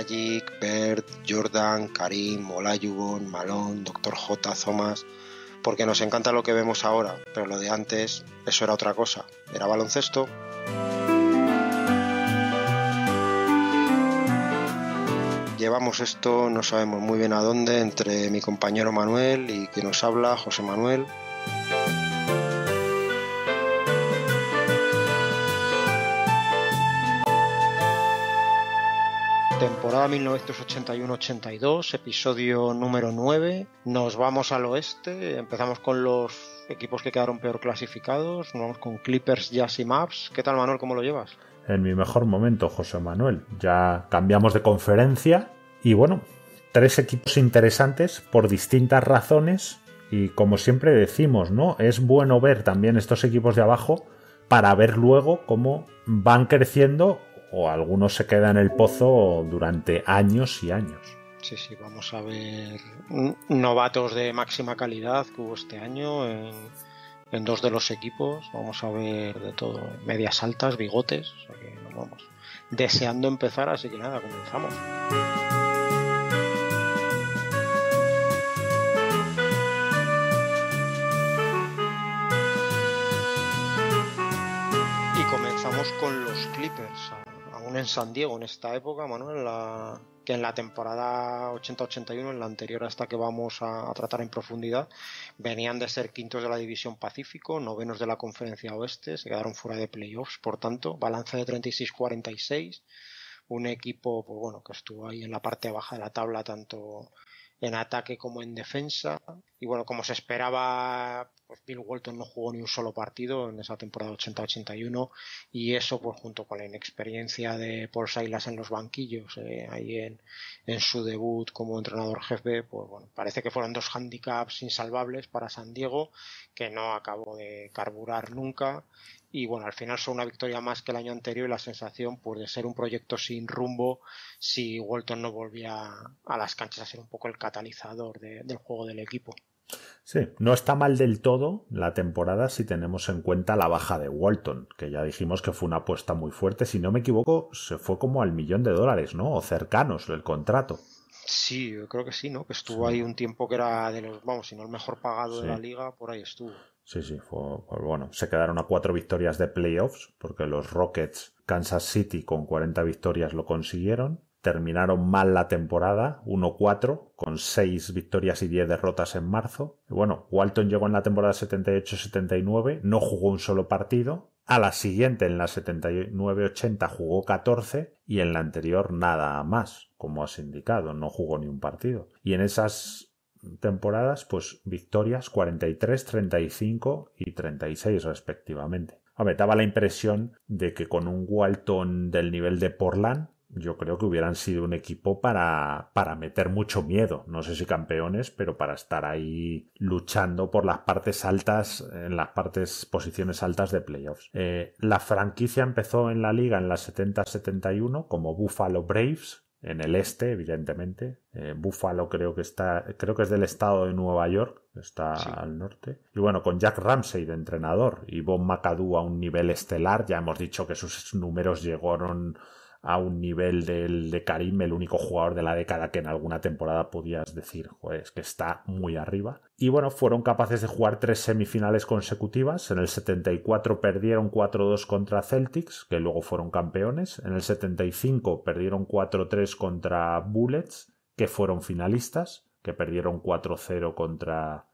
Magic, Bert, Jordan, Karim, Molayubon, Malón, Doctor J, Zomas... porque nos encanta lo que vemos ahora, pero lo de antes, eso era otra cosa, era baloncesto. Llevamos esto, no sabemos muy bien a dónde, entre mi compañero Manuel y quien nos habla, José Manuel. 1981-82, episodio número 9. Nos vamos al oeste, empezamos con los equipos que quedaron peor clasificados, nos vamos con Clippers, Jazz y Maps. ¿Qué tal Manuel, cómo lo llevas? En mi mejor momento, José Manuel. Ya cambiamos de conferencia y bueno, tres equipos interesantes por distintas razones y como siempre decimos, ¿no? Es bueno ver también estos equipos de abajo para ver luego cómo van creciendo o algunos se quedan en el pozo durante años y años. Sí, sí, vamos a ver novatos de máxima calidad que hubo este año en, dos de los equipos. Vamos a ver de todo, medias altas, bigotes. vamos deseando empezar, así que nada, comenzamos. Y comenzamos con los Clippers en San Diego en esta época, Manuel, que en la temporada 80-81, en la anterior hasta que vamos a, tratar en profundidad, venían de ser quintos de la División Pacífico, novenos de la Conferencia Oeste, se quedaron fuera de playoffs, por tanto, balance de 36-46, un equipo, pues bueno, que estuvo ahí en la parte baja de la tabla tanto en ataque como en defensa. Y bueno, como se esperaba, pues Bill Walton no jugó ni un solo partido en esa temporada 80-81 y eso pues junto con la inexperiencia de Paul Silas en los banquillos, eh, ahí en, su debut como entrenador jefe, pues bueno, parece que fueron dos hándicaps insalvables para San Diego que no acabó de carburar nunca y bueno, al final son una victoria más que el año anterior y la sensación pues, de ser un proyecto sin rumbo si Walton no volvía a las canchas a ser un poco el catalizador del juego del equipo. Sí, no está mal del todo la temporada si tenemos en cuenta la baja de Walton, que ya dijimos que fue una apuesta muy fuerte, si no me equivoco, se fue como al millón de dólares, ¿no? O cercanos el contrato. Sí, yo creo que sí, ¿no? Que estuvo ahí un tiempo que era de los, vamos, si no el mejor pagado de la liga, por ahí estuvo. Sí, sí, fue, bueno. Se quedaron a cuatro victorias de playoffs, porque los Rockets Kansas City con 40 victorias lo consiguieron. Terminaron mal la temporada, 1-4, con 6 victorias y 10 derrotas en marzo. Y bueno, Walton llegó en la temporada 78-79, no jugó un solo partido. A la siguiente, en la 79-80, jugó 14 y en la anterior nada más, como has indicado, no jugó ni un partido. Y en esas temporadas, pues victorias 43, 35 y 36 respectivamente. A ver, daba la impresión de que con un Walton del nivel de Portland, yo creo que hubieran sido un equipo para, para meter mucho miedo. No sé si campeones, pero para estar ahí luchando por las partes altas, en las partes, posiciones altas de playoffs. Eh, la franquicia empezó en la liga en las 70-71 como Buffalo Braves, en el este, evidentemente. Eh, Buffalo creo que está, creo que es del estado de Nueva York, está al norte. Y bueno, con Jack Ramsey de entrenador y Bob McAdoo a un nivel estelar, ya hemos dicho que sus números llegaron a un nivel del, de Karim, el único jugador de la década que en alguna temporada podías decir, que está muy arriba. Y bueno, fueron capaces de jugar tres semifinales consecutivas. En el 74 perdieron 4-2 contra Celtics, que luego fueron campeones. En el 75 perdieron 4-3 contra Bullets, que fueron finalistas, que perdieron 4-0 contra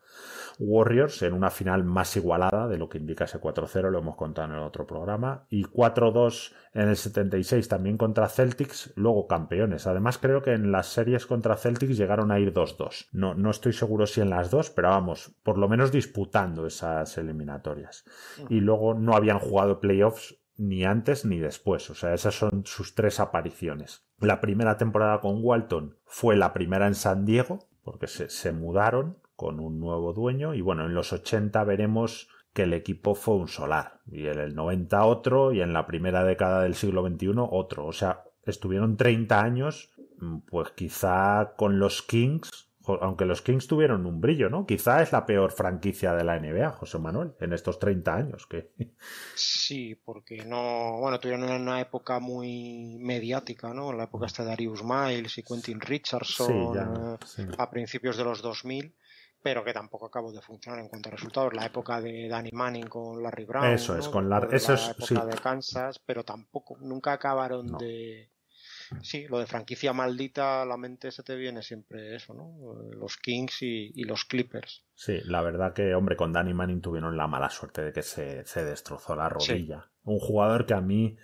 Warriors en una final más igualada de lo que indica ese 4-0, lo hemos contado en el otro programa, y 4-2 en el 76 también contra Celtics, luego campeones. Además creo que en las series contra Celtics llegaron a ir 2-2. No, no estoy seguro si en las dos, pero vamos, por lo menos disputando esas eliminatorias. Y luego no habían jugado playoffs ni antes ni después. O sea, esas son sus tres apariciones. La primera temporada con Walton fue la primera en San Diego, porque se, se mudaron con un nuevo dueño y bueno, en los 80 veremos que el equipo fue un solar y en el 90 otro y en la primera década del siglo XXI otro. O sea, estuvieron 30 años mm, pues quizá con los Kings, aunque los Kings tuvieron un brillo, ¿no? Quizá es la peor franquicia de la NBA, José Manuel, en estos 30 años. que Sí, porque no, bueno, tuvieron una época muy mediática, ¿no? La época está de Darius Miles y Quentin Richardson a principios de los 2000 pero que tampoco acabo de funcionar en cuanto a resultados. La época de Danny Manning con Larry Brown. Eso es, con la, eso época de Kansas, pero tampoco, nunca acabaron de. Sí, lo de franquicia maldita, la mente se te viene siempre eso, ¿no? Los Kings y, los Clippers. Sí, la verdad que, hombre, con Danny Manning tuvieron la mala suerte de que se, destrozó la rodilla. Un jugador que a mí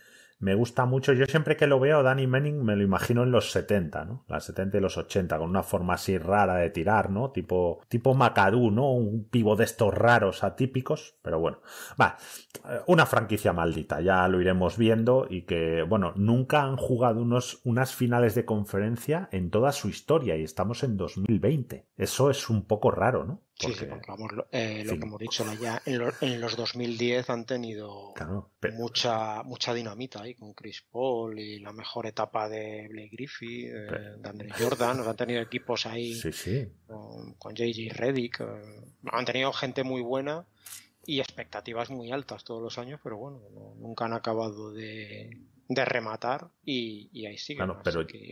me gusta mucho, yo siempre que lo veo, Danny Manning me lo imagino en los 70, ¿no? Las 70 y los 80, con una forma así rara de tirar, ¿no? Tipo, tipo Macadú, ¿no? Un pivo de estos raros atípicos, pero bueno. Va, una franquicia maldita, ya lo iremos viendo y que, bueno, nunca han jugado unos, unas finales de conferencia en toda su historia y estamos en 2020. Eso es un poco raro, ¿no? sí, sí, porque vamos, eh, lo que hemos dicho, en, en, los 2010 han tenido mucha mucha dinamita ahí con Chris Paul y la mejor etapa de Blake Griffith, eh, de Jordan, han tenido equipos ahí con, con JJ Reddick, eh, han tenido gente muy buena y expectativas muy altas todos los años, pero bueno, nunca han acabado de, rematar y, ahí siguen.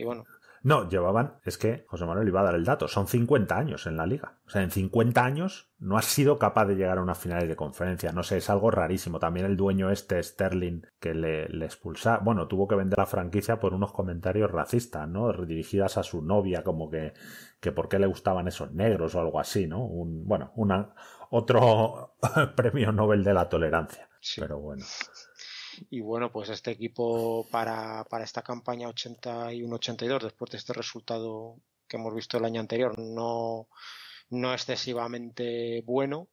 bueno, no, llevaban, es que José Manuel iba a dar el dato, son 50 años en la liga. O sea, en 50 años no ha sido capaz de llegar a unas finales de conferencia. No sé, es algo rarísimo. También el dueño este, Sterling, que le, le bueno, tuvo que vender la franquicia por unos comentarios racistas, ¿no? Dirigidas a su novia, como que, que por qué le gustaban esos negros o algo así, ¿no? Un, bueno, una, otro premio Nobel de la tolerancia. Pero bueno. Y bueno, pues este equipo para, para esta campaña 81-82, después de este resultado que hemos visto el año anterior, no, no excesivamente bueno,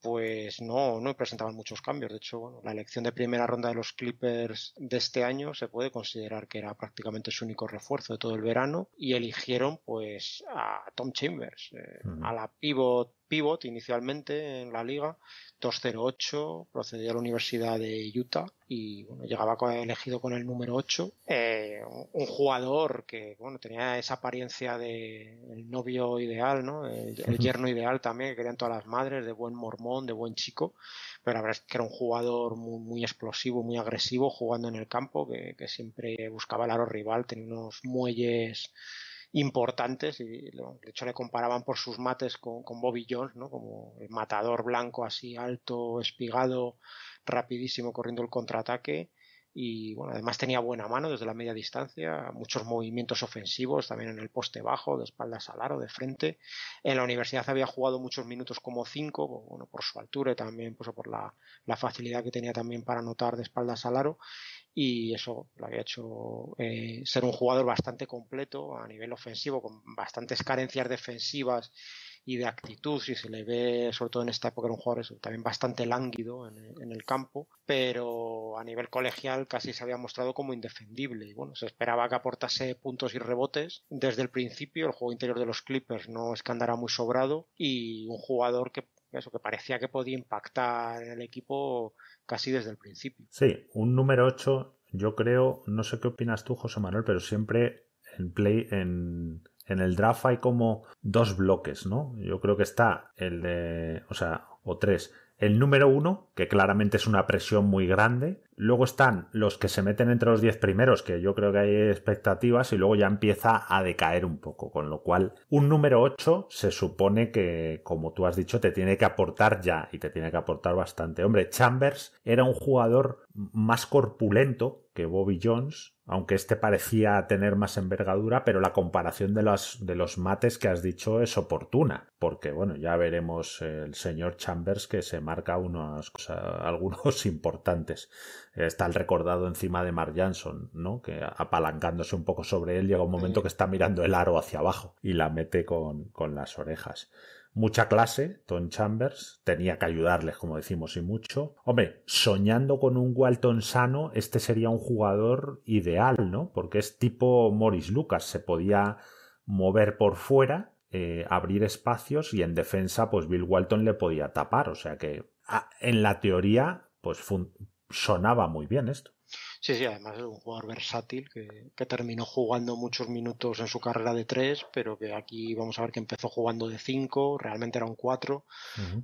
pues no, no presentaban muchos cambios. De hecho, bueno, la elección de primera ronda de los Clippers de este año se puede considerar que era prácticamente su único refuerzo de todo el verano y eligieron pues a Tom Chambers, eh, a la pivot pivot inicialmente en la liga, 208, procedía a la Universidad de Utah y llegaba elegido con el número 8. Eh, un jugador que bueno, tenía esa apariencia de el novio ideal, el, yerno ideal también, que querían todas las madres, de buen mormón, de buen chico, pero la verdad es que era un jugador muy, explosivo, muy agresivo, jugando en el campo, que, que siempre buscaba el aro rival, tenía unos muelles importantes y de hecho le comparaban por sus mates con, con Bobby Jones, ¿no? Como el matador blanco así alto, espigado, rapidísimo corriendo el contraataque y bueno, además tenía buena mano desde la media distancia, muchos movimientos ofensivos también en el poste bajo, de espaldas al aro, de frente. En la universidad había jugado muchos minutos como cinco, bueno, por su altura y también pues, por la, facilidad que tenía también para anotar de espaldas al aro y eso lo había hecho eh, ser un jugador bastante completo a nivel ofensivo, con bastantes carencias defensivas y de actitud, si se le ve, sobre todo en esta época, era un jugador también bastante lánguido en el, campo, pero a nivel colegial casi se había mostrado como indefendible. Y bueno, se esperaba que aportase puntos y rebotes desde el principio. El juego interior de los Clippers no es que muy sobrado y un jugador que eso que parecía que podía impactar en el equipo casi desde el principio. Sí, un número 8, yo creo, no sé qué opinas tú, José Manuel, pero siempre en play en en el draft hay como dos bloques, ¿no? Yo creo que está el de, o sea, o tres. El número uno, que claramente es una presión muy grande. Luego están los que se meten entre los diez primeros, que yo creo que hay expectativas, y luego ya empieza a decaer un poco. Con lo cual, un número ocho se supone que, como tú has dicho, te tiene que aportar ya, y te tiene que aportar bastante. Hombre, Chambers era un jugador más corpulento que Bobby Jones, aunque este parecía tener más envergadura, pero la comparación de los, de los mates que has dicho es oportuna, porque bueno, ya veremos el señor Chambers que se marca unos, algunos importantes. Está el recordado encima de Mark Jansson, ¿no? Que apalancándose un poco sobre él llega un momento que está mirando el aro hacia abajo y la mete con, con las orejas. Mucha clase, Tom Chambers, tenía que ayudarles, como decimos, y mucho. Hombre, soñando con un Walton sano, este sería un jugador ideal, ¿no? Porque es tipo Morris Lucas, se podía mover por fuera, eh, abrir espacios y en defensa, pues Bill Walton le podía tapar. O sea que, ah, en la teoría, pues sonaba muy bien esto. Sí, sí, además es un jugador versátil que, terminó jugando muchos minutos en su carrera de tres, pero que aquí vamos a ver que empezó jugando de cinco, realmente era un cuatro.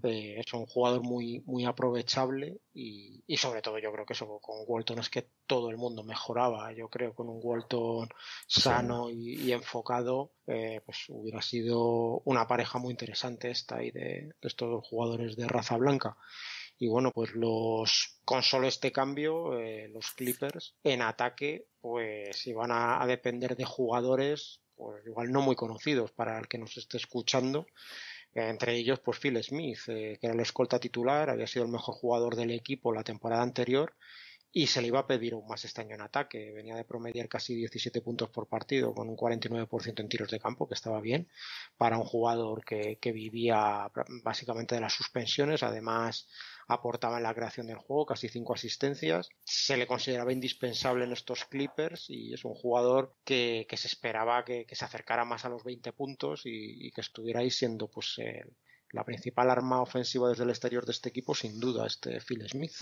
Eh, es un jugador muy, muy aprovechable y, sobre todo yo creo que eso con Walton es que todo el mundo mejoraba. Yo creo con un Walton sano y, enfocado, eh, pues hubiera sido una pareja muy interesante esta y de, de estos jugadores de raza blanca. Y bueno, pues los, con solo este cambio, eh, los Clippers en ataque, pues iban a, depender de jugadores, pues igual no muy conocidos para el que nos esté escuchando eh, entre ellos pues Phil Smith, eh, que era el escolta titular, había sido el mejor jugador del equipo la temporada anterior y se le iba a pedir un más este en ataque. Venía de promediar casi 17 puntos por partido, con un 49% en tiros de campo, que estaba bien, para un jugador que, que vivía básicamente de las suspensiones. Además, aportaba en la creación del juego, casi cinco asistencias. Se le consideraba indispensable en estos Clippers y es un jugador que, se esperaba que, se acercara más a los 20 puntos y, que estuviera ahí siendo pues, la principal arma ofensiva desde el exterior de este equipo, sin duda, este Phil Smith.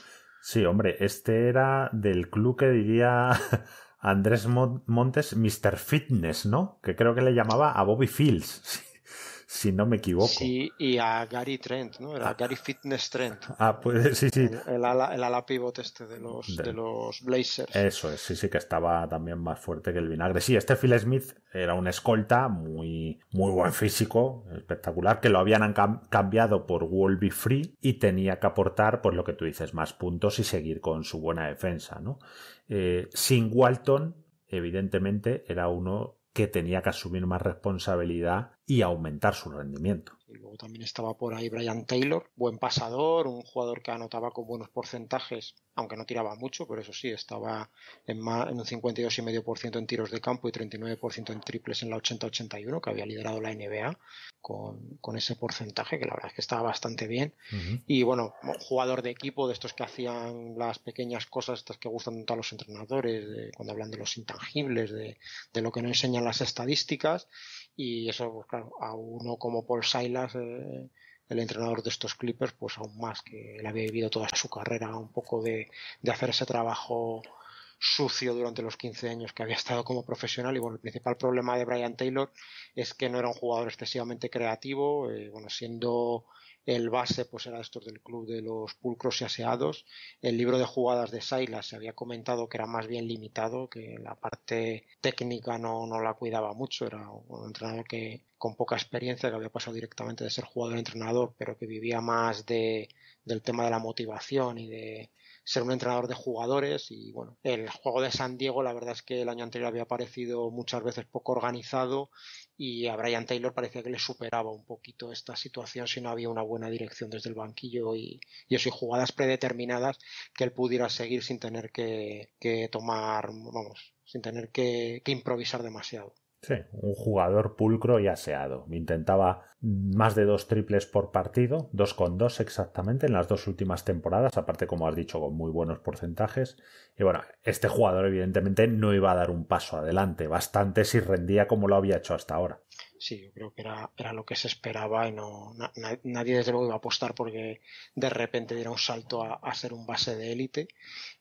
Sí, hombre, este era del club que diría Andrés Montes, Mr. Fitness, ¿no? Que creo que le llamaba a Bobby Fields. si no me equivoco. Sí, y a Gary Trent, ¿no? Era ah. Gary Fitness Trent. Ah, pues sí, sí. El, ala, pivot este de los, de, los Blazers. Eso es, sí, sí, que estaba también más fuerte que el vinagre. Sí, este Phil Smith era un escolta muy, muy buen físico, espectacular, que lo habían cambiado por Wolby Free y tenía que aportar, pues lo que tú dices, más puntos y seguir con su buena defensa, ¿no? Eh, sin Walton, evidentemente, era uno que tenía que asumir más responsabilidad y aumentar su rendimiento. Y luego también estaba por ahí Brian Taylor, buen pasador, un jugador que anotaba con buenos porcentajes, aunque no tiraba mucho, pero eso sí, estaba en, más, en un 52,5% en tiros de campo y 39% en triples en la 80-81, que había liderado la NBA con, ese porcentaje, que la verdad es que estaba bastante bien. Y bueno, jugador de equipo, de estos que hacían las pequeñas cosas, estas que gustan tanto a los entrenadores, cuando hablan de los intangibles, de, de lo que no enseñan las estadísticas y eso, pues claro, a uno como Paul Silas, eh, el entrenador de estos Clippers, pues aún más, que él había vivido toda su carrera un poco de, hacer ese trabajo sucio durante los 15 años que había estado como profesional y bueno, el principal problema de Brian Taylor es que no era un jugador excesivamente creativo, eh, bueno, siendo el base pues era estos del club de los pulcros y aseados, el libro de jugadas de Sailas se había comentado que era más bien limitado, que la parte técnica no, no la cuidaba mucho, era un entrenador que con poca experiencia, que había pasado directamente de ser jugador a entrenador, pero que vivía más de, del tema de la motivación y de, ser un entrenador de jugadores y bueno, el juego de San Diego la verdad es que el año anterior había parecido muchas veces poco organizado y a Brian Taylor parecía que le superaba un poquito esta situación si no había una buena dirección desde el banquillo y, y eso, y jugadas predeterminadas que él pudiera seguir sin tener que, tomar, vamos, sin tener que, que improvisar demasiado. Sí, un jugador pulcro y aseado. Intentaba más de dos triples por partido, dos con dos exactamente en las dos últimas temporadas, aparte como has dicho con muy buenos porcentajes. Y bueno, este jugador evidentemente no iba a dar un paso adelante, bastante si rendía como lo había hecho hasta ahora. Sí, yo creo que era, lo que se esperaba y no nadie desde luego iba a apostar porque de repente diera un salto a, a ser un base de élite.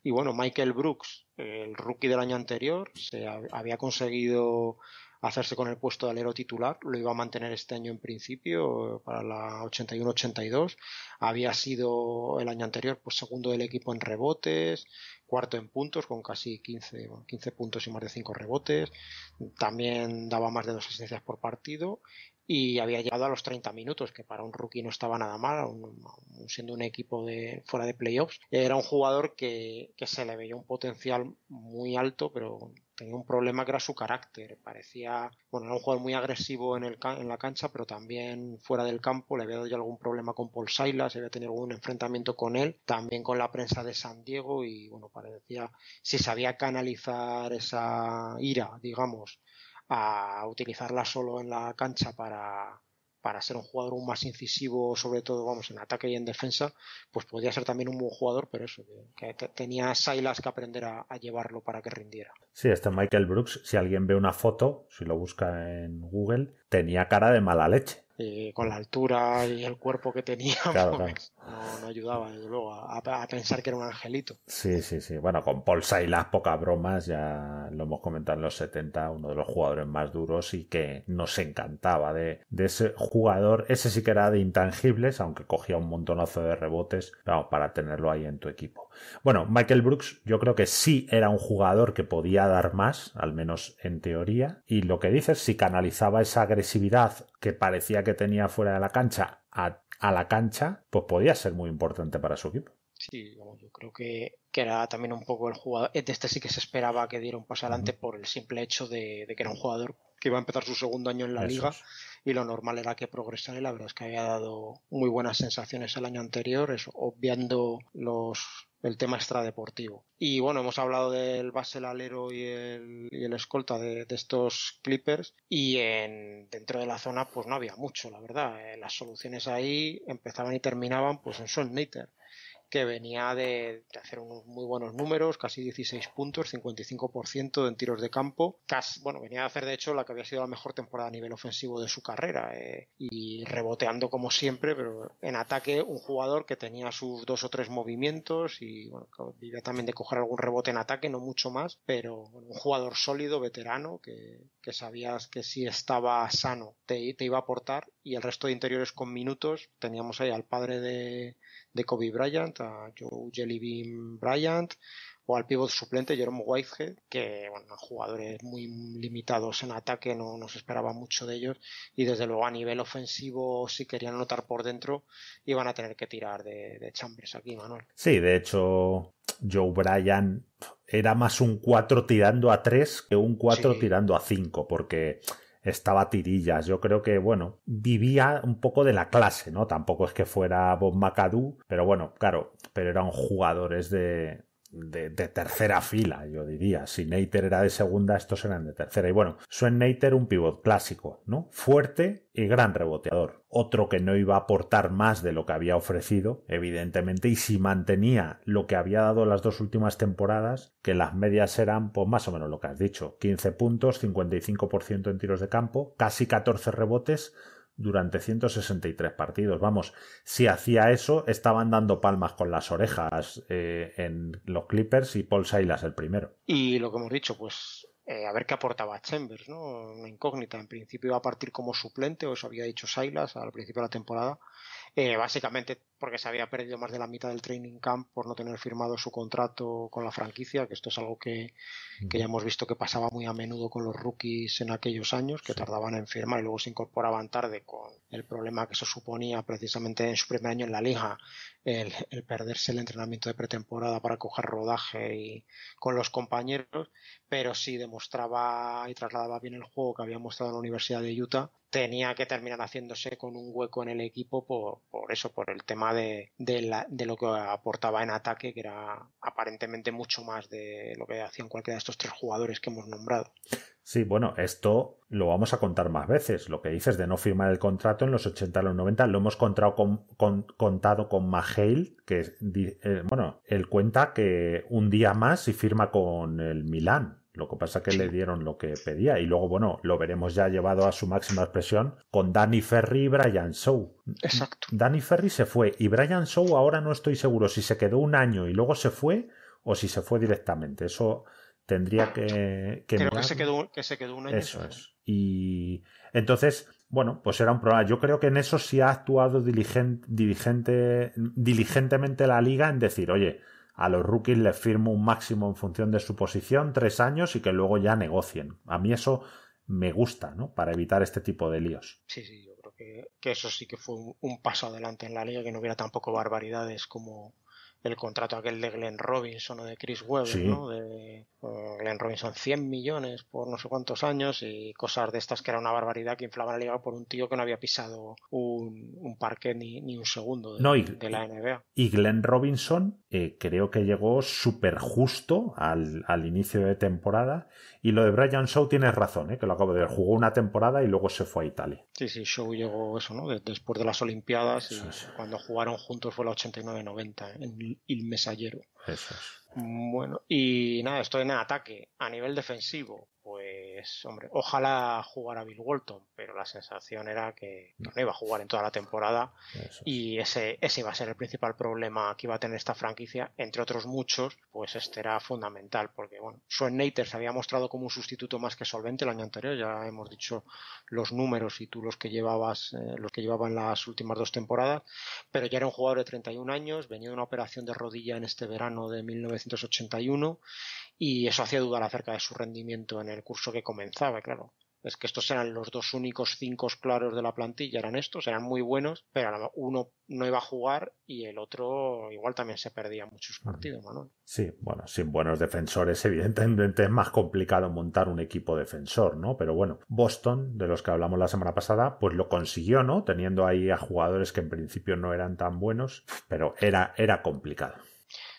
Y bueno, Michael Brooks, el rookie del año anterior, se había conseguido hacerse con el puesto de alero titular, lo iba a mantener este año en principio para la 81-82, había sido el año anterior pues segundo del equipo en rebotes, cuarto en puntos con casi 15, 15 puntos y más de 5 rebotes, también daba más de dos asistencias por partido y había llegado a los 30 minutos, que para un rookie no estaba nada mal, siendo un equipo de, fuera de playoffs. Era un jugador que, que se le veía un potencial muy alto, pero tenía un problema que era su carácter. Parecía, bueno, era un jugador muy agresivo en, el, en la cancha, pero también fuera del campo. Le había dado ya algún problema con Paul se había tenido algún enfrentamiento con él, también con la prensa de San Diego. Y bueno, parecía, si sabía canalizar esa ira, digamos, a utilizarla solo en la cancha para para ser un jugador más incisivo, sobre todo, vamos, en ataque y en defensa, pues podría ser también un buen jugador, pero eso, que, tenía Silas que aprender a, llevarlo para que rindiera. Sí, este Michael Brooks, si alguien ve una foto, si lo busca en Google, tenía cara de mala leche. Eh, con la altura y el cuerpo que tenía. Pues, no, ayudaba, desde luego, a, pensar que era un angelito. Sí, sí, sí. Bueno, con Paul las pocas bromas, ya lo hemos comentado en los 70, uno de los jugadores más duros y que nos encantaba de, ese jugador. Ese sí que era de intangibles, aunque cogía un montonazo de rebotes, para tenerlo ahí en tu equipo. Bueno, Michael Brooks, yo creo que sí era un jugador que podía dar más, al menos en teoría, y lo que dices, si canalizaba esa agresividad que parecía que tenía fuera de la cancha a a la cancha, pues podía ser muy importante para su equipo. Sí, yo creo que, que, era también un poco el jugador. este sí que se esperaba que diera un paso adelante por el simple hecho de, que era un jugador que iba a empezar su segundo año en la liga y lo normal era que progresara y la verdad es que había dado muy buenas sensaciones el año anterior, obviando los el tema extradeportivo. Y bueno, hemos hablado del base, alero y el, escolta de, estos Clippers y en, dentro de la zona pues no había mucho, la verdad. Eh, las soluciones ahí empezaban y terminaban pues en Son que venía de, hacer unos muy buenos números, casi 16 puntos, 55% en tiros de campo. bueno, venía de hacer de hecho la que había sido la mejor temporada a nivel ofensivo de su carrera eh, y reboteando como siempre, pero en ataque un jugador que tenía sus dos o tres movimientos y bueno, también de coger algún rebote en ataque, no mucho más, pero un jugador sólido, veterano, que, que, sabías que si estaba sano te, te iba a aportar y el resto de interiores con minutos teníamos ahí al padre de, de Kobe Bryant, a Joe Jellybean Bryant o al pívot suplente Jerome Whitehead, que bueno, jugadores muy limitados en ataque, no nos esperaba mucho de ellos y desde luego a nivel ofensivo si querían anotar por dentro iban a tener que tirar de, chambres Chambers aquí, Manuel. Sí, de hecho Joe Bryant era más un 4 tirando a 3 que un 4 tirando a 5, porque estaba tirillas. Yo creo que, bueno, vivía un poco de la clase, ¿no? Tampoco es que fuera Bob McAdoo, pero bueno, claro, pero eran jugadores de, de, tercera fila, yo diría. Si Nater era de segunda, estos eran de tercera. Y bueno, Sven Nater un pivot clásico, ¿no? Fuerte y gran reboteador. Otro que no iba a aportar más de lo que había ofrecido, evidentemente, y si mantenía lo que había dado las dos últimas temporadas, que las medias eran, pues más o menos lo que has dicho, 15 puntos, 55% en tiros de campo, casi 14 rebotes, durante 163 partidos. Vamos, si hacía eso, estaban dando palmas con las orejas eh, en los Clippers y Paul Silas el primero. Y lo que hemos dicho, pues eh, a ver qué aportaba Chambers, ¿no? Una incógnita. En principio iba a partir como suplente, o eso había dicho Silas al principio de la temporada. Eh, básicamente porque se había perdido más de la mitad del training camp por no tener firmado su contrato con la franquicia, que esto es algo que, que ya hemos visto que pasaba muy a menudo con los rookies en aquellos años, que tardaban en firmar y luego se incorporaban tarde con el problema que eso suponía precisamente en su primer año en la liga, el, perderse el entrenamiento de pretemporada para coger rodaje y con los compañeros, pero si demostraba y trasladaba bien el juego que había mostrado en la Universidad de Utah, tenía que terminar haciéndose con un hueco en el equipo por, eso, por el tema de, de, lo que aportaba en ataque, que era aparentemente mucho más de lo que hacían cualquiera de estos tres jugadores que hemos nombrado. Sí, bueno, esto lo vamos a contar más veces. Lo que dices de no firmar el contrato en los 80 o los 90 lo hemos contado con, con, que eh, bueno, él cuenta que un día más y firma con el Milán. Lo que pasa es que le dieron lo que pedía. Y luego, bueno, lo veremos ya llevado a su máxima expresión con Danny Ferry y Brian Shaw. Exacto. Danny Ferry se fue y Brian Shaw ahora no estoy seguro si se quedó un año y luego se fue o si se fue directamente. Eso Tendría que, que Creo que se, quedó, Eso es. Y entonces, bueno, pues era un problema. Yo creo que en eso sí ha actuado diligente, diligentemente la liga en decir, oye, a los rookies les firmo un máximo en función de su posición, tres años y que luego ya negocien. A mí eso me gusta, ¿no? Para evitar este tipo de líos. Sí, sí, yo creo que, eso sí que fue un, paso adelante en la liga, que no hubiera tampoco barbaridades como, el contrato aquel de Glenn Robinson o de Chris Webber, ¿no? De eh, Glenn Robinson 100 millones por no sé cuántos años y cosas de estas que era una barbaridad que inflaba la liga por un tío que no había pisado un, parque ni, un segundo de, de la NBA. Y Glenn Robinson eh, creo que llegó súper justo al, inicio de temporada. Y lo de Brian Shaw tienes razón, eh, que lo acabo de ver. Jugó una temporada y luego se fue a Italia. Sí, sí, Shaw llegó eso, ¿no? después de las Olimpiadas, cuando jugaron juntos fue la 89-90, ¿eh? en el Mesallero. Eso Bueno, y nada, esto en ataque. A nivel defensivo, pues hombre, ojalá jugara Bill Walton, pero la sensación era que no iba a jugar en toda la temporada y ese, ese iba a ser el principal problema que iba a tener esta franquicia, entre otros muchos, pues este era fundamental, porque bueno, Swen Nater se había mostrado como un sustituto más que solvente el año anterior, ya hemos dicho los números y tú los que llevabas, eh, los que llevaban las últimas dos temporadas, pero ya era un jugador de 31 años, venía de una operación de rodilla en este verano de 1981 y eso hacía dudar acerca de su rendimiento en el el curso que comenzaba, claro. Es que estos eran los dos únicos cinco claros de la plantilla, eran estos, eran muy buenos, pero uno no iba a jugar y el otro igual también se perdía muchos partidos, Manuel. Sí, bueno, sin buenos defensores, evidentemente es más complicado montar un equipo defensor, ¿no? Pero bueno, Boston, de los que hablamos la semana pasada, pues lo consiguió, ¿no? Teniendo ahí a jugadores que en principio no eran tan buenos, pero era, era complicado.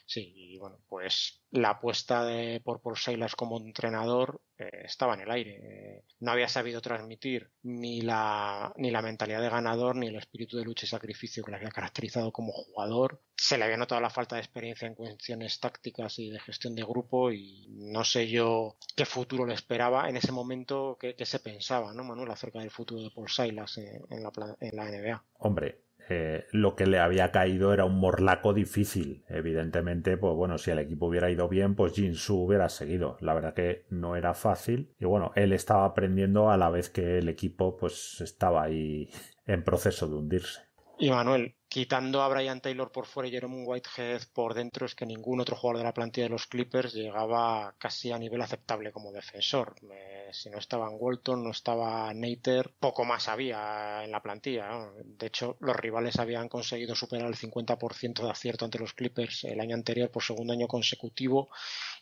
Sí, y bueno, pues la apuesta de, por Paul Silas como entrenador eh, estaba en el aire. no había sabido transmitir ni la, ni la mentalidad de ganador, ni el espíritu de lucha y sacrificio que le había caracterizado como jugador. Se le había notado la falta de experiencia en cuestiones tácticas y de gestión de grupo y no sé yo qué futuro le esperaba en ese momento que, se pensaba, ¿no, Manuel, acerca del futuro de Paul Silas en, la, en la NBA? Hombre, eh, lo que le había caído era un morlaco difícil. Evidentemente, pues bueno, si el equipo hubiera ido bien, pues Jinsu hubiera seguido. La verdad que no era fácil. Y bueno, él estaba aprendiendo a la vez que el equipo pues estaba ahí en proceso de hundirse. Y Manuel, quitando a Brian Taylor por fuera y Jerome Whitehead por dentro, es que ningún otro jugador de la plantilla de los Clippers llegaba casi a nivel aceptable como defensor. Eh, si no estaban Walton, no estaba Nater, poco más había en la plantilla. De hecho, los rivales habían conseguido superar el 50% de acierto ante los Clippers el año anterior por segundo año consecutivo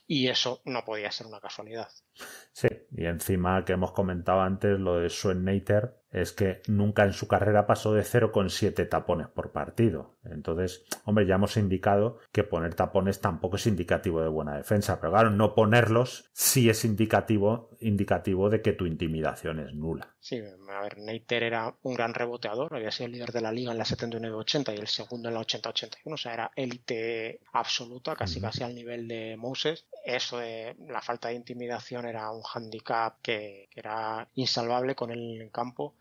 y eso no podía ser una casualidad. Sí, y encima que hemos comentado antes lo de Sven Nater, es que nunca en su carrera pasó de 0,7 tapones por partido. Entonces, hombre, ya hemos indicado que poner tapones tampoco es indicativo de buena defensa, pero claro, no ponerlos sí es indicativo, indicativo de que tu intimidación es nula. Sí, a ver, Neiter era un gran reboteador, había sido el líder de la liga en la 79-80 y el segundo en la 80-81, o sea, era élite absoluta, casi casi al nivel de Moses. Eso de la falta de intimidación era un handicap que, era insalvable con él en el campo.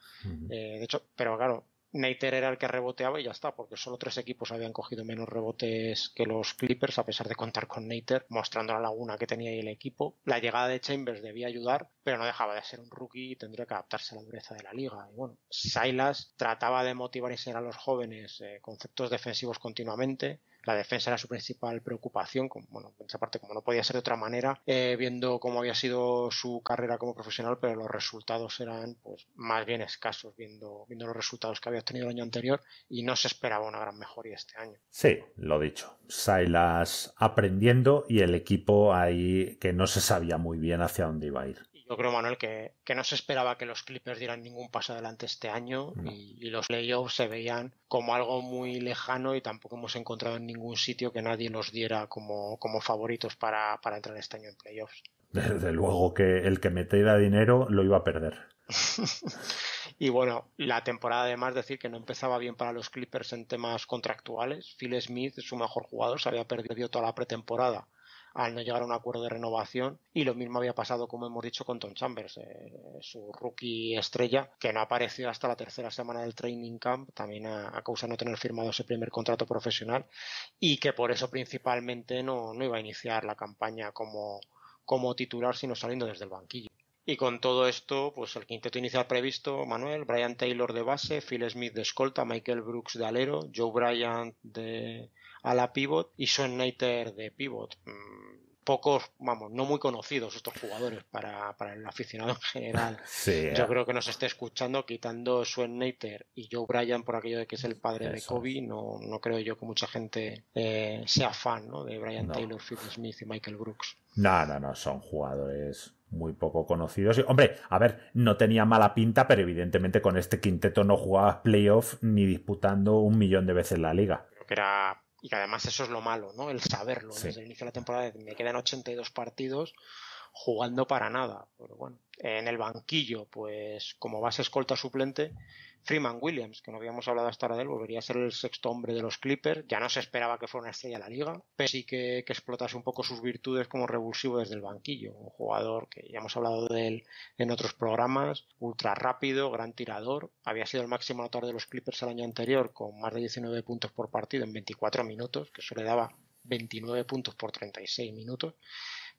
Eh, de hecho, pero claro, Nater era el que reboteaba y ya está, porque solo tres equipos habían cogido menos rebotes que los Clippers, a pesar de contar con Nater, mostrando la laguna que tenía ahí el equipo. La llegada de Chambers debía ayudar, pero no dejaba de ser un rookie y tendría que adaptarse a la dureza de la liga. Y bueno, Silas trataba de motivar y ser a los jóvenes eh, conceptos defensivos continuamente la defensa era su principal preocupación, bueno, esa parte como no podía ser de otra manera, eh, viendo cómo había sido su carrera como profesional, pero los resultados eran pues más bien escasos, viendo, viendo los resultados que había obtenido el año anterior y no se esperaba una gran mejoría este año. Sí, lo dicho, Sailas aprendiendo y el equipo ahí que no se sabía muy bien hacia dónde iba a ir yo creo, Manuel, que, no se esperaba que los Clippers dieran ningún paso adelante este año y, los playoffs se veían como algo muy lejano y tampoco hemos encontrado en ningún sitio que nadie nos diera como, como favoritos para, para entrar este año en playoffs. Desde luego que el que metiera dinero lo iba a perder. y bueno, la temporada además decir que no empezaba bien para los Clippers en temas contractuales. Phil Smith, su mejor jugador, se había perdido toda la pretemporada al no llegar a un acuerdo de renovación y lo mismo había pasado como hemos dicho con Tom Chambers eh, su rookie estrella que no apareció hasta la tercera semana del training camp también a, causa de no tener firmado ese primer contrato profesional y que por eso principalmente no, no iba a iniciar la campaña como, como titular sino saliendo desde el banquillo y con todo esto, pues el quinteto inicial previsto, Manuel, Brian Taylor de base, Phil Smith de escolta, Michael Brooks de alero, Joe Bryant de, a la pivot y su Nater de pivot. Mm, pocos, vamos, no muy conocidos estos jugadores para, el aficionado en general. Eh. Yo creo que nos esté escuchando, quitando su Nater y Joe Bryan por aquello de que es el padre de Kobe, no, no creo yo que mucha gente eh, sea fan ¿no? de Brian Taylor, Phil Smith y Michael Brooks. No, no, no, son jugadores muy poco conocidos. Hombre, a ver, no tenía mala pinta, pero evidentemente con este quinteto no jugabas playoff ni disputando un millón de veces la liga. Creo que era y que además eso es lo malo, ¿no? El saberlo. Desde el inicio de la temporada me quedan 82 partidos jugando para nada. Pero bueno, en el banquillo, pues como base escolta suplente, Freeman Williams, que no habíamos hablado hasta ahora de él, volvería a ser el sexto hombre de los Clippers. Ya no se esperaba que fuera una estrella de la liga, pero sí que, explotase un poco sus virtudes como revulsivo desde el banquillo. Un jugador que ya hemos hablado de él en otros programas, ultra rápido, gran tirador. Había sido el máximo anotador de los Clippers el año anterior con más de 19 puntos por partido en 24 minutos, que eso le daba 29 puntos por 36 minutos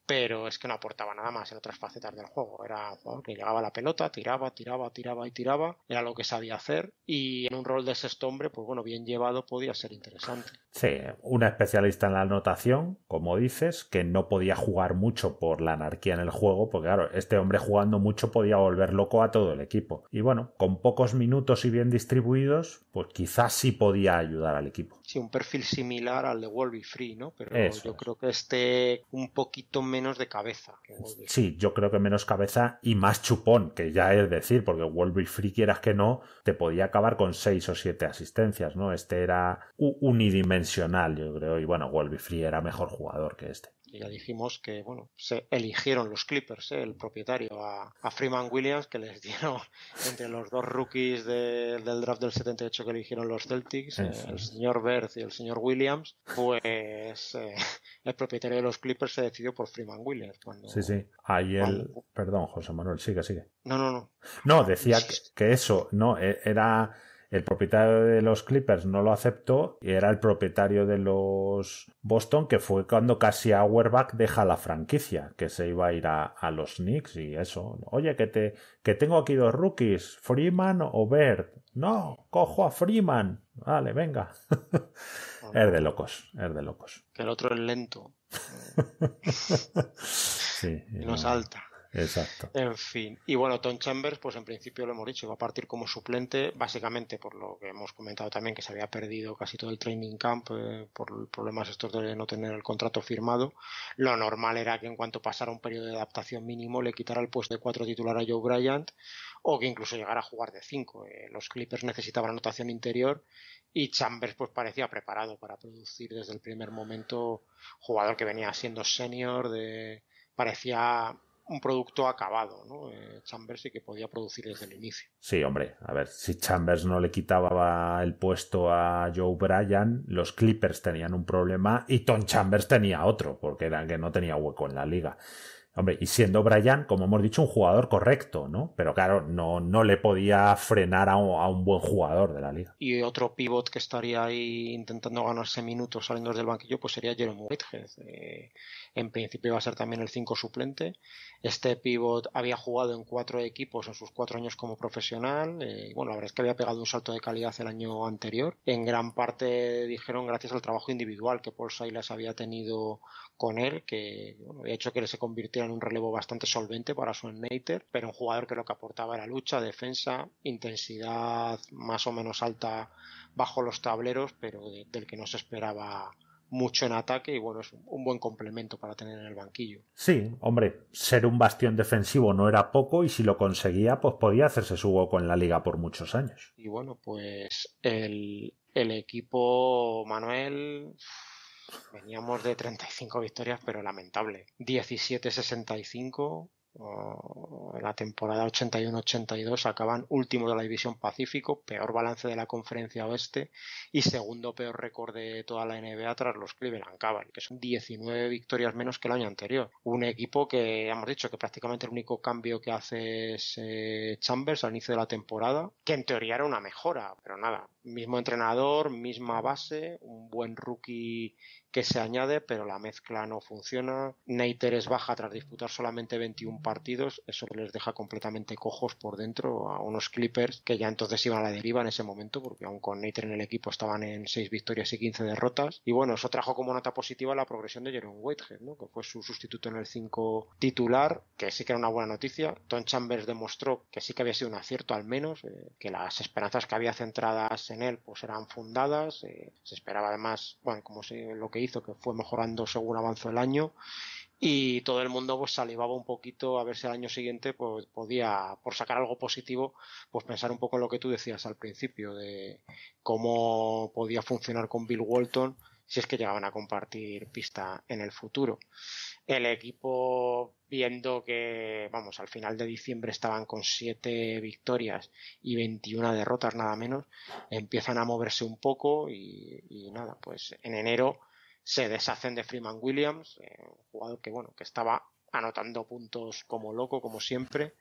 pero es que no aportaba nada más en otras facetas del juego. Era jugador que llegaba la pelota, tiraba, tiraba, tiraba y tiraba, era lo que sabía hacer y en un rol de sexto hombre, pues bueno, bien llevado podía ser interesante. Sí, una especialista en la anotación, como dices, que no podía jugar mucho por la anarquía en el juego, porque claro, este hombre jugando mucho podía volver loco a todo el equipo. Y bueno, con pocos minutos y bien distribuidos, pues quizás sí podía ayudar al equipo. Sí, un perfil similar al de Wolby Free, ¿no? Pero yo creo que este un poquito menos menos de cabeza. Sí, yo creo que menos cabeza y más chupón, que ya es decir, porque Wolby Free, quieras que no, te podía acabar con seis o siete asistencias, ¿no? Este era unidimensional, yo creo, y bueno, Wolby Free era mejor jugador que este ya dijimos que bueno se eligieron los Clippers ¿eh? el propietario a, Freeman Williams que les dieron entre los dos rookies del draft del 78 que eligieron los Celtics eh, el señor Berth y el señor Williams pues eh, el propietario de los Clippers se decidió por Freeman Williams. Cuando, sí, sí. Ahí el... Perdón, José Manuel, sigue, sigue. No, no, no. No, decía que, eso, no, e, era el propietario de los Clippers no lo aceptó y era el propietario de los Boston que fue cuando casi Auerbach deja la franquicia, que se iba a ir a, los Knicks y eso. Oye, que te que tengo aquí dos rookies, Freeman o Bird. No, cojo a Freeman. Vale, venga. Es de locos, es de locos. Que el otro es lento. sí, no, salta. Exacto. En fin. Y bueno, Tom Chambers, pues en principio lo hemos dicho, va a partir como suplente, básicamente por lo que hemos comentado también, que se había perdido casi todo el training camp eh, por problemas estos de no tener el contrato firmado. Lo normal era que en cuanto pasara un periodo de adaptación mínimo le quitara el puesto de cuatro titular a Joe Bryant o que incluso llegara a jugar de 5. Eh, los Clippers necesitaban anotación interior y Chambers pues parecía preparado para producir desde el primer momento jugador que venía siendo senior, de, parecía un producto acabado, ¿no? Eh, Chambers y que podía producir desde el inicio. Sí, hombre, a ver, si Chambers no le quitaba el puesto a Joe Bryan, los Clippers tenían un problema y Tom Chambers tenía otro, porque era que no tenía hueco en la liga. Hombre, y siendo Brian, como hemos dicho, un jugador correcto, ¿no? Pero claro, no, no le podía frenar a un, a un, buen jugador de la liga. Y otro pivot que estaría ahí intentando ganarse minutos saliendo del banquillo, pues sería Jerome Whitehead. Eh, en principio iba a ser también el 5 suplente. Este pivot había jugado en cuatro equipos en sus cuatro años como profesional. Eh, bueno, la verdad es que había pegado un salto de calidad el año anterior. En gran parte dijeron gracias al trabajo individual que Paul Silas había tenido con él, que había hecho que él se convirtiera en un relevo bastante solvente para su Nater, pero un jugador que lo que aportaba era lucha, defensa, intensidad más o menos alta bajo los tableros, pero del que no se esperaba mucho en ataque y bueno, es un buen complemento para tener en el banquillo. Sí, hombre, ser un bastión defensivo no era poco y si lo conseguía, pues podía hacerse su hueco en la liga por muchos años. Y bueno, pues el, el equipo Manuel veníamos de 35 victorias, pero lamentable. 17-65 en la temporada 81-82 acaban último de la división Pacífico, peor balance de la conferencia oeste y segundo peor récord de toda la NBA tras los Cleveland Cavaliers, que son 19 victorias menos que el año anterior. Un equipo que hemos dicho que prácticamente el único cambio que hace es eh, Chambers al inicio de la temporada, que en teoría era una mejora, pero nada, mismo entrenador, misma base, un buen rookie que se añade, pero la mezcla no funciona. Neiter es baja tras disputar solamente 21 partidos, eso les deja completamente cojos por dentro a unos Clippers que ya entonces iban a la deriva en ese momento, porque aún con Neiter en el equipo estaban en 6 victorias y 15 derrotas. Y bueno, eso trajo como nota positiva la progresión de Jerome Whitehead, que fue su sustituto en el 5 titular, que sí que era una buena noticia. Tom Chambers demostró que sí que había sido un acierto al menos, eh, que las esperanzas que había centradas en en él pues eran fundadas, eh, se esperaba además, bueno, como se, lo que hizo que fue mejorando según avanzó el año y todo el mundo pues salivaba un poquito a ver si al año siguiente pues podía por sacar algo positivo pues pensar un poco en lo que tú decías al principio de cómo podía funcionar con Bill Walton si es que llegaban a compartir pista en el futuro el equipo viendo que, vamos, al final de diciembre estaban con 7 victorias y 21 derrotas nada menos, empiezan a moverse un poco y, nada, pues en enero se deshacen de Freeman Williams, eh, un jugador que, bueno, que estaba anotando puntos como loco, como siempre,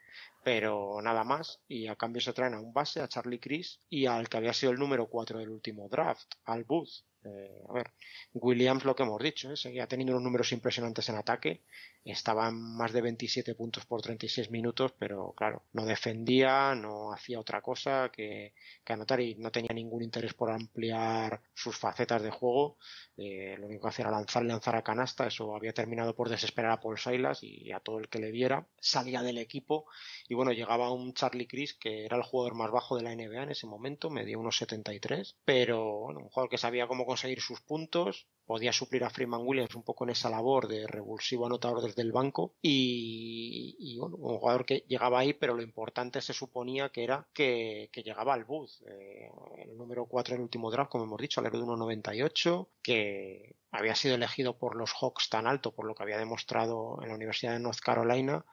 pero nada más. Y a cambio se traen a un base, a Charlie Chris y al que había sido el número 4 del último draft, al Booth. Eh, a ver, Williams, lo que hemos dicho, ¿eh? seguía teniendo unos números impresionantes en ataque. Estaban más de 27 puntos por 36 minutos, pero claro, no defendía, no hacía otra cosa que, anotar y no tenía ningún interés por ampliar sus facetas de juego. Eh, lo único que hacía era lanzar y lanzar a canasta. Eso había terminado por desesperar a Paul Silas y a todo el que le viera. Salía del equipo y bueno, llegaba un Charlie Chris, que era el jugador más bajo de la NBA en ese momento, medía unos 73, pero un jugador que sabía cómo seguir sus puntos, podía suplir a Freeman Williams un poco en esa labor de revulsivo anotador desde el banco y, bueno, un jugador que llegaba ahí pero lo importante se suponía que era que, llegaba al boot eh, el número 4 del último draft como hemos dicho al de 1.98 que había sido elegido por los Hawks tan alto por lo que había demostrado en la Universidad de North Carolina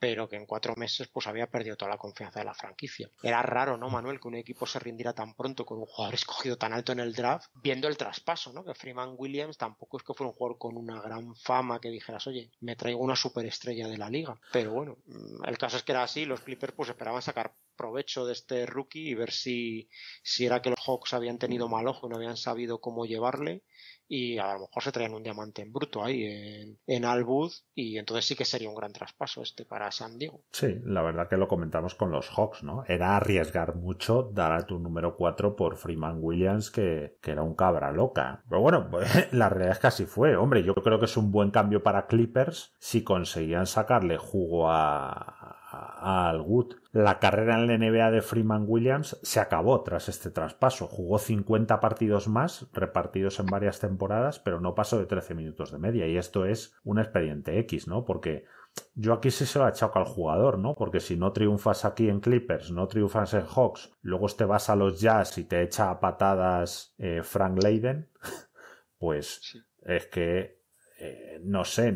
pero que en cuatro meses pues había perdido toda la confianza de la franquicia. Era raro, ¿no, Manuel, que un equipo se rindiera tan pronto con un jugador escogido tan alto en el draft, viendo el traspaso, ¿no? Que Freeman Williams tampoco es que fuera un jugador con una gran fama que dijeras, oye, me traigo una superestrella de la liga. Pero bueno, mm, el caso es que era así, los Clippers pues esperaban sacar provecho de este rookie y ver si, si era que los Hawks habían tenido mal ojo y no habían sabido cómo llevarle y a lo mejor se traen un diamante en bruto ahí en, Albud y entonces sí que sería un gran traspaso este para San Diego. Sí, la verdad que lo comentamos con los Hawks, ¿no? Era arriesgar mucho dar a tu número 4 por Freeman Williams que, que era un cabra loca. Pero bueno, la realidad es que así fue. Hombre, yo creo que es un buen cambio para Clippers si conseguían sacarle jugo a, al Wood. La carrera en la NBA de Freeman Williams se acabó tras este traspaso. Jugó 50 partidos más, repartidos en varias temporadas, pero no pasó de 13 minutos de media. Y esto es un expediente X, ¿no? Porque yo aquí sí se lo echado al jugador, ¿no? Porque si no triunfas aquí en Clippers, no triunfas en Hawks, luego te vas a los Jazz y te echa a patadas eh, Frank Leiden, pues es que, eh, no sé,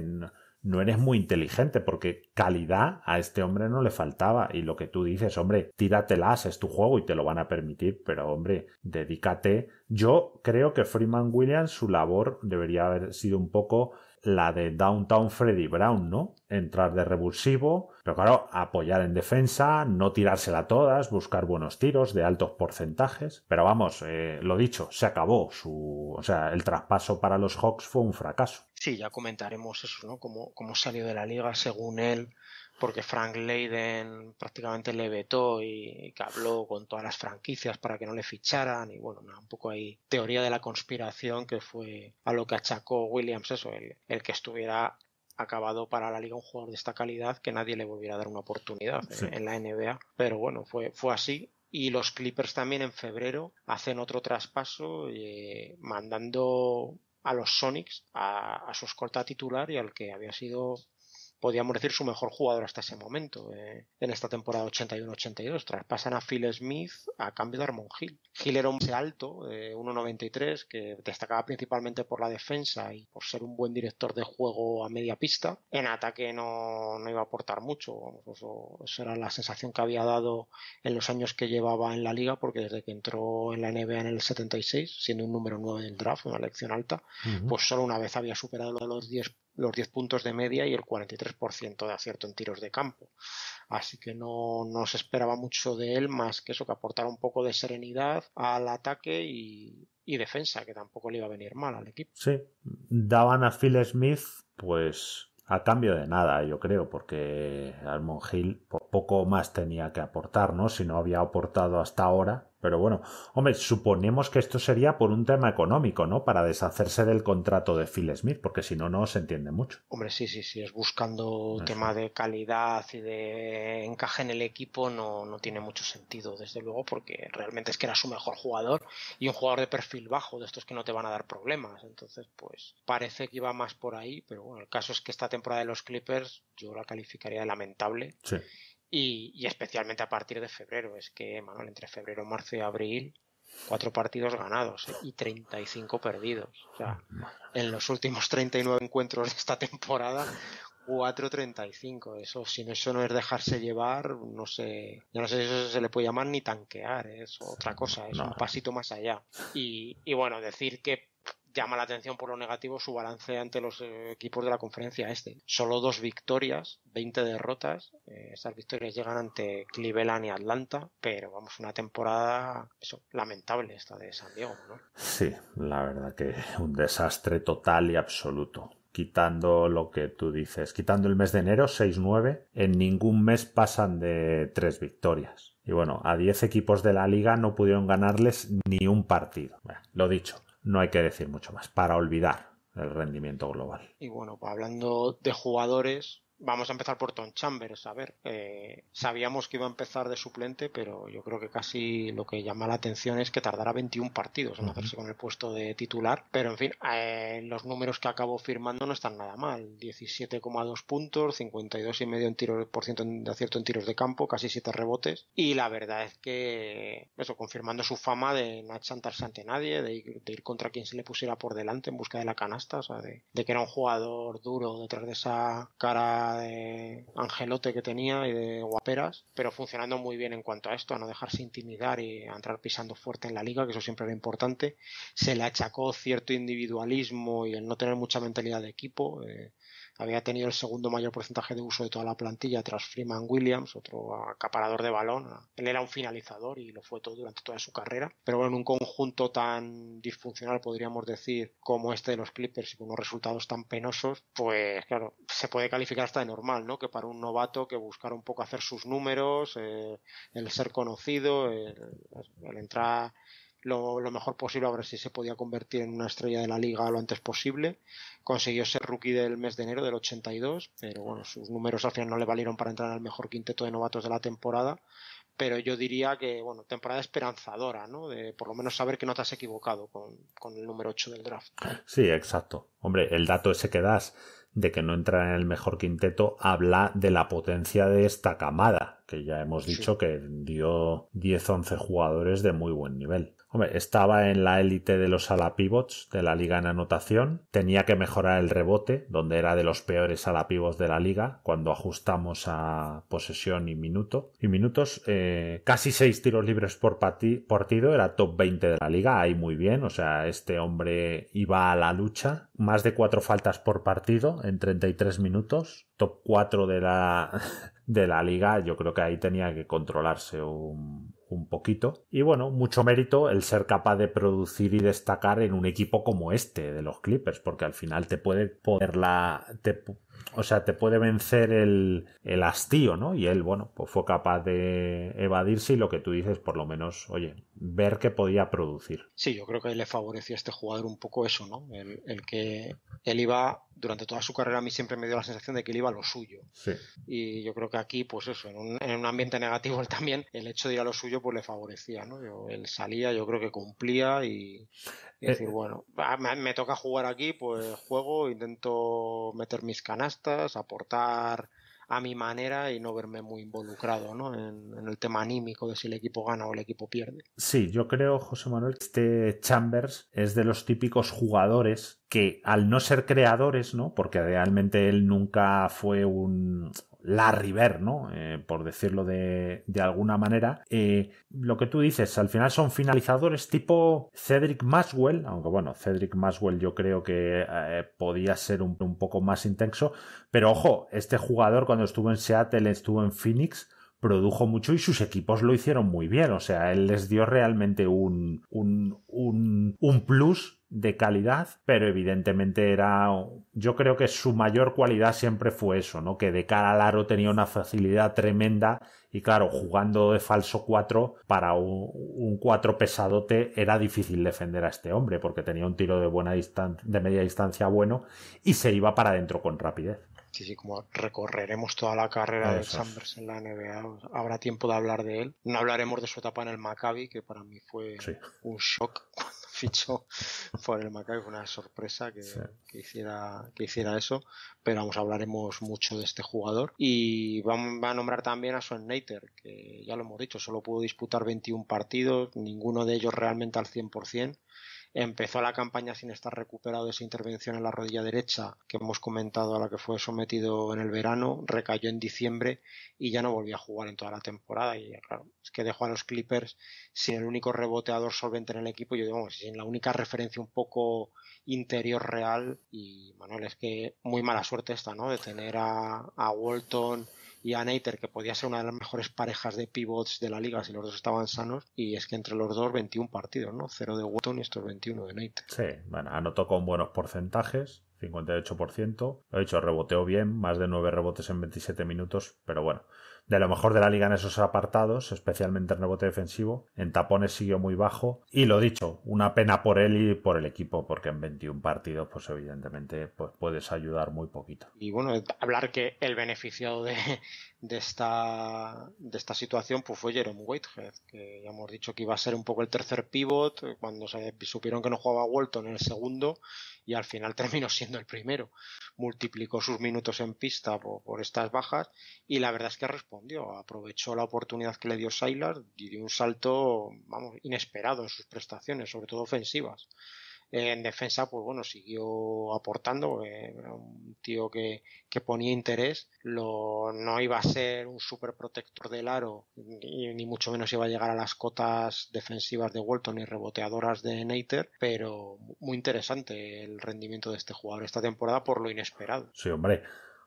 no eres muy inteligente porque calidad a este hombre no le faltaba y lo que tú dices, hombre, tíratelas, es tu juego y te lo van a permitir, pero hombre, dedícate. Yo creo que Freeman Williams su labor debería haber sido un poco la de Downtown Freddy Brown, ¿no? Entrar de revulsivo, pero claro, apoyar en defensa, no tirársela todas, buscar buenos tiros de altos porcentajes. Pero vamos, eh, lo dicho, se acabó su. O sea, el traspaso para los Hawks fue un fracaso. Sí, ya comentaremos eso, ¿no? Cómo, salió de la liga según él porque Frank Leiden prácticamente le vetó y, que habló con todas las franquicias para que no le ficharan y bueno, un poco ahí teoría de la conspiración que fue a lo que achacó Williams eso, el, el que estuviera acabado para la liga un jugador de esta calidad que nadie le volviera a dar una oportunidad en, la NBA. Pero bueno, fue, fue así y los Clippers también en febrero hacen otro traspaso eh, mandando a los Sonics, a, su escolta titular y al que había sido podríamos decir, su mejor jugador hasta ese momento, eh, en esta temporada 81-82. Traspasan a Phil Smith a cambio de Armon Hill. Hill era un alto, 1.93, eh, que destacaba principalmente por la defensa y por ser un buen director de juego a media pista. En ataque no, iba a aportar mucho, eso, era la sensación que había dado en los años que llevaba en la liga, porque desde que entró en la NBA en el 76, siendo un número 9 del draft, una elección alta, pues solo una vez había superado los 10 los 10 puntos de media y el 43% de acierto en tiros de campo. Así que no, no, se esperaba mucho de él más que eso, que aportara un poco de serenidad al ataque y, defensa, que tampoco le iba a venir mal al equipo. Sí, daban a Phil Smith pues a cambio de nada, yo creo, porque Almond Hill poco más tenía que aportar, ¿no? Si no había aportado hasta ahora, pero bueno, hombre, suponemos que esto sería por un tema económico, ¿no? Para deshacerse del contrato de Phil Smith, porque si no, no se entiende mucho. Hombre, sí, sí, sí, es buscando tema de calidad y de encaje en el equipo, no, no tiene mucho sentido, desde luego, porque realmente es que era su mejor jugador y un jugador de perfil bajo, de estos que no te van a dar problemas. Entonces, pues parece que iba más por ahí, pero bueno, el caso es que esta temporada de los Clippers yo la calificaría de lamentable. Sí y, especialmente a partir de febrero. Es que, Manuel, entre febrero, marzo y abril, cuatro partidos ganados ¿eh? y 35 perdidos. O sea, en los últimos 39 encuentros de esta temporada, 4 Eso, si no, eso no es dejarse llevar, no sé, yo no sé si eso se le puede llamar ni tanquear, ¿eh? es otra cosa, es un pasito más allá. y bueno, decir que llama la atención por lo negativo su balance ante los eh, equipos de la conferencia este. Solo dos victorias, 20 derrotas. Eh, estas victorias llegan ante Cleveland y Atlanta, pero vamos, una temporada eso, lamentable esta de San Diego, ¿no? Sí, la verdad que un desastre total y absoluto quitando lo que tú dices, quitando el mes de enero, 6-9, en ningún mes pasan de tres victorias. Y bueno, a 10 equipos de la liga no pudieron ganarles ni un partido. lo dicho, no hay que decir mucho más, para olvidar el rendimiento global. Y bueno, hablando de jugadores, Vamos a empezar por Tom Chambers. A ver, eh, sabíamos que iba a empezar de suplente, pero yo creo que casi lo que llama la atención es que tardará 21 partidos en hacerse con el puesto de titular. Pero en fin, eh, los números que acabó firmando no están nada mal. 17,2 puntos, 52 y medio en tiros por ciento de acierto en tiros de campo, casi 7 rebotes. Y la verdad es que eso confirmando su fama de no achantarse ante nadie, de ir, contra quien se le pusiera por delante en busca de la canasta, o sea, de que era un jugador duro detrás de esa cara de angelote que tenía y de guaperas, pero funcionando muy bien en cuanto a esto, a no dejarse intimidar y a entrar pisando fuerte en la liga, que eso siempre era importante. Se le achacó cierto individualismo y el no tener mucha mentalidad de equipo. Eh, había tenido el segundo mayor porcentaje de uso de toda la plantilla tras Freeman Williams, otro acaparador de balón. Él era un finalizador y lo fue todo durante toda su carrera. Pero bueno, en un conjunto tan disfuncional, podríamos decir, como este de los Clippers y con unos resultados tan penosos, pues claro, se puede calificar hasta de normal, ¿no? Que para un novato que buscar un poco hacer sus números, eh, el ser conocido, el entrar lo, mejor posible a ver si se podía convertir en una estrella de la liga lo antes posible. Consiguió ser rookie del mes de enero del 82, pero bueno, sus números al final no le valieron para entrar al mejor quinteto de novatos de la temporada. Pero yo diría que, bueno, temporada esperanzadora, ¿no? De por lo menos saber que no te has equivocado con, con el número 8 del draft. Sí, exacto. Hombre, el dato ese que das de que no entra en el mejor quinteto habla de la potencia de esta camada que ya hemos dicho que dio 10-11 jugadores de muy buen nivel. Hombre, estaba en la élite de los ala pivots de la liga en anotación, tenía que mejorar el rebote, donde era de los peores ala de la liga, cuando ajustamos a posesión y minuto. Y minutos, eh, casi 6 tiros libres por partido, era top 20 de la liga, ahí muy bien, o sea, este hombre iba a la lucha, más de 4 faltas por partido en 33 minutos, top 4 de la de la liga, yo creo que ahí tenía que controlarse un, un poquito. Y bueno, mucho mérito el ser capaz de producir y destacar en un equipo como este de los Clippers, porque al final te puede poner la, te, o sea, te puede vencer el, hastío, ¿no? Y él, bueno, pues fue capaz de evadirse y lo que tú dices, por lo menos, oye, ver qué podía producir. Sí, yo creo que le favorecía a este jugador un poco eso, ¿no? El, que él iba, durante toda su carrera a mí siempre me dio la sensación de que él iba a lo suyo. Sí. Y yo creo que aquí, pues eso, en un, ambiente negativo él también, el hecho de ir a lo suyo, pues le favorecía, ¿no? Yo, él salía, yo creo que cumplía y... Es decir, eh, bueno, me, toca jugar aquí, pues juego, intento meter mis canastas, aportar a mi manera y no verme muy involucrado ¿no? en, el tema anímico de si el equipo gana o el equipo pierde. Sí, yo creo, José Manuel, que este Chambers es de los típicos jugadores que al no ser creadores, ¿no? Porque realmente él nunca fue un, la River, ¿no? Eh, por decirlo de, alguna manera. Eh, lo que tú dices, al final son finalizadores tipo Cedric Maxwell, aunque bueno, Cedric Maxwell yo creo que eh, podía ser un, un poco más intenso, pero ojo, este jugador cuando estuvo en Seattle, estuvo en Phoenix, produjo mucho y sus equipos lo hicieron muy bien. O sea, él les dio realmente un, un, un, un plus de calidad, pero evidentemente era, yo creo que su mayor cualidad siempre fue eso, ¿no? Que de cara al aro tenía una facilidad tremenda y claro, jugando de falso 4 para un 4 pesadote era difícil defender a este hombre porque tenía un tiro de buena distancia, de media distancia bueno y se iba para adentro con rapidez. Sí, sí, como recorreremos toda la carrera de Sanders en la NBA, habrá tiempo de hablar de él. No hablaremos de su etapa en el Maccabi, que para mí fue un shock fichó por el Maccabi, fue una sorpresa que, que, hiciera, que hiciera eso, pero vamos, hablaremos mucho de este jugador y vamos, va a nombrar también a su Nater, que ya lo hemos dicho, solo pudo disputar 21 partidos, ninguno de ellos realmente al 100%, Empezó la campaña sin estar recuperado de esa intervención en la rodilla derecha que hemos comentado a la que fue sometido en el verano, recayó en diciembre y ya no volvió a jugar en toda la temporada. Y claro, es que dejó a los Clippers sin el único reboteador solvente en el equipo, yo digo, sin la única referencia un poco interior real. Y Manuel, es que muy mala suerte esta, ¿no? De tener a, a Walton y a Neiter que podía ser una de las mejores parejas de pivots de la liga si los dos estaban sanos. Y es que entre los dos, 21 partidos, ¿no? Cero de Wotton y estos 21 de Neiter. Sí, bueno, anotó con buenos porcentajes. 58%. Lo he dicho, reboteo bien, más de 9 rebotes en 27 minutos, pero bueno, de lo mejor de la liga en esos apartados, especialmente en rebote defensivo. En tapones siguió muy bajo. Y lo dicho, una pena por él y por el equipo, porque en 21 partidos, pues evidentemente, pues, puedes ayudar muy poquito. Y bueno, hablar que el beneficiado de, de esta, situación pues fue Jerome Whitehead, que ya hemos dicho que iba a ser un poco el tercer pivot, eh, cuando supieron que no jugaba Walton en el segundo y al final terminó siendo el primero. Multiplicó sus minutos en pista por, estas bajas y la verdad es que respondió, aprovechó la oportunidad que le dio Sailor y dio un salto, vamos, inesperado en sus prestaciones, sobre todo ofensivas en defensa, pues bueno, siguió aportando, eh, era un tío que, ponía interés, lo, no iba a ser un super protector del aro, ni, mucho menos iba a llegar a las cotas defensivas de Walton y reboteadoras de Nater, pero muy interesante el rendimiento de este jugador esta temporada por lo inesperado. Sí, hombre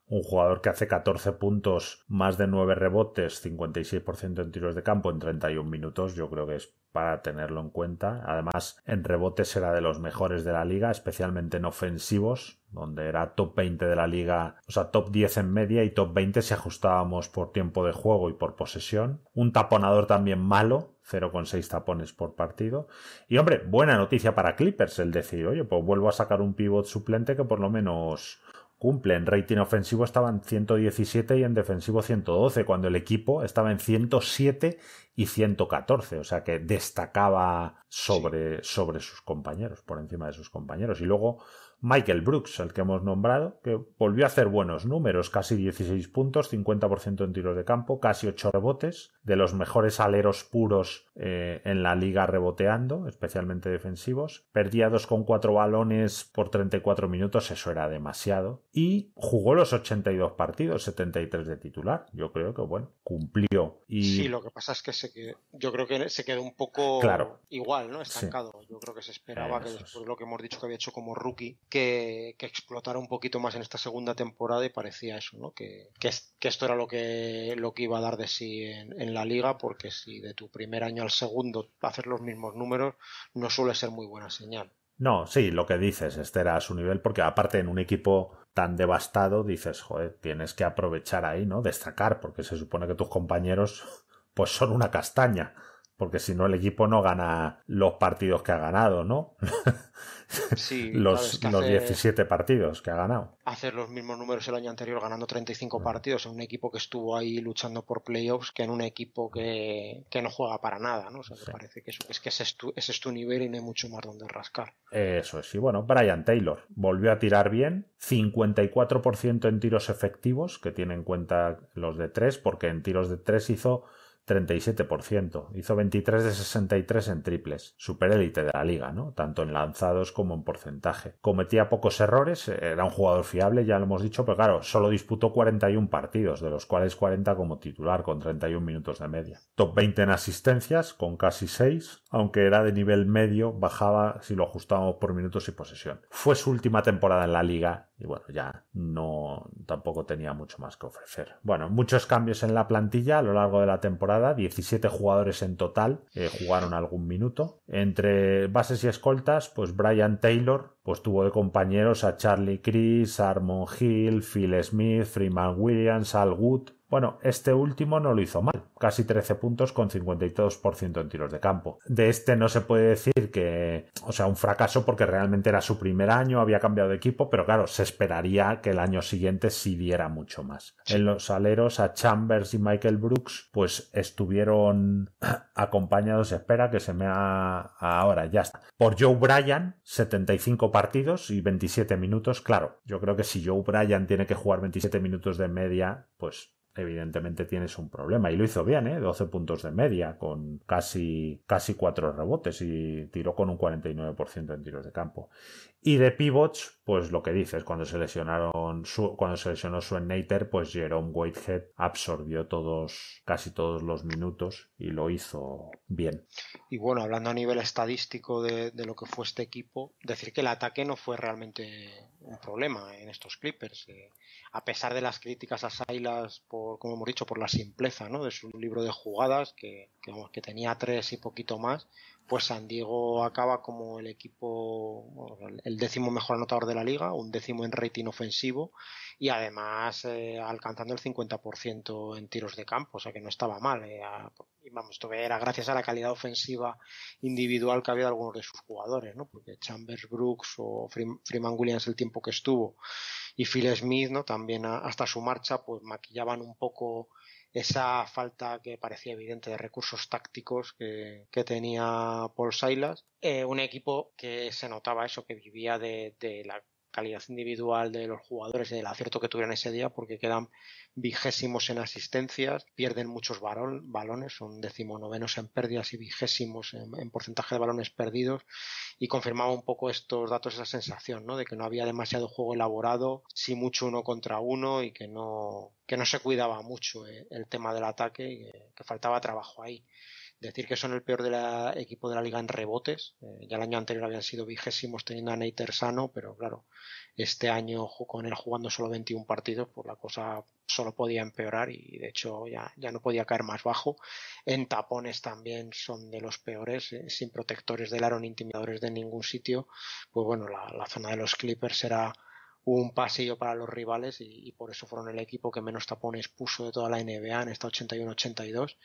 un jugador que hace 14 puntos, más de 9 rebotes, 56% en tiros de campo en 31 minutos, yo creo que es para tenerlo en cuenta. Además, en rebotes era de los mejores de la liga, especialmente en ofensivos, donde era top 20 de la liga, o sea, top 10 en media y top 20 si ajustábamos por tiempo de juego y por posesión. Un taponador también malo, 0,6 tapones por partido. Y hombre, buena noticia para Clippers el decir, oye, pues vuelvo a sacar un pivot suplente que por lo menos cumple. En rating ofensivo estaban 117 y en defensivo 112, cuando el equipo estaba en 107 y 114, o sea que destacaba sobre, sobre sus compañeros, por encima de sus compañeros. Y luego Michael Brooks, el que hemos nombrado, que volvió a hacer buenos números, casi 16 puntos, 50% en tiros de campo, casi 8 rebotes, de los mejores aleros puros eh, en la liga reboteando, especialmente defensivos. Perdía 2,4 balones por 34 minutos, eso era demasiado. Y jugó los 82 partidos, 73 de titular. Yo creo que, bueno, cumplió. Y... Sí, lo que pasa es que se quedó, yo creo que se quedó un poco claro. igual, ¿no? Estancado. Yo creo que se esperaba eh, que después lo que hemos dicho que había hecho como rookie, que, que, explotara un poquito más en esta segunda temporada y parecía eso, ¿no? Que, que, esto era lo que, lo que iba a dar de sí en, en la liga, porque si de tu primer año segundo hacer los mismos números no suele ser muy buena señal. No, sí, lo que dices, este era su nivel, porque aparte en un equipo tan devastado dices, joder, tienes que aprovechar ahí, ¿no? Destacar, porque se supone que tus compañeros pues son una castaña porque si no el equipo no gana los partidos que ha ganado, ¿no? Sí, los, 17 partidos que ha ganado. Hacer los mismos números el año anterior ganando 35 mm. partidos en un equipo que estuvo ahí luchando por playoffs que en un equipo mm. que, no juega para nada, ¿no? O sea, parece que, es que ese es, tu, es, tu, nivel y no hay mucho más donde rascar. Eso es, y bueno, Brian Taylor volvió a tirar bien, 54% en tiros efectivos, que tiene en cuenta los de 3, porque en tiros de 3 hizo 37%. Hizo 23 de 63 en triples, superélite de la liga, ¿no? Tanto en lanzados como en porcentaje. Cometía pocos errores, era un jugador fiable, ya lo hemos dicho, pero claro, solo disputó 41 partidos, de los cuales 40 como titular, con 31 minutos de media. Top 20 en asistencias, con casi 6, aunque era de nivel medio, bajaba si lo ajustábamos por minutos y posesión. Fue su última temporada en la liga y bueno, ya no tampoco tenía mucho más que ofrecer. Bueno, muchos cambios en la plantilla a lo largo de la temporada, 17 jugadores en total eh, jugaron algún minuto. Entre bases y escoltas, pues Brian Taylor pues tuvo de compañeros a Charlie Chris, Armon Hill, Phil Smith, Freeman Williams, Al Wood, bueno, este último no lo hizo mal, casi 13 puntos con 52% en tiros de campo. De este no se puede decir que, o sea, un fracaso porque realmente era su primer año, había cambiado de equipo, pero claro, se esperaría que el año siguiente sí diera mucho más. En los aleros a Chambers y Michael Brooks, pues estuvieron acompañados, espera que se me ha... ahora, ya está. Por Joe Bryan, 75 partidos y 27 minutos, claro, yo creo que si Joe Bryan tiene que jugar 27 minutos de media, pues evidentemente tienes un problema. Y lo hizo bien, ¿eh? 12 puntos de media, con casi, casi 4 rebotes y tiró con un 49% en tiros de campo. Y de pivots, pues lo que dices, cuando se lesionó su, cuando se lesionó Nater, pues Jerome Whitehead absorbió todos, casi todos los minutos y lo hizo bien. Y bueno, hablando a nivel estadístico de, lo que fue este equipo, decir que el ataque no fue realmente un problema en estos Clippers. Eh, a pesar de las críticas a Silas por, como hemos dicho, por la simpleza ¿no? de su libro de jugadas, que, que, que tenía tres y poquito más, pues San Diego acaba como el equipo, el décimo mejor anotador de la liga, un décimo en rating ofensivo y además eh, alcanzando el 50% en tiros de campo, o sea que no estaba mal. Eh, y vamos, esto era gracias a la calidad ofensiva individual que había de algunos de sus jugadores, ¿no? Porque Chambers Brooks o Freeman Williams el tiempo que estuvo y Phil Smith, ¿no? También hasta su marcha, pues maquillaban un poco esa falta que parecía evidente de recursos tácticos que, tenía Paul Silas. Eh, un equipo que se notaba eso, que vivía de, de la calidad individual de los jugadores y del acierto que tuvieron ese día, porque quedan vigésimos en asistencias, pierden muchos balones, son decimonovenos en pérdidas y vigésimos en, porcentaje de balones perdidos, y confirmaba un poco estos datos, esa sensación, ¿no? De que no había demasiado juego elaborado, si mucho uno contra uno y que no, que no se cuidaba mucho eh, el tema del ataque y que faltaba trabajo ahí. Decir que son el peor de equipo de la liga en rebotes. Eh, ya el año anterior habían sido vigésimos teniendo a Neiter sano, pero claro, este año con él jugando solo 21 partidos, pues la cosa solo podía empeorar y de hecho ya, ya no podía caer más bajo. En tapones también son de los peores, eh, sin protectores del aro ni intimidadores de ningún sitio. Pues bueno, la, zona de los Clippers era un pasillo para los rivales y, y, por eso fueron el equipo que menos tapones puso de toda la NBA en esta 81-82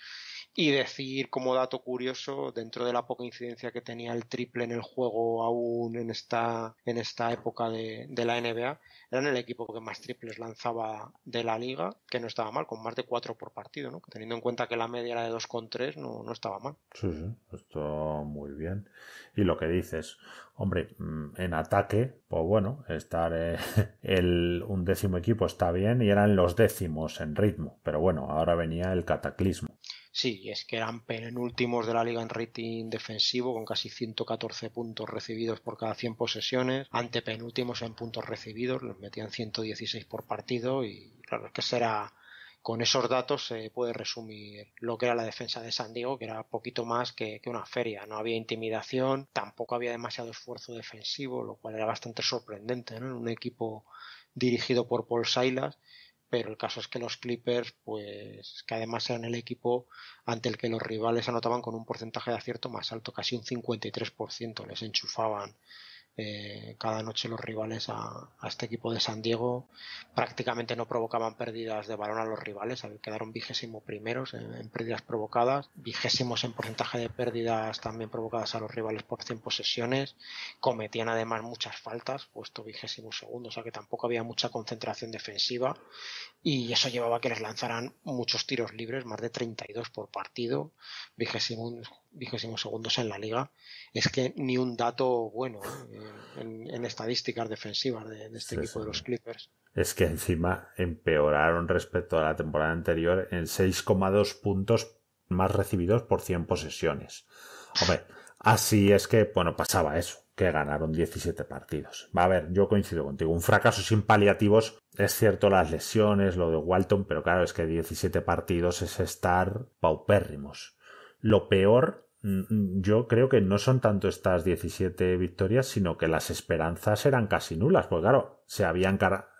y decir como dato curioso, dentro de la poca incidencia que tenía el triple en el juego aún en esta, en esta época de, la NBA, eran el equipo que más triples lanzaba de la liga, que no estaba mal, con más de cuatro por partido, teniendo en cuenta que la media era de 2,3, no, no estaba mal. Sí, sí, esto muy bien. Y lo que dices, hombre, mm, en ataque, pues bueno, estar eh, el undécimo equipo está bien y eran los décimos en ritmo, pero bueno, ahora venía el cataclismo. Sí, es que eran penúltimos de la liga en rating defensivo, con casi 114 puntos recibidos por cada 100 posesiones, antepenúltimos en puntos recibidos, los metían 116 por partido y claro, que será con esos datos se puede resumir lo que era la defensa de San Diego, que era poquito más que, una feria. No había intimidación, tampoco había demasiado esfuerzo defensivo, lo cual era bastante sorprendente en un equipo dirigido por Paul Silas pero el caso es que los Clippers, pues que además eran el equipo ante el que los rivales anotaban con un porcentaje de acierto más alto, casi un 53%, les enchufaban eh, cada noche los rivales a, este equipo de San Diego prácticamente no provocaban pérdidas de balón a los rivales, quedaron vigésimo primeros en, pérdidas provocadas, vigésimos en porcentaje de pérdidas también provocadas a los rivales por 100 posesiones, cometían además muchas faltas, puesto vigésimo segundo, o sea que tampoco había mucha concentración defensiva y eso llevaba a que les lanzaran muchos tiros libres, más de 32 por partido, vigésimo vigésimos segundos en la liga, es que ni un dato bueno eh, en, estadísticas defensivas de, este equipo de los Clippers. Es que encima empeoraron respecto a la temporada anterior en 6,2 puntos más recibidos por 100 posesiones. así es que, bueno, pasaba eso, que ganaron 17 partidos. Va a ver, yo coincido contigo, un fracaso sin paliativos. Es cierto las lesiones, lo de Walton, pero claro, es que 17 partidos es estar paupérrimos. Lo peor Mm, mm, yo creo que no son tanto estas 17 victorias, sino que las esperanzas eran casi nulas, porque claro, se habían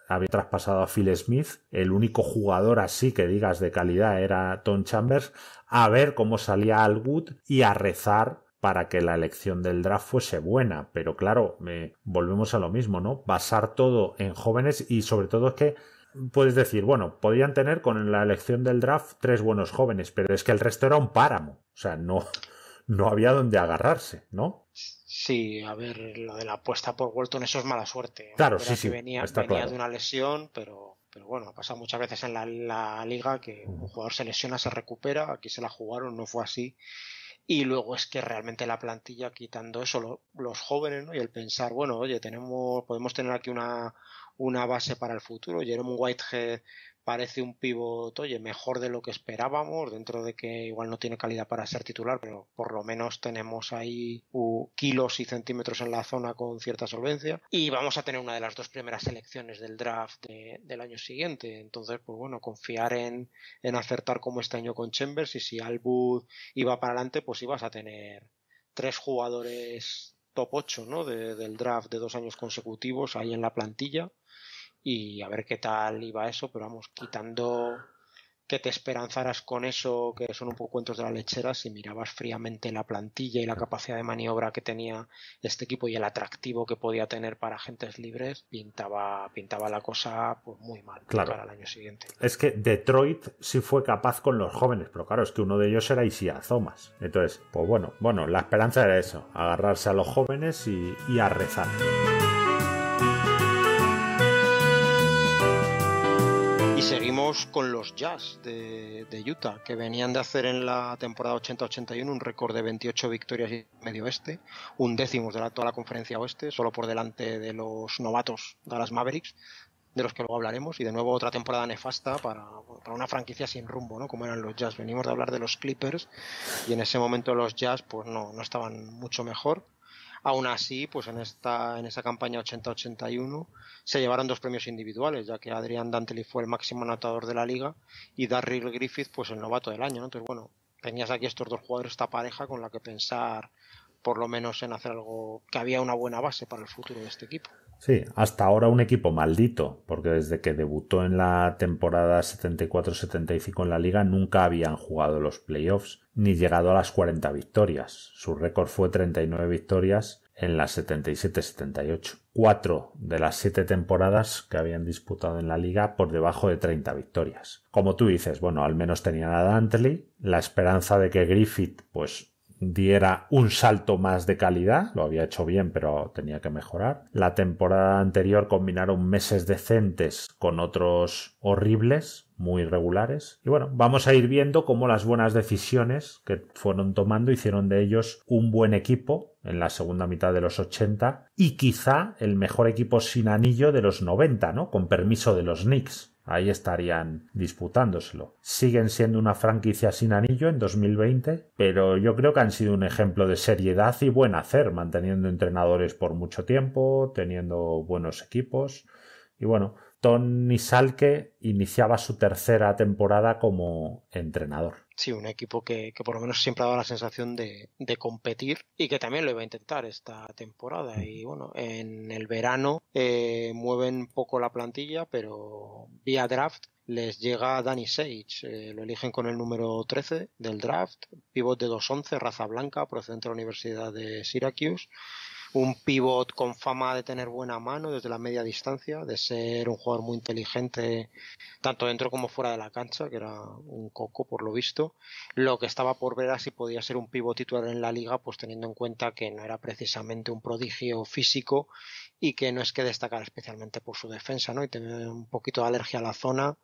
había traspasado a Phil Smith, el único jugador así que digas de calidad era Tom Chambers, a ver cómo salía Alwood y a rezar para que la elección del draft fuese buena. Pero claro, eh, volvemos a lo mismo, ¿no? Basar todo en jóvenes y sobre todo es que puedes decir, bueno, podían tener con la elección del draft tres buenos jóvenes, pero es que el resto era un páramo. O sea, no, no había donde agarrarse, ¿no? Sí, a ver, lo de la apuesta por Walton, eso es mala suerte. Claro, sí, sí. venía, de una lesión, pero, pero bueno, ha pasado muchas veces en la, liga que un jugador se lesiona, se recupera, aquí se la jugaron, no fue así. Y luego es que realmente la plantilla, quitando eso, los jóvenes, ¿no? Y el pensar, bueno, oye, tenemos, podemos tener aquí una, una base para el futuro. Jerome Whitehead parece un pivot, oye, mejor de lo que esperábamos, dentro de que igual no tiene calidad para ser titular, pero por lo menos tenemos ahí uh, kilos y centímetros en la zona con cierta solvencia. Y vamos a tener una de las dos primeras selecciones del draft del año siguiente. Entonces, pues bueno, confiar en, en acertar como este año con Chambers y si Albu iba para adelante, pues ibas a tener tres jugadores top 8 ¿no? del draft de dos años consecutivos ahí en la plantilla y a ver qué tal iba eso, pero vamos, quitando que te esperanzaras con eso, que son un poco cuentos de la lechera, si mirabas fríamente la plantilla y la capacidad de maniobra que tenía este equipo y el atractivo que podía tener para agentes libres, pintaba, pintaba la cosa pues, muy mal claro. para el año siguiente. Es que Detroit sí fue capaz con los jóvenes, pero claro, es que uno de ellos era Isia Thomas. Entonces, pues bueno, bueno, la esperanza era eso, agarrarse a los jóvenes y, y a rezar. seguimos con los Jazz de, Utah, que venían de hacer en la temporada 80-81 un récord de 28 victorias y medio oeste, un décimo de la, toda la conferencia oeste, solo por delante de los novatos Dallas Mavericks, de los que luego hablaremos, y de nuevo otra temporada nefasta para, una franquicia sin rumbo, ¿no? Como eran los Jazz. Venimos de hablar de los Clippers, y en ese momento los Jazz, pues no, no estaban mucho mejor. Aún así, pues en esta, en campaña 80-81 se llevaron dos premios individuales, ya que Adrián Dantley fue el máximo anotador de la liga y Darryl Griffith, pues el novato del año. Entonces, bueno, tenías aquí estos dos jugadores, esta pareja con la que pensar por lo menos en hacer algo que había una buena base para el futuro de este equipo. Sí, hasta ahora un equipo maldito, porque desde que debutó en la temporada 74-75 en la liga nunca habían jugado los playoffs ni llegado a las 40 victorias. Su récord fue 39 victorias en las 77-78. Cuatro de las siete temporadas que habían disputado en la liga por debajo de 30 victorias. Como tú dices, bueno, al menos tenían a Dantley, la esperanza de que Griffith pues diera un salto más de calidad, lo había hecho bien pero tenía que mejorar. La temporada anterior combinaron meses decentes con otros horribles, muy regulares. Y bueno, vamos a ir viendo cómo las buenas decisiones que fueron tomando hicieron de ellos un buen equipo en la segunda mitad de los 80 y quizá el mejor equipo sin anillo de los 90, ¿no? Con permiso de los Knicks. Ahí estarían disputándoselo. Siguen siendo una franquicia sin anillo en 2020, pero yo creo que han sido un ejemplo de seriedad y buen hacer, manteniendo entrenadores por mucho tiempo, teniendo buenos equipos. Y bueno, Tony Salke iniciaba su tercera temporada como entrenador un equipo que, por lo menos siempre ha dado la sensación de, competir y que también lo iba a intentar esta temporada. Y bueno, en el verano eh, mueven poco la plantilla, pero vía draft les llega Danny Sage, eh, lo eligen con el número 13 del draft, pivot de 2'11, raza blanca, procedente de la Universidad de Syracuse un pivot con fama de tener buena mano desde la media distancia, de ser un jugador muy inteligente, tanto dentro como fuera de la cancha, que era un coco por lo visto. Lo que estaba por ver era si podía ser un pivot titular en la liga, pues teniendo en cuenta que no era precisamente un prodigio físico y que no es que destacar especialmente por su defensa, ¿no? Y tener un poquito de alergia a la zona.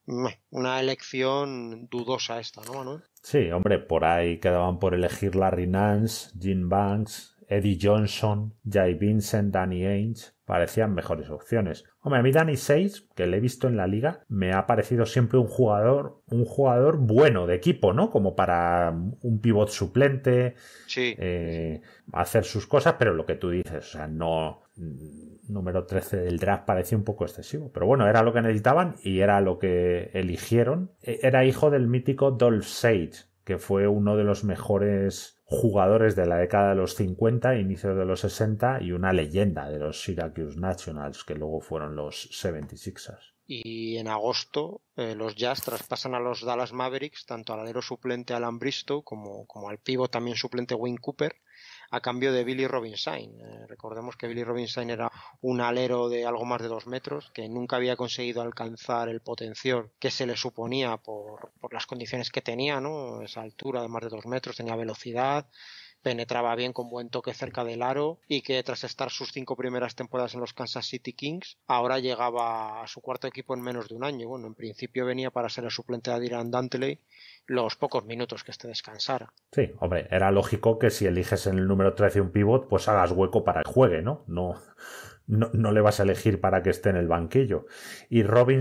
Una elección dudosa esta, ¿no, Manuel? Sí, hombre, por ahí quedaban por elegir Larry Nance, Jim Banks, Eddie Johnson, Jay Vincent, Danny Ainge parecían mejores opciones. Hombre, a mí Danny 6, que le he visto en la liga, me ha parecido siempre un jugador, un jugador bueno de equipo, ¿no? Como para un pivot suplente, eh, hacer sus cosas, pero lo que tú dices, o sea, no mm, número 13 del draft parecía un poco excesivo, pero bueno, era lo que necesitaban y era lo que eligieron. E, era hijo del mítico Dolph Sage, que fue uno de los mejores jugadores de la década de los 50, inicios de los 60 y una leyenda de los Syracuse Nationals que luego fueron los 76ers. Y en agosto eh, los Jazz traspasan a los Dallas Mavericks tanto al alero suplente Alan Bristow como, como al pivo también suplente Wayne Cooper a cambio de Billy Robinson eh, recordemos que Billy Robinson era un alero de algo más de dos metros que nunca había conseguido alcanzar el potencial que se le suponía por, por las condiciones que tenía, ¿no? Esa altura de más de dos metros, tenía velocidad, penetraba bien con buen toque cerca del aro y que tras estar sus cinco primeras temporadas en los Kansas City Kings, ahora llegaba a su cuarto equipo en menos de un año. Bueno, en principio venía para ser el suplente de Dylan Dantley los pocos minutos que este descansara. Sí, hombre, era lógico que si eliges en el número 13 un pivot, pues hagas hueco para el juegue, ¿no? No, no, le vas a elegir para que esté en el banquillo. Y Robin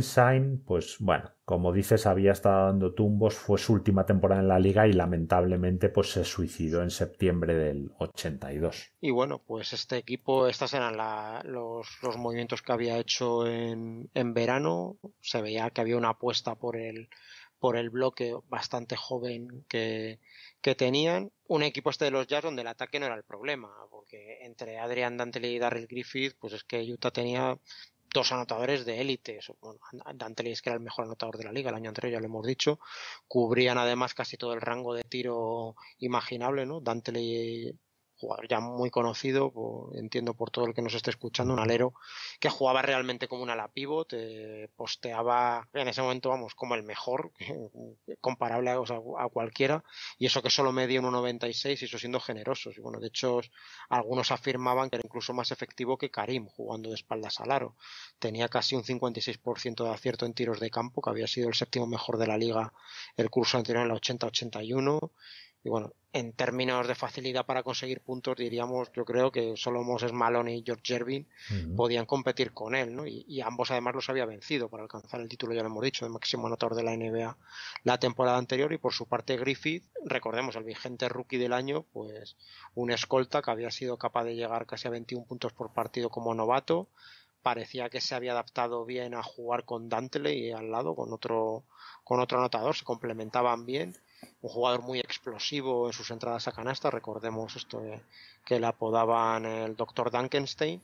pues bueno, como dices, había estado dando tumbos, fue su última temporada en la liga y lamentablemente pues se suicidó en septiembre del 82. Y bueno, pues este equipo, estas eran los, los, movimientos que había hecho en, en verano, se veía que había una apuesta por el, por el bloque bastante joven que, que tenían un equipo este de los Jazz donde el ataque no era el problema, porque entre Adrian Dantley y Darryl Griffith, pues es que Utah tenía dos anotadores de élite. Bueno, Dantley es que era el mejor anotador de la liga el año anterior, ya lo hemos dicho. Cubrían además casi todo el rango de tiro imaginable, ¿no? Dantley jugador ya muy conocido, entiendo por todo el que nos esté escuchando, un alero que jugaba realmente como un ala pivot, eh, posteaba en ese momento, vamos, como el mejor, comparable a, cualquiera, y eso que solo medía 1,96 y eso siendo generosos. Y bueno, de hecho, algunos afirmaban que era incluso más efectivo que Karim jugando de espaldas al aro. Tenía casi un 56% de acierto en tiros de campo, que había sido el séptimo mejor de la liga el curso anterior en la 80-81 y bueno, en términos de facilidad para conseguir puntos, diríamos, yo creo que solo Moses Malone y George Jervin podían competir con él, ¿no? Y, ambos además los había vencido para alcanzar el título, ya lo hemos dicho, de máximo anotador de la NBA la temporada anterior. Y por su parte, Griffith, recordemos, el vigente rookie del año, pues un escolta que había sido capaz de llegar casi a 21 puntos por partido como novato. Parecía que se había adaptado bien a jugar con Dantley y al lado, con otro, con otro anotador, se complementaban bien un jugador muy explosivo en sus entradas a canasta, recordemos esto eh, que le apodaban el Dr. Dunkenstein.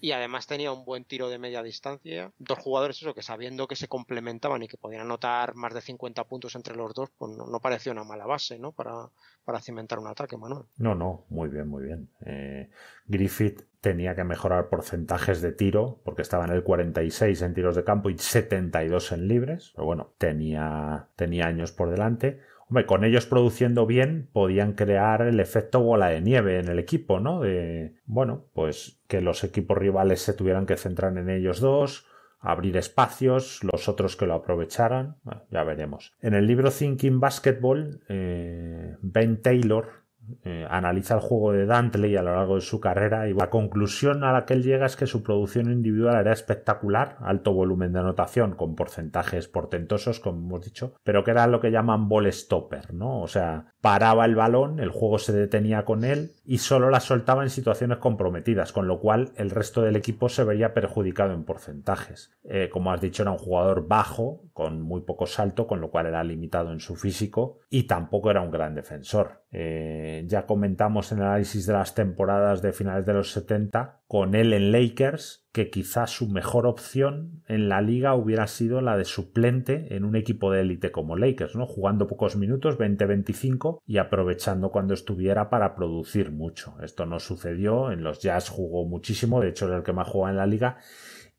y además tenía un buen tiro de media distancia. Dos jugadores, eso, que sabiendo que se complementaban y que podían anotar más de 50 puntos entre los dos, pues no, parecía una mala base, ¿no? Para, para cimentar un ataque, Manuel. No, no, muy bien, muy bien. Eh, Griffith tenía que mejorar porcentajes de tiro, porque estaba en el 46 en tiros de campo y 72 en libres, pero bueno, tenía, tenía años por delante. Hombre, con ellos produciendo bien podían crear el efecto bola de nieve en el equipo, ¿no? De, bueno, pues que los equipos rivales se tuvieran que centrar en ellos dos, abrir espacios, los otros que lo aprovecharan, ya veremos. En el libro Thinking Basketball, eh, Ben Taylor eh, analiza el juego de Dantley a lo largo de su carrera y la conclusión a la que él llega es que su producción individual era espectacular, alto volumen de anotación con porcentajes portentosos, como hemos dicho, pero que era lo que llaman ball stopper, ¿no? O sea, paraba el balón, el juego se detenía con él y solo la soltaba en situaciones comprometidas, con lo cual el resto del equipo se vería perjudicado en porcentajes. Eh, como has dicho, era un jugador bajo, con muy poco salto, con lo cual era limitado en su físico y tampoco era un gran defensor. Eh, eh, ya comentamos en el análisis de las temporadas de finales de los 70, con él en Lakers, que quizás su mejor opción en la liga hubiera sido la de suplente en un equipo de élite como Lakers, ¿no? jugando pocos minutos, 20-25, y aprovechando cuando estuviera para producir mucho. Esto no sucedió, en los Jazz jugó muchísimo, de hecho es el que más jugaba en la liga,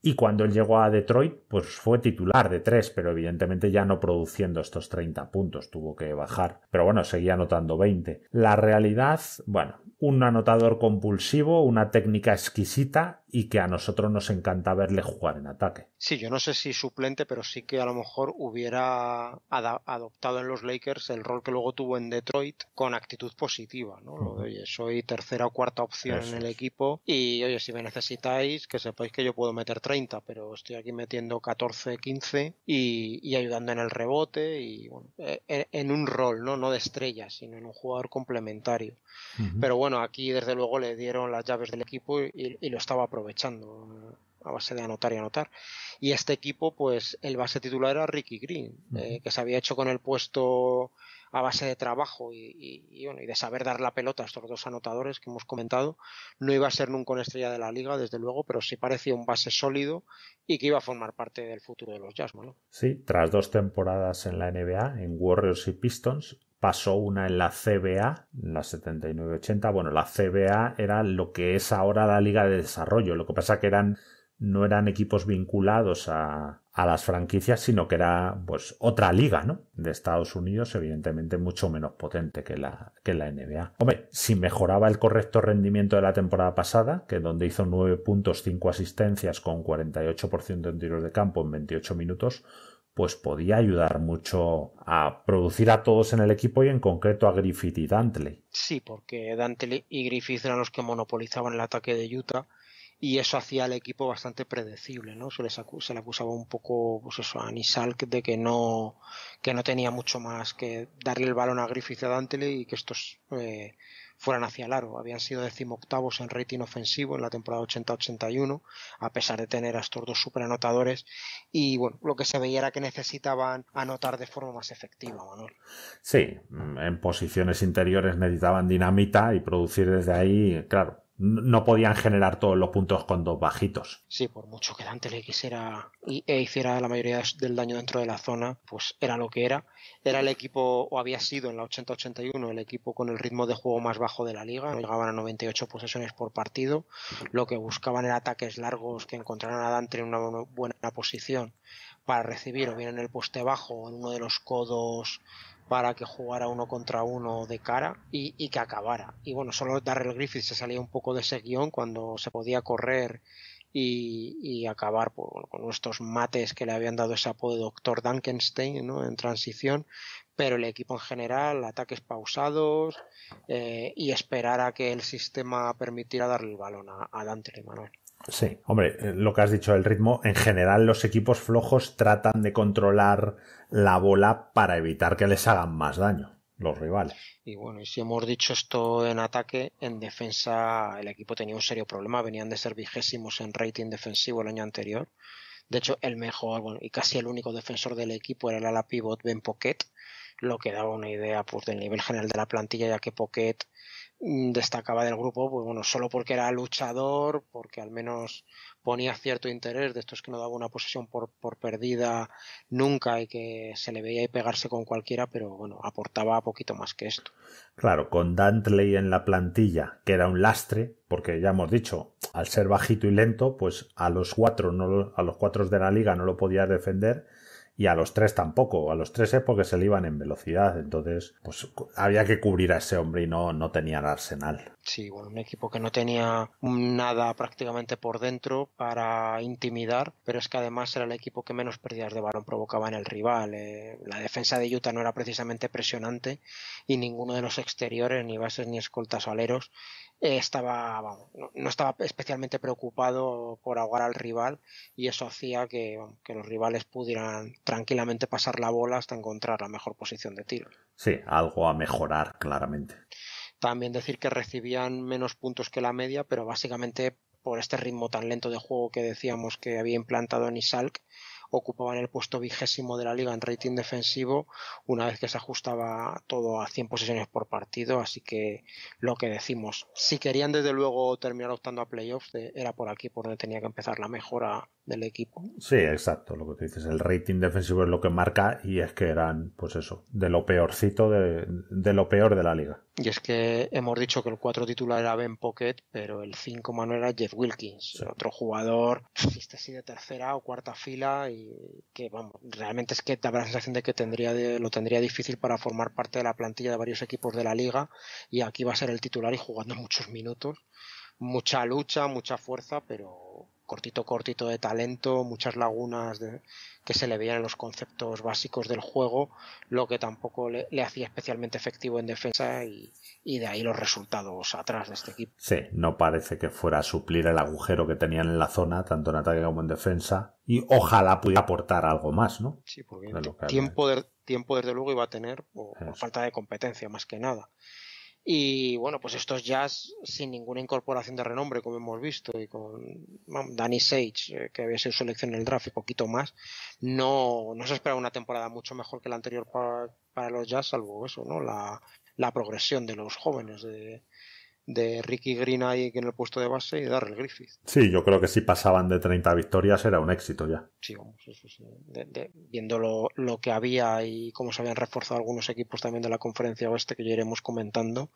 y cuando él llegó a Detroit, pues fue titular de tres pero evidentemente ya no produciendo estos 30 puntos, tuvo que bajar. Pero bueno, seguía anotando 20. La realidad, bueno, un anotador compulsivo, una técnica exquisita y que a nosotros nos encanta verle jugar en ataque. Sí, yo no sé si suplente, pero sí que a lo mejor hubiera adoptado en los Lakers el rol que luego tuvo en Detroit con actitud positiva, ¿no? oye, soy tercera o cuarta opción en el equipo y, oye, si me necesitáis, que sepáis que yo puedo meter 30, pero estoy aquí metiendo 14, 15 y, ayudando en el rebote y, bueno, e, e, en un rol, ¿no? No de estrella, sino en un jugador complementario. Pero bueno, aquí desde luego le dieron las llaves del equipo y, y lo estaba aprovechando a base de anotar y anotar. Y este equipo, pues el base titular era Ricky Green, eh, que se había hecho con el puesto a base de trabajo y, de saber dar la pelota a estos dos anotadores que hemos comentado. No iba a ser nunca una estrella de la liga, desde luego, pero sí parecía un base sólido y que iba a formar parte del futuro de los Jazz. ¿no? Sí, tras dos temporadas en la NBA, en Warriors y Pistons, pasó una en la CBA, la 79-80. Bueno, la CBA era lo que es ahora la Liga de Desarrollo. Lo que pasa que eran, no eran equipos vinculados a, a las franquicias, sino que era pues otra liga, ¿no? De Estados Unidos, evidentemente mucho menos potente que la, que la NBA. Hombre, si mejoraba el correcto rendimiento de la temporada pasada, que donde hizo 9.5 puntos, asistencias con 48% en tiros de campo en 28 minutos, pues podía ayudar mucho a producir a todos en el equipo y en concreto a Griffith y Dantley. Sí, porque Dantley y Griffith eran los que monopolizaban el ataque de Utah y eso hacía al equipo bastante predecible, ¿no? Se, le acusaba un poco, pues eso, a Nisalk de que no, que no tenía mucho más que darle el balón a Griffith y a Dantley y que estos eh, fueran hacia largo, Habían sido decimoctavos en rating ofensivo en la temporada 80-81, a pesar de tener a estos dos superanotadores. Y bueno, lo que se veía era que necesitaban anotar de forma más efectiva, Manuel. Sí, en posiciones interiores necesitaban dinamita y producir desde ahí, claro, no podían generar todos los puntos con dos bajitos. Sí, por mucho que Dante le quisiera e hiciera la mayoría del daño dentro de la zona, pues era lo que era. Era el equipo, o había sido en la 80-81, el equipo con el ritmo de juego más bajo de la liga. Llegaban a 98 posesiones por partido. Lo que buscaban era ataques largos que encontraran a Dante en una buena posición para recibir o bien en el poste bajo o en uno de los codos para que jugara uno contra uno de cara y, que acabara. Y bueno, solo Darrell Griffith se salía un poco de ese guión cuando se podía correr y, acabar pues, con estos mates que le habían dado ese apodo de Doctor Dunkenstein en transición, pero el equipo en general, ataques pausados eh, y esperar a que el sistema permitiera darle el balón a, Dante Dante Manuel. Sí, hombre, eh, lo que has dicho del ritmo, en general los equipos flojos tratan de controlar la bola para evitar que les hagan más daño los rivales. Y bueno, y si hemos dicho esto en ataque, en defensa el equipo tenía un serio problema, venían de ser vigésimos en rating defensivo el año anterior. De hecho, el mejor y casi el único defensor del equipo era el ala pivot Ben Pocket, lo que daba una idea pues, del nivel general de la plantilla, ya que Pocket Mm, destacaba del grupo, pues bueno, solo porque era luchador, porque al menos ponía cierto interés de estos que no daba una posesión por, perdida nunca y que se le veía pegarse con cualquiera, pero bueno, aportaba poquito más que esto. Claro, con Dantley en la plantilla, que era un lastre, porque ya hemos dicho, al ser bajito y lento, pues a los cuatro, no, a los cuatro de la liga no lo podía defender y a los tres tampoco. A los tres es porque se le iban en velocidad. Entonces, pues había que cubrir a ese hombre y no, no tenían arsenal. Sí, bueno, un equipo que no tenía nada prácticamente por dentro para intimidar, pero es que además era el equipo que menos pérdidas de balón provocaba en el rival. Eh, la defensa de Utah no era precisamente presionante y ninguno de los exteriores, ni bases, ni escoltas aleros, eh, estaba, no, estaba especialmente preocupado por ahogar al rival y eso hacía que, que los rivales pudieran tranquilamente pasar la bola hasta encontrar la mejor posición de tiro. Sí, algo a mejorar claramente. También decir que recibían menos puntos que la media, pero básicamente por este ritmo tan lento de juego que decíamos que había implantado Nisalk, ocupaban el puesto vigésimo de la liga en rating defensivo una vez que se ajustaba todo a 100 posiciones por partido, así que lo que decimos, si querían desde luego terminar optando a playoffs, era por aquí por donde tenía que empezar la mejora del equipo. Sí, exacto, lo que tú dices, el rating defensivo es lo que marca y es que eran, pues eso, de lo peorcito, de, lo peor de la liga. Y es que hemos dicho que el 4 titular era Ben Pocket, pero el 5 mano era Jeff Wilkins, otro jugador, este sí de tercera o cuarta fila y que, vamos, realmente es que da la sensación de que tendría lo tendría difícil para formar parte de la plantilla de varios equipos de la liga y aquí va a ser el titular y jugando muchos minutos. Mucha lucha, mucha fuerza, pero cortito, cortito de talento, muchas lagunas que se le veían en los conceptos básicos del juego, lo que tampoco le, hacía especialmente efectivo en defensa y, de ahí los resultados atrás de este equipo. Sí, no parece que fuera a suplir el agujero que tenían en la zona, tanto en ataque como en defensa, y ojalá pudiera aportar algo más, ¿no? Sí, porque tiempo, de, tiempo desde luego iba a tener por falta de competencia más que nada. Y bueno, pues estos jazz sin ninguna incorporación de renombre, como hemos visto, y con Danny Sage, eh, que había sido selección en el draft y poquito más, no, no se espera una temporada mucho mejor que la anterior para, los jazz, salvo eso, ¿no? La, la progresión de los jóvenes de, de Ricky Green ahí en el puesto de base y de Darrell Griffith. Sí, yo creo que si pasaban de 30 victorias era un éxito ya. Sí, vamos, eso sí. viendo lo, que había y cómo se habían reforzado algunos equipos también de la conferencia oeste que ya iremos comentando.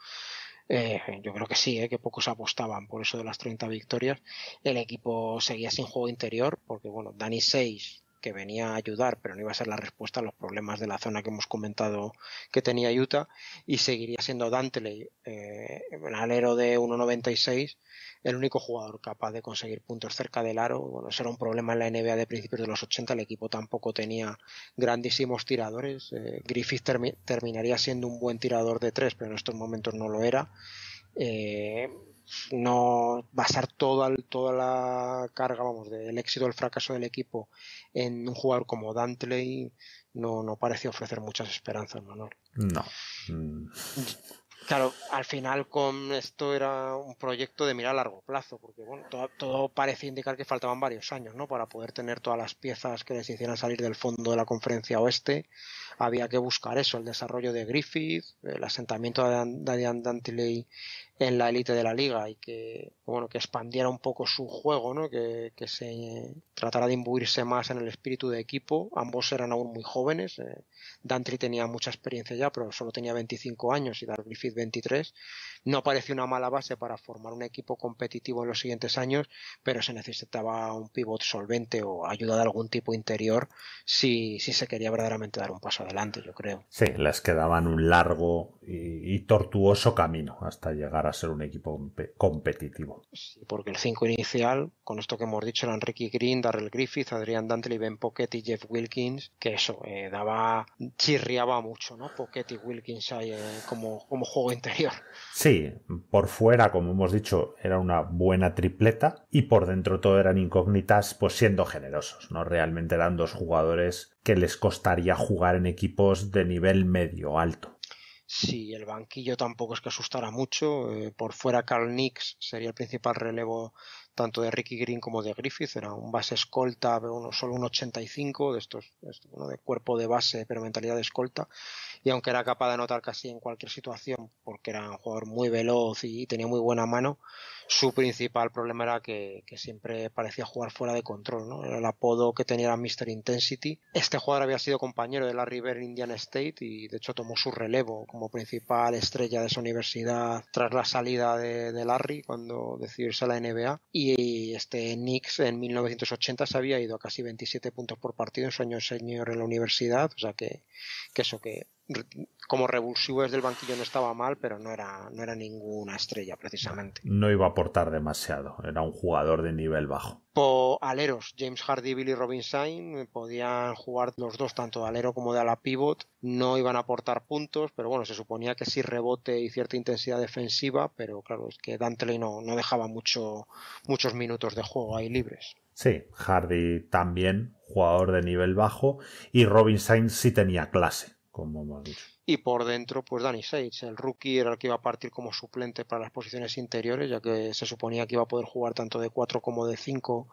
Eh, yo creo que sí, eh, que pocos apostaban por eso de las 30 victorias. El equipo seguía sin juego interior porque, bueno, Dani 6 que venía a ayudar, pero no iba a ser la respuesta a los problemas de la zona que hemos comentado que tenía Utah, y seguiría siendo Dantley, eh, el alero de 1.96, el único jugador capaz de conseguir puntos cerca del aro. Bueno, eso era un problema en la NBA de principios de los 80, el equipo tampoco tenía grandísimos tiradores. Eh, Griffith terminaría siendo un buen tirador de tres, pero en estos momentos no lo era. Eh, no basar toda, toda la carga, vamos, del éxito o el fracaso del equipo en un jugador como Dantley no, no parece ofrecer muchas esperanzas, No. Mm. Claro, al final con esto era un proyecto de mirar a largo plazo, porque bueno, todo, parecía indicar que faltaban varios años, ¿no? Para poder tener todas las piezas que les hicieran salir del fondo de la conferencia oeste, había que buscar eso, el desarrollo de Griffith, el asentamiento de Daniel en la élite de la liga y que bueno que expandiera un poco su juego ¿no? que, se tratara de imbuirse más en el espíritu de equipo ambos eran aún muy jóvenes eh, Dantry tenía mucha experiencia ya, pero solo tenía 25 años y Darrell Griffith 23. No parecía una mala base para formar un equipo competitivo en los siguientes años, pero se necesitaba un pivot solvente o ayuda de algún tipo interior si, se quería verdaderamente dar un paso adelante, yo creo. Sí, les quedaban un largo y, tortuoso camino hasta llegar a ser un equipo competitivo. Sí, porque el 5 inicial, con esto que hemos dicho, eran Ricky Green, Darrell Griffith, Adrian Dantley, Ben Pocket y Jeff Wilkins, que eso, eh, daba chirriaba mucho, ¿no? Pocket Poquetti-Wilkins hay eh, como, como juego interior. Sí, por fuera, como hemos dicho, era una buena tripleta y por dentro todo eran incógnitas, pues siendo generosos, ¿no? Realmente eran dos jugadores que les costaría jugar en equipos de nivel medio alto. Sí, el banquillo tampoco es que asustara mucho. Eh, por fuera, Carl Nix sería el principal relevo tanto de Ricky Green como de Griffith, era un base escolta, uno, solo un 85, de estos, de cuerpo de base, pero mentalidad de escolta, y aunque era capaz de anotar casi en cualquier situación, porque era un jugador muy veloz y tenía muy buena mano, su principal problema era que, siempre parecía jugar fuera de control, ¿no? el apodo que tenía era Mr. Intensity. Este jugador había sido compañero de Larry Bear en Indian State y de hecho tomó su relevo como principal estrella de esa universidad tras la salida de, Larry cuando decidió irse a la NBA y este Knicks en 1980 se había ido a casi 27 puntos por partido en su año senior en la universidad, o sea que eso que como revulsivo es del banquillo no estaba mal, pero no era, no era ninguna estrella precisamente. No iba a aportar demasiado, era un jugador de nivel bajo. aleros, James Hardy Billy Robinson eh, podían jugar los dos, tanto de alero como de ala pivot, no iban a aportar puntos, pero bueno, se suponía que sí rebote y cierta intensidad defensiva, pero claro, es que Dantley no, no dejaba mucho, muchos minutos de juego ahí libres. Sí, Hardy también, jugador de nivel bajo, y Robinson sí tenía clase y por dentro, pues Danny Sage, el rookie era el que iba a partir como suplente para las posiciones interiores, ya que se suponía que iba a poder jugar tanto de 4 como de 5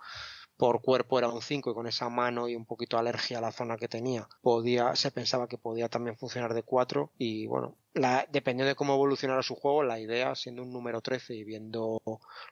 por cuerpo era un 5 y con esa mano y un poquito de alergia a la zona que tenía, podía, se pensaba que podía también funcionar de 4 y bueno, la, dependiendo de cómo evolucionara su juego, la idea siendo un número 13 y viendo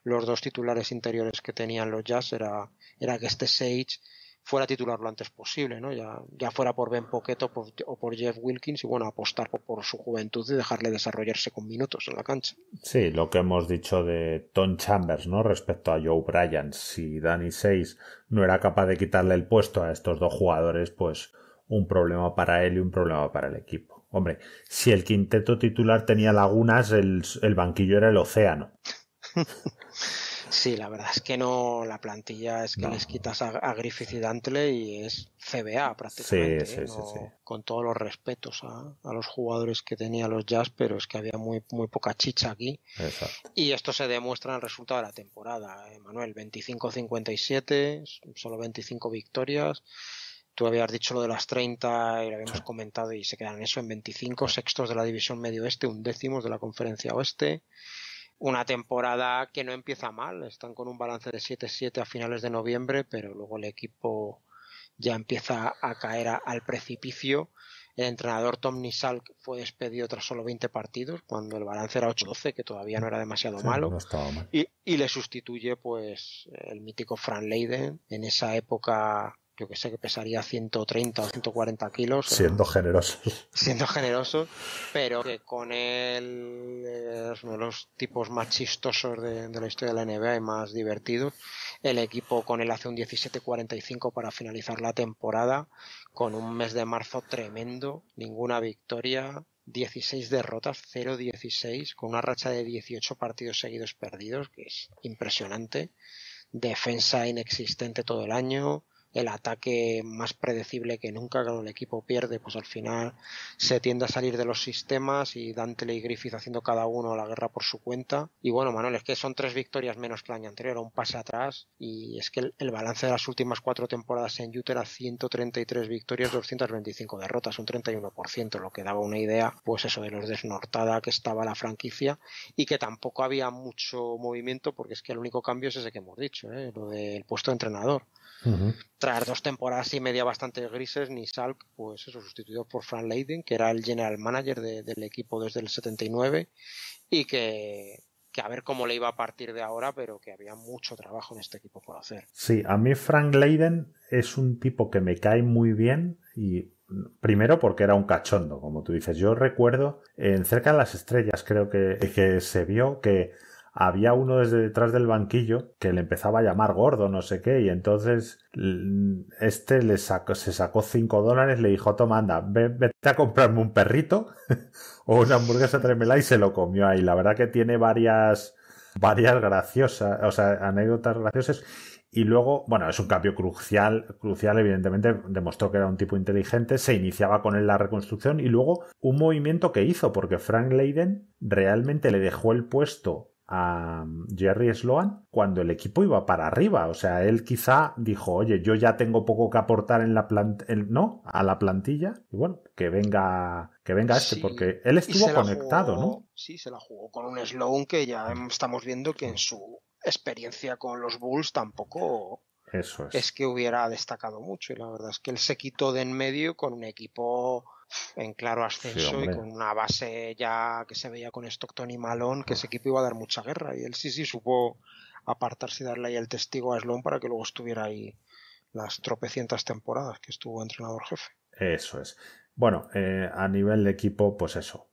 los dos titulares interiores que tenían los Jazz era, era que este Sage fuera titular lo antes posible, ¿no? Ya, fuera por Ben Pocket o por, Jeff Wilkins y bueno, apostar por, su juventud y dejarle desarrollarse con minutos en la cancha. Sí, lo que hemos dicho de Tom Chambers, ¿no? Respecto a Joe Bryan, si Danny Seis no era capaz de quitarle el puesto a estos dos jugadores, pues un problema para él y un problema para el equipo. Hombre, si el quinteto titular tenía lagunas, el, el banquillo era el océano. Sí, la verdad es que no, la plantilla es que les quitas a, Griffith y Dantle y es CBA prácticamente, ¿eh? sí, con todos los respetos a, los jugadores que tenía los Jazz, pero es que había muy, muy poca chicha aquí. Exacto. Y esto se demuestra en el resultado de la temporada, ¿eh, Manuel, 25-57, solo 25 victorias. Tú habías dicho lo de las 30 y lo habíamos comentado y se quedan eso, en 25 sextos de la división medio-oeste, un décimo de la conferencia oeste una temporada que no empieza mal. Están con un balance de 7-7 a finales de noviembre, pero luego el equipo ya empieza a caer al precipicio. El entrenador Tom Nisalk fue despedido tras solo 20 partidos, cuando el balance era 8-12, que todavía no era demasiado malo. y, y, le sustituye pues el mítico Fran Leiden, en esa época yo que sé, que pesaría 130 o 140 kilos. Siendo generoso Siendo generoso pero que con él es uno de los tipos más chistosos de, la historia de la NBA y más divertido... El equipo con él hace un 17-45 para finalizar la temporada, con un mes de marzo tremendo, ninguna victoria, 16 derrotas, 0-16, con una racha de 18 partidos seguidos perdidos, que es impresionante. Defensa inexistente todo el año, el ataque más predecible que nunca, cuando el equipo pierde, pues al final se tiende a salir de los sistemas y Dante y Griffith haciendo cada uno la guerra por su cuenta. Y bueno, Manuel, es que son tres victorias menos que el año anterior, un pase atrás y es que el, balance de las últimas cuatro temporadas en Utah era 133 victorias, 225 derrotas, un 31%, lo que daba una idea, pues eso, de los desnortada que estaba la franquicia y que tampoco había mucho movimiento porque es que el único cambio es ese que hemos dicho, ¿eh? lo del puesto de entrenador traer Tras dos temporadas y media bastante grises, Nisalk, pues eso, sustituido por Frank Leiden, que era el general manager del equipo desde el 79 y que, a ver cómo le iba a partir de ahora, pero que había mucho trabajo en este equipo por hacer. Sí, a mí Frank Leiden es un tipo que me cae muy bien y primero porque era un cachondo, como tú dices. Yo recuerdo en Cerca de las Estrellas, creo que se vio que había uno desde detrás del banquillo que le empezaba a llamar gordo, no sé qué, y entonces este se sacó cinco dólares, le dijo, toma, anda, vete a comprarme un perrito o una hamburguesa tremela y se lo comió ahí. La verdad que tiene varias, varias graciosas, o sea, anécdotas graciosas. Y luego, bueno, es un cambio crucial, crucial, evidentemente, demostró que era un tipo inteligente, se iniciaba con él la reconstrucción y luego un movimiento que hizo, porque Frank Leiden realmente le dejó el puesto a mm, Jerry Sloan cuando el equipo iba para arriba. O sea, él quizá dijo, oye, yo ya tengo poco que aportar en la plant ¿no? a la plantilla. Y bueno, que venga, que venga este, porque él estuvo conectado, ¿no? Sí, se la jugó con un Sloan que ya estamos viendo que en su experiencia con los Bulls tampoco Eso es. es que hubiera destacado mucho. Y la verdad es que él se quitó de en medio con un equipo en claro ascenso y con una base ya que se veía con Stockton y Malone que ese equipo iba a dar mucha guerra y él sí sí supo apartarse y darle ahí el testigo a Sloan para que luego estuviera ahí las tropecientas temporadas que estuvo entrenador jefe. Eso es. Bueno, eh, a nivel de equipo, pues eso,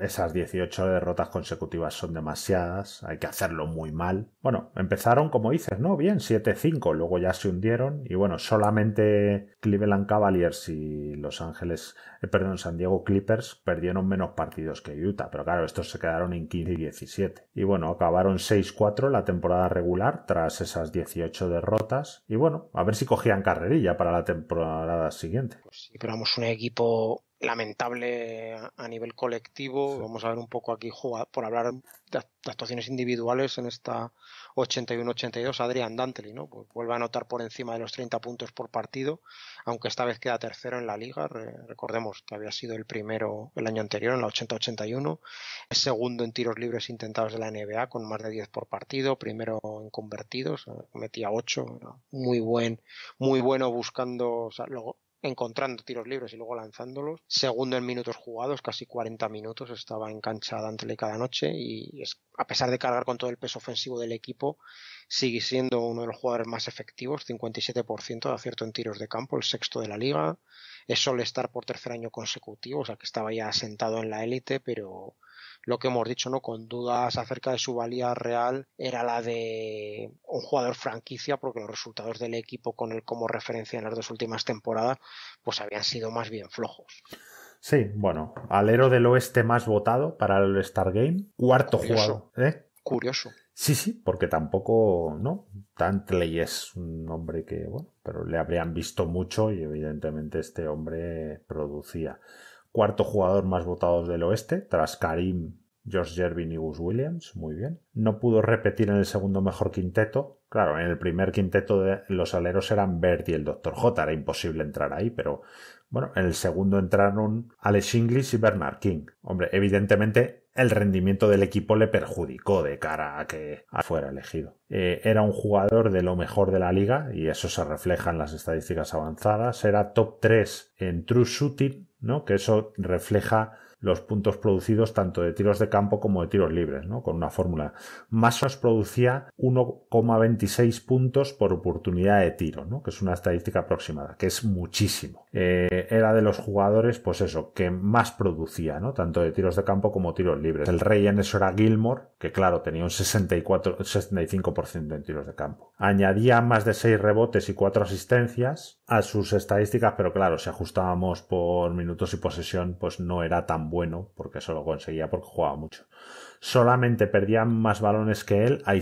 esas 18 derrotas consecutivas son demasiadas, hay que hacerlo muy mal. Bueno, empezaron como dices, ¿no? Bien, 7-5, luego ya se hundieron y bueno, solamente Cleveland Cavaliers y Los Ángeles, eh, perdón, San Diego Clippers perdieron menos partidos que Utah, pero claro, estos se quedaron en 15 17. Y bueno, acabaron 6-4 la temporada regular tras esas 18 derrotas y bueno, a ver si cogían carrerilla para la temporada siguiente. Si, pues sí, pero vamos, un equipo lamentable a nivel colectivo. Vamos a ver un poco aquí por hablar de actuaciones individuales en esta 81-82. Adrián Dantley, ¿no? Pues vuelve a anotar por encima de los 30 puntos por partido, aunque esta vez queda tercero en la liga. recordemos que había sido el primero el año anterior, en la 80-81. Segundo en tiros libres intentados de la NBA, con más de 10 por partido. Primero en convertidos, metía 8. Muy buen, muy bueno buscando encontrando tiros libres y luego lanzándolos. Segundo en minutos jugados, casi 40 minutos, estaba cancha ante cada noche y es, a pesar de cargar con todo el peso ofensivo del equipo, sigue siendo uno de los jugadores más efectivos, 57% de acierto en tiros de campo, el sexto de la liga. Es solo estar por tercer año consecutivo, o sea que estaba ya sentado en la élite, pero lo que hemos dicho, ¿no? Con dudas acerca de su valía real era la de un jugador franquicia, porque los resultados del equipo con él como referencia en las dos últimas temporadas, pues habían sido más bien flojos. Sí, bueno, alero del oeste más votado para el Star Game, cuarto jugador. ¿eh? Curioso. Sí, sí, porque tampoco, ¿no? Tantley es un hombre que, bueno, pero le habrían visto mucho y evidentemente este hombre producía cuarto jugador más votados del oeste, tras Karim, George Jervin y Gus Williams. Muy bien. No pudo repetir en el segundo mejor quinteto. Claro, en el primer quinteto de los aleros eran Bert y el Dr. J. Era imposible entrar ahí, pero bueno, en el segundo entraron Alex Inglis y Bernard King. Hombre, evidentemente el rendimiento del equipo le perjudicó de cara a que fuera elegido. Eh, era un jugador de lo mejor de la liga y eso se refleja en las estadísticas avanzadas. Era top 3 en true shooting, ¿no? Que eso refleja los puntos producidos tanto de tiros de campo como de tiros libres, ¿no? Con una fórmula. Más producía 1,26 puntos por oportunidad de tiro, Que es una estadística aproximada, que es muchísimo. Eh, era de los jugadores, pues eso, que más producía, ¿no? Tanto de tiros de campo como tiros libres. El rey en eso era Gilmore, que claro, tenía un 64, 65% en tiros de campo. Añadía más de 6 rebotes y 4 asistencias a sus estadísticas, pero claro, si ajustábamos por minutos y posesión, pues no era tan bueno, porque eso lo conseguía porque jugaba mucho. Solamente perdía más balones que él a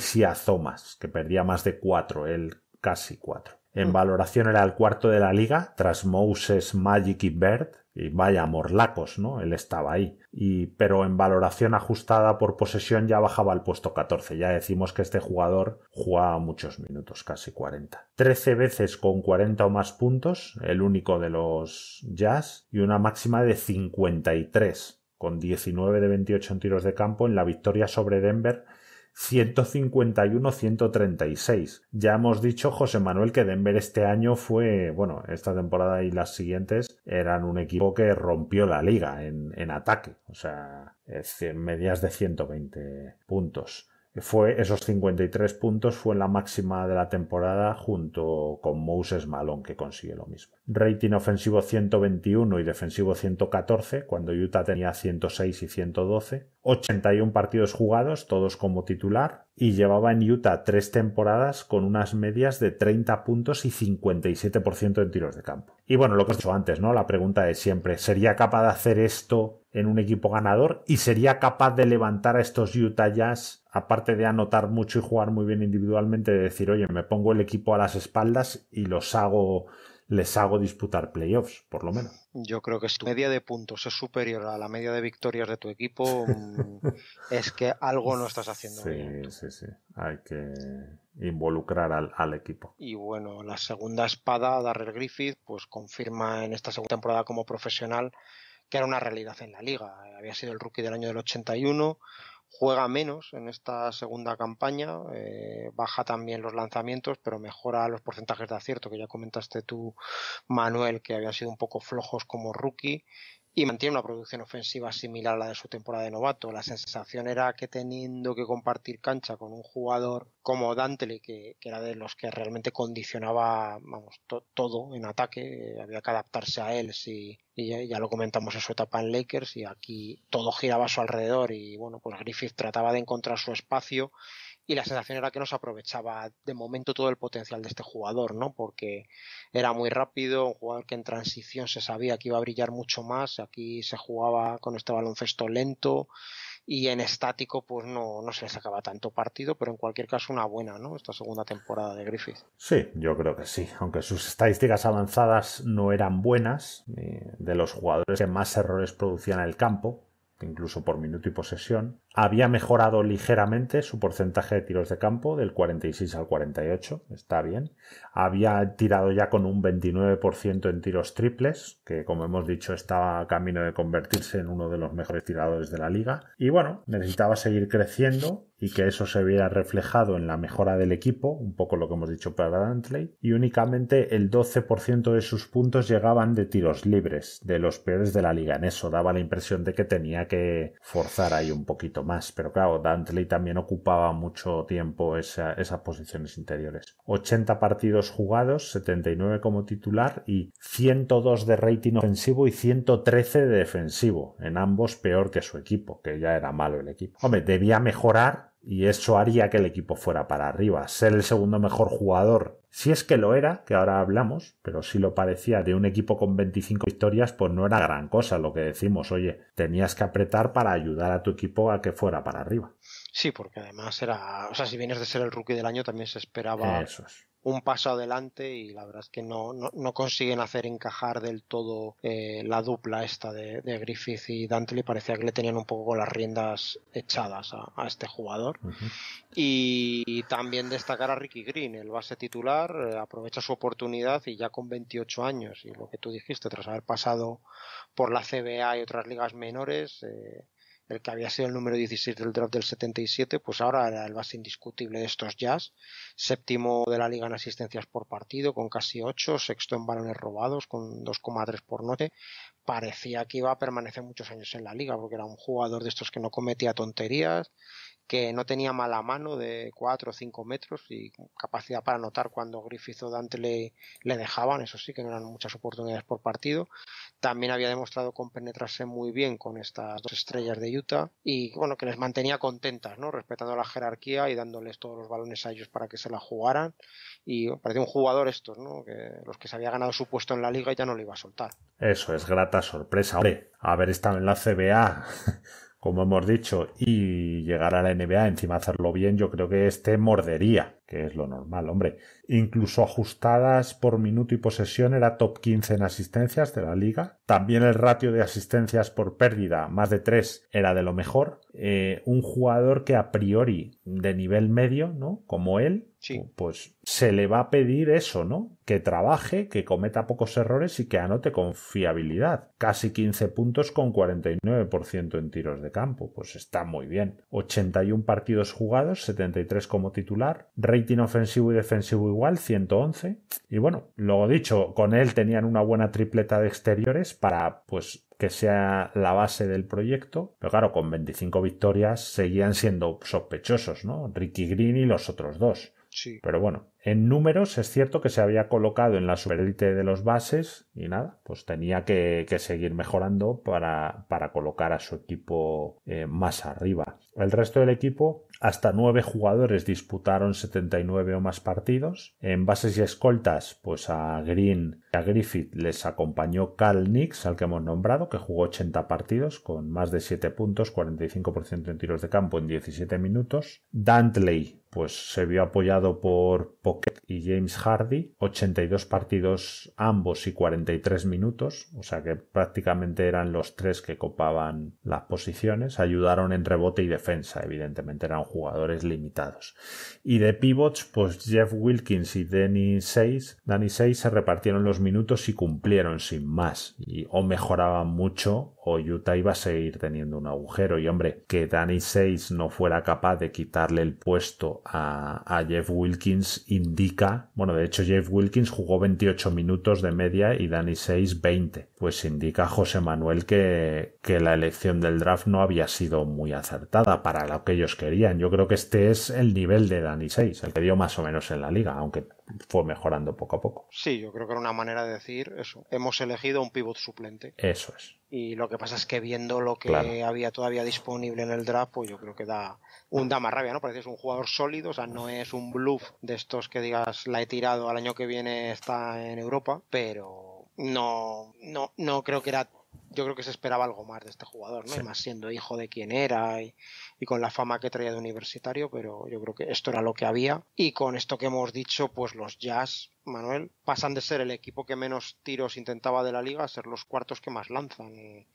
Thomas que perdía más de cuatro, él casi cuatro. En mm. valoración era el cuarto de la liga, tras Moses, Magic y Bird, y vaya morlacos, ¿no? Él estaba ahí. Y, pero en valoración ajustada por posesión ya bajaba al puesto 14. Ya decimos que este jugador jugaba muchos minutos, casi 40. 13 veces con 40 o más puntos, el único de los Jazz, y una máxima de 53 con 19 de 28 en tiros de campo en la victoria sobre Denver 151-136. Ya hemos dicho, José Manuel, que Denver este año fue, bueno, esta temporada y las siguientes eran un equipo que rompió la liga en, ataque. O sea, eh, medias de 120 puntos fue esos 53 puntos fue en la máxima de la temporada junto con Moses Malone que consigue lo mismo. Rating ofensivo 121 y defensivo 114 cuando Utah tenía 106 y 112. 81 partidos jugados, todos como titular, y llevaba en Utah tres temporadas con unas medias de 30 puntos y 57% en tiros de campo. Y bueno, lo que he dicho antes, ¿no? La pregunta es siempre, ¿sería capaz de hacer esto en un equipo ganador y sería capaz de levantar a estos Utah Jazz, aparte de anotar mucho y jugar muy bien individualmente, de decir, oye, me pongo el equipo a las espaldas y los hago, les hago disputar playoffs, por lo menos. Yo creo que si tu media de puntos es superior a la media de victorias de tu equipo, mm, es que algo no estás haciendo sí, bien. Sí, sí, sí. Hay que involucrar al, al, equipo. Y bueno, la segunda espada, Darrell Griffith, pues confirma en esta segunda temporada como profesional que era una realidad en la liga. Eh, había sido el rookie del año del 81, juega menos en esta segunda campaña, eh, baja también los lanzamientos, pero mejora los porcentajes de acierto que ya comentaste tú, Manuel, que habían sido un poco flojos como rookie y mantiene una producción ofensiva similar a la de su temporada de novato. La sensación era que teniendo que compartir cancha con un jugador como Dantley, que, que era de los que realmente condicionaba vamos, todo en ataque, eh, había que adaptarse a él, si, y ya, lo comentamos en su etapa en Lakers, y aquí todo giraba a su alrededor y bueno, pues Griffith trataba de encontrar su espacio y la sensación era que no se aprovechaba de momento todo el potencial de este jugador, ¿no? Porque era muy rápido, un jugador que en transición se sabía que iba a brillar mucho más, aquí se jugaba con este baloncesto lento y en estático pues no, no se le sacaba tanto partido, pero en cualquier caso una buena, ¿no? Esta segunda temporada de Griffith. Sí, yo creo que sí, aunque sus estadísticas avanzadas no eran buenas, eh, de los jugadores que más errores producían en el campo, incluso por minuto y posesión, había mejorado ligeramente su porcentaje de tiros de campo del 46 al 48, está bien. Había tirado ya con un 29% en tiros triples, que como hemos dicho estaba a camino de convertirse en uno de los mejores tiradores de la liga. Y bueno, necesitaba seguir creciendo y que eso se viera reflejado en la mejora del equipo, un poco lo que hemos dicho para Dantley, y únicamente el 12% de sus puntos llegaban de tiros libres, de los peores de la liga. En eso daba la impresión de que tenía que forzar ahí un poquito más. Pero claro, Dantley también ocupaba mucho tiempo esas posiciones interiores. 80 partidos jugados, 79 como titular y 102 de rating ofensivo y 113 de defensivo. En ambos peor que su equipo, que ya era malo el equipo. Hombre, debía mejorar, y eso haría que el equipo fuera para arriba. Ser el segundo mejor jugador, si es que lo era, que ahora hablamos, pero si lo parecía de un equipo con 25 victorias, pues no era gran cosa lo que decimos, oye, tenías que apretar para ayudar a tu equipo a que fuera para arriba. Sí, porque además era, o sea, si vienes de ser el rookie del año también se esperaba es un paso adelante y la verdad es que no, no, consiguen hacer encajar del todo eh, la dupla esta de, Griffith y Dantley. Parecía que le tenían un poco las riendas echadas a, este jugador. y, también destacar a Ricky Green, el base titular, eh, aprovecha su oportunidad y ya con 28 años, y lo que tú dijiste, tras haber pasado por la CBA y otras ligas menores, eh, el que había sido el número 16 del draft del 77, pues ahora era el más indiscutible de estos Jazz, séptimo de la liga en asistencias por partido con casi 8, sexto en balones robados con 2,3 por noche, parecía que iba a permanecer muchos años en la liga porque era un jugador de estos que no cometía tonterías que no tenía mala mano de 4 o 5 metros y capacidad para anotar cuando Griffith o Dante le, dejaban, eso sí, que no eran muchas oportunidades por partido. También había demostrado compenetrarse muy bien con estas dos estrellas de Utah y bueno, que les mantenía contentas, ¿no? Respetando la jerarquía y dándoles todos los balones a ellos para que se la jugaran. Y parecía un jugador estos, ¿no? Que los que se había ganado su puesto en la liga y ya no lo iba a soltar. Eso es grata sorpresa, hombre. ver, estado en la CBA como hemos dicho, y llegar a la NBA, encima hacerlo bien, yo creo que este mordería que es lo normal, hombre. Incluso ajustadas por minuto y posesión era top 15 en asistencias de la liga. También el ratio de asistencias por pérdida, más de 3, era de lo mejor. Eh, un jugador que a priori de nivel medio, ¿no? Como él, pues se le va a pedir eso, ¿no? Que trabaje, que cometa pocos errores y que anote con fiabilidad. Casi 15 puntos con 49% en tiros de campo. Pues está muy bien. 81 partidos jugados, 73 como titular. Rey ofensivo y defensivo igual, 111. Y bueno, luego dicho, con él tenían una buena tripleta de exteriores para pues que sea la base del proyecto, pero claro, con 25 victorias seguían siendo sospechosos, ¿no? Ricky Green y los otros dos. Sí. Pero bueno, en números es cierto que se había colocado en la superélite de los bases y nada, pues tenía que, seguir mejorando para, para, colocar a su equipo eh, más arriba. El resto del equipo hasta nueve jugadores disputaron 79 o más partidos. En bases y escoltas, pues a Green, a Griffith les acompañó Carl Nix, al que hemos nombrado, que jugó 80 partidos con más de 7 puntos, 45% en tiros de campo en 17 minutos. Dantley pues se vio apoyado por Pocket y James Hardy, 82 partidos ambos y 43 minutos, o sea que prácticamente eran los tres que copaban las posiciones, ayudaron en rebote y defensa, evidentemente eran jugadores limitados. Y de pivots, pues Jeff Wilkins y Danny 6, Danny se repartieron los minutos y cumplieron sin más y, o mejoraban mucho o Utah iba a seguir teniendo un agujero. Y hombre, que Danny 6 no fuera capaz de quitarle el puesto a, Jeff Wilkins indica, bueno, de hecho Jeff Wilkins jugó 28 minutos de media y Danny Seis 20. Pues indica José Manuel que, que la elección del draft no había sido muy acertada para lo que ellos querían. Yo creo que este es el nivel de Danny Seis, el que dio más o menos en la liga, aunque fue mejorando poco a poco. Sí, yo creo que era una manera de decir eso. Hemos elegido un pivot suplente. Eso es. Y lo que pasa es que viendo lo que había todavía disponible en el draft, pues yo creo que da un da más rabia, ¿no? que es un jugador sólido, o sea, no es un bluff de estos que digas la he tirado al año que viene está en Europa, pero no, no, no creo que era yo creo que se esperaba algo más de este jugador, ¿no? más siendo hijo de quien era y, y con la fama que traía de universitario, pero yo creo que esto era lo que había. Y con esto que hemos dicho, pues los Jazz, Manuel, pasan de ser el equipo que menos tiros intentaba de la liga a ser los cuartos que más lanzan. Y,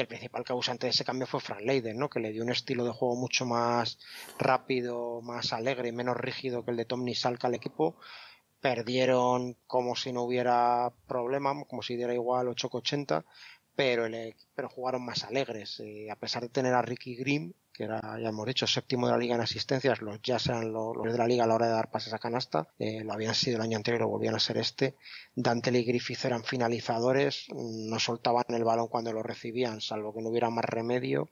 el principal causante de ese cambio fue Frank Leiden, ¿no? que le dio un estilo de juego mucho más rápido, más alegre y menos rígido que el de Tom Nisalka al equipo perdieron como si no hubiera problema, como si diera igual 8-80 pero, pero jugaron más alegres. Eh, a pesar de tener a Ricky Grimm, que era, ya hemos dicho, séptimo de la liga en asistencias, los ya eran los, de la liga a la hora de dar pases a canasta, eh, lo habían sido el año anterior, volvían a ser este. Dante y Griffith eran finalizadores, no soltaban el balón cuando lo recibían, salvo que no hubiera más remedio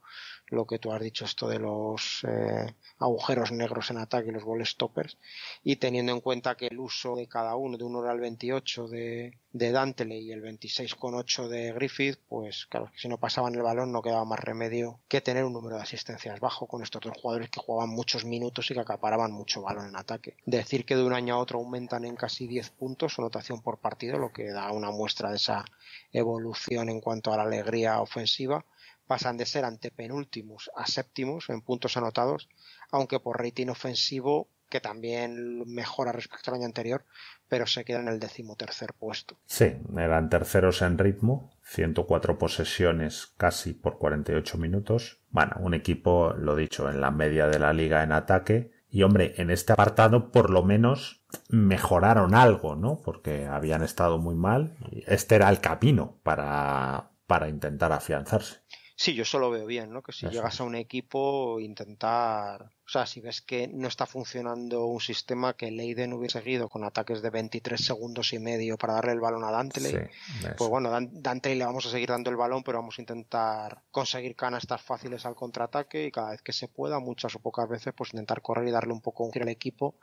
lo que tú has dicho, esto de los eh, agujeros negros en ataque, y los goal stoppers, y teniendo en cuenta que el uso de cada uno, de un oral 28 de, de Danteley y el 26,8 de Griffith, pues claro, si no pasaban el balón no quedaba más remedio que tener un número de asistencias bajo con estos dos jugadores que jugaban muchos minutos y que acaparaban mucho balón en ataque. Decir que de un año a otro aumentan en casi 10 puntos su rotación por partido, lo que da una muestra de esa evolución en cuanto a la alegría ofensiva pasan de ser antepenúltimos a séptimos en puntos anotados, aunque por rating ofensivo, que también mejora respecto al año anterior, pero se queda en el decimotercer puesto. Sí, eran terceros en ritmo, 104 posesiones casi por 48 minutos. Bueno, un equipo, lo dicho, en la media de la liga en ataque. Y hombre, en este apartado por lo menos mejoraron algo, ¿no? Porque habían estado muy mal. Este era el camino para, para intentar afianzarse. Sí, yo solo veo bien, ¿no? Que si llegas a un equipo, intentar. O sea, si ves que no está funcionando un sistema que Leiden hubiera seguido con ataques de 23 segundos y medio para darle el balón a Dante, pues bueno, Dante le vamos a seguir dando el balón, pero vamos a intentar conseguir canastas fáciles al contraataque y cada vez que se pueda, muchas o pocas veces, pues intentar correr y darle un poco un giro al equipo.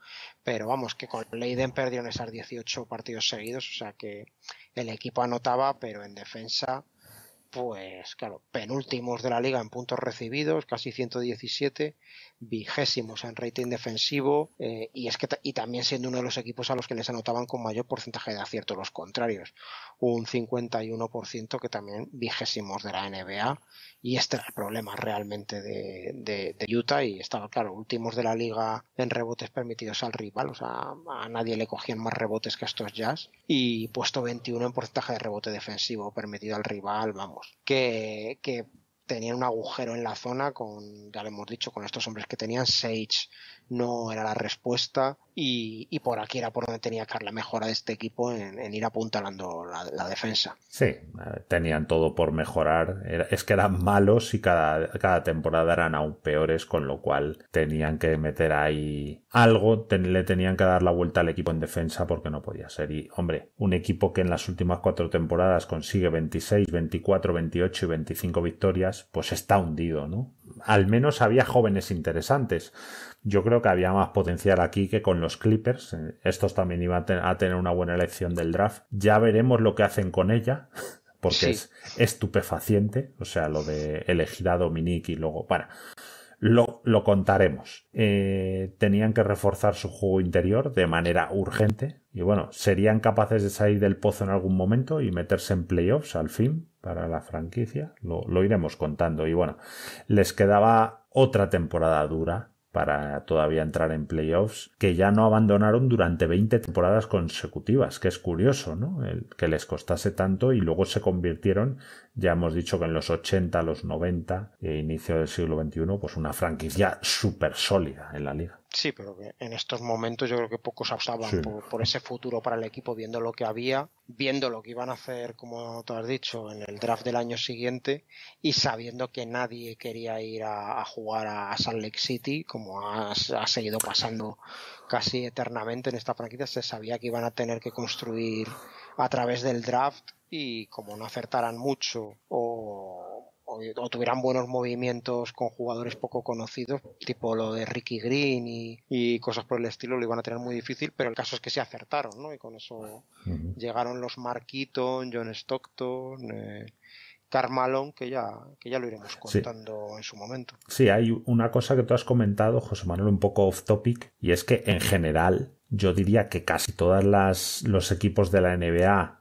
Pero vamos, que con Leiden perdieron esas 18 partidos seguidos, o sea que el equipo anotaba, pero en defensa pues claro, penúltimos de la liga en puntos recibidos, casi 117, vigésimos en rating defensivo, eh, y es que también siendo uno de los equipos a los que les anotaban con mayor porcentaje de acierto los contrarios, un 51% que también vigésimos de la NBA, y este era el problema realmente de, de, de Utah, y estaba claro, últimos de la liga en rebotes permitidos al rival, o sea, a nadie le cogían más rebotes que a estos Jazz, y puesto 21 en porcentaje de rebote defensivo permitido al rival, vamos que, que tenían un agujero en la zona con, ya lo hemos dicho, con estos hombres que tenían. Sage no era la respuesta. Y, por aquí era por donde tenía que la mejora de este equipo en, ir apuntalando la, defensa. Sí, eh, tenían todo por mejorar. es que eran malos y cada, cada, temporada eran aún peores, con lo cual tenían que meter ahí algo, le tenían que dar la vuelta al equipo en defensa porque no podía ser. Y, hombre, un equipo que en las últimas cuatro temporadas consigue 26, 24, 28 y 25 victorias, pues está hundido, ¿no? Al menos había jóvenes interesantes yo creo que había más potencial aquí que con los Clippers. Eh, estos también iban a tener una buena elección del draft. Ya veremos lo que hacen con ella porque es estupefaciente. O sea, lo de elegir a dominique y luego, Bueno, Lo, lo contaremos. Eh, tenían que reforzar su juego interior de manera urgente. Y bueno, serían capaces de salir del pozo en algún momento y meterse en playoffs al fin para la franquicia. Lo, lo iremos contando. Y bueno, les quedaba otra temporada dura para todavía entrar en playoffs, que ya no abandonaron durante 20 temporadas consecutivas, que es curioso, ¿no? El, que les costase tanto y luego se convirtieron, ya hemos dicho que en los 80, los 90 e inicio del siglo XXI, pues una franquicia súper sólida en la liga. Sí, pero en estos momentos yo creo que pocos apostaban por, ese futuro para el equipo, viendo lo que había, viendo lo que iban a hacer, como tú has dicho, en el draft del año siguiente y sabiendo que nadie quería ir a, jugar a, Salt Lake City, como ha, ha, seguido pasando casi eternamente en esta franquicia, se sabía que iban a tener que construir a través del draft y como no acertaran mucho o o, tuvieran buenos movimientos con jugadores poco conocidos, tipo lo de Ricky Green y, cosas por el estilo, lo iban a tener muy difícil, pero el caso es que se acertaron, ¿no? Y con eso llegaron los Marquitos, John Stockton, Carmalon eh, que ya, ya lo iremos contando en su momento. Sí, hay una cosa que tú has comentado, José Manuel, un poco off topic, y es que en general yo diría que casi todos los equipos de la NBA,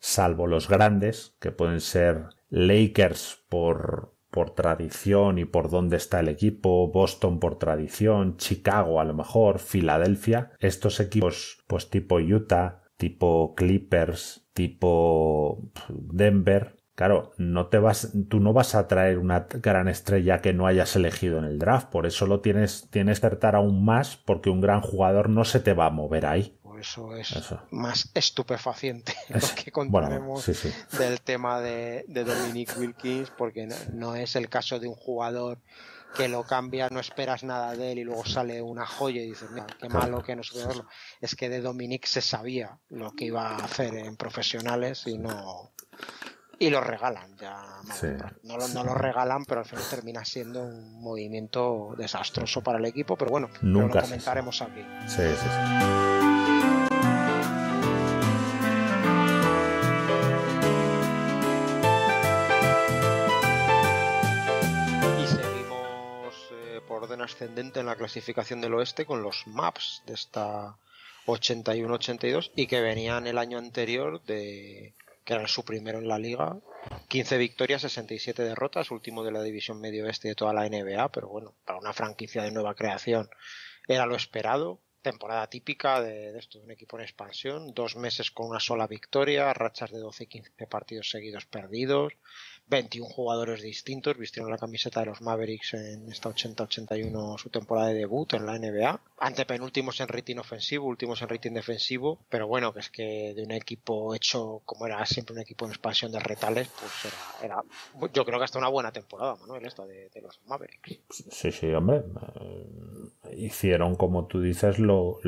salvo los grandes, que pueden ser Lakers por, por tradición y por dónde está el equipo, Boston por tradición, Chicago a lo mejor, Filadelfia, estos equipos pues tipo Utah, tipo Clippers, tipo Denver, Claro, no te vas, tú no vas a traer una gran estrella que no hayas elegido en el draft, por eso lo tienes, tienes que acertar aún más, porque un gran jugador no se te va a mover ahí eso es más estupefaciente lo que contamos del tema de, Dominique Dominic Wilkins, porque no, es el caso de un jugador que lo cambia, no esperas nada de él y luego sale una joya y dices, qué malo que no Es que de Dominic se sabía lo que iba a hacer en profesionales y no y lo regalan ya no, lo, no, lo, regalan pero al final termina siendo un movimiento desastroso para el equipo pero bueno nunca lo comentaremos aquí sí, ascendente en la clasificación del oeste con los maps de esta 81-82 y que venían el año anterior de que era su primero en la liga. 15 victorias, 67 derrotas, último de la división medio oeste de toda la NBA, pero bueno, para una franquicia de nueva creación era lo esperado. Temporada típica de, de esto, de un equipo en expansión, dos meses con una sola victoria, rachas de 12 y 15 partidos seguidos perdidos, 21 jugadores distintos vistieron la camiseta de los Mavericks en esta 80-81 su temporada de debut en la NBA. Antepenúltimos en rating ofensivo, últimos en rating defensivo, pero bueno, que es que de un equipo hecho como era siempre un equipo en expansión de retales, pues era, yo creo que hasta una buena temporada, Manuel, esta de, de los Mavericks. Sí, sí, hombre. Eh, hicieron, como tú dices, lo,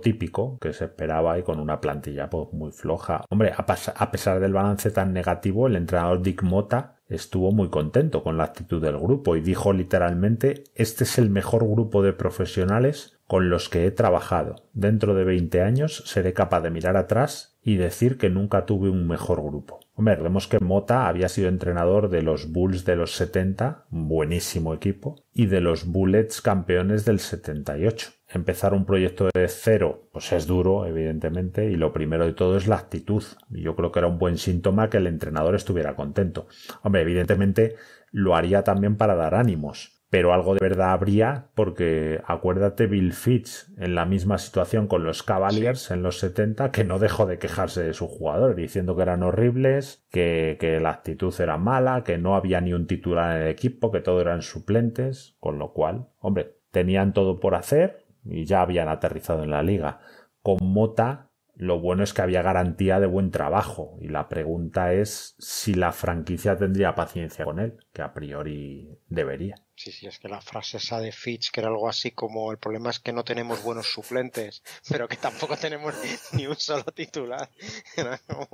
típico que se esperaba y con una plantilla pues, muy floja. Hombre, a, a pesar del balance tan negativo, el entrenador Dick Mota estuvo muy contento con la actitud del grupo y dijo literalmente, este es el mejor grupo de profesionales con los que he trabajado. Dentro de 20 años seré capaz de mirar atrás y decir que nunca tuve un mejor grupo. Hombre, vemos que Mota había sido entrenador de los Bulls de los 70, buenísimo equipo, y de los Bullets campeones del 78. Empezar un proyecto de cero, pues es duro, evidentemente, y lo primero de todo es la actitud. Yo creo que era un buen síntoma que el entrenador estuviera contento. Hombre, evidentemente lo haría también para dar ánimos pero algo de verdad habría, porque acuérdate Bill Fitch en la misma situación con los Cavaliers en los 70, que no dejó de quejarse de sus jugadores, diciendo que eran horribles, que, que, la actitud era mala, que no había ni un titular en el equipo, que todo eran suplentes, con lo cual, hombre, tenían todo por hacer y ya habían aterrizado en la liga. Con Mota, lo bueno es que había garantía de buen trabajo, y la pregunta es si la franquicia tendría paciencia con él, que a priori debería. Sí, sí, es que la frase esa de Fitch, que era algo así como el problema es que no tenemos buenos suplentes, pero que tampoco tenemos ni un solo titular. como,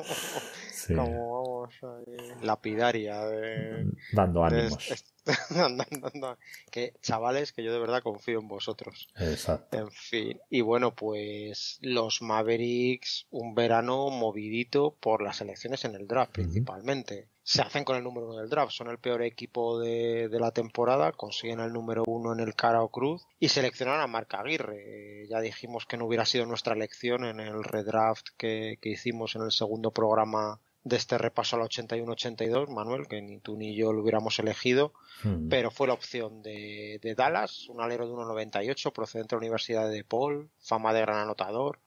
vamos, lapidaria. De, mm, dando ánimos. que chavales, que yo de verdad confío en vosotros. Exacto. En fin, y bueno, pues los Mavericks, un verano movidito por las elecciones en el draft principalmente se hacen con el número uno del draft. Son el peor equipo de, la temporada, consiguen el número uno en el o Cruz y seleccionan a Marc Aguirre. Eh, ya dijimos que no hubiera sido nuestra elección en el redraft que, que hicimos en el segundo programa de este repaso al 81-82, Manuel, que ni tú ni yo lo hubiéramos elegido, hmm. pero fue la opción de, de Dallas, un alero de 1.98 procedente de la Universidad de Paul, fama de gran anotador,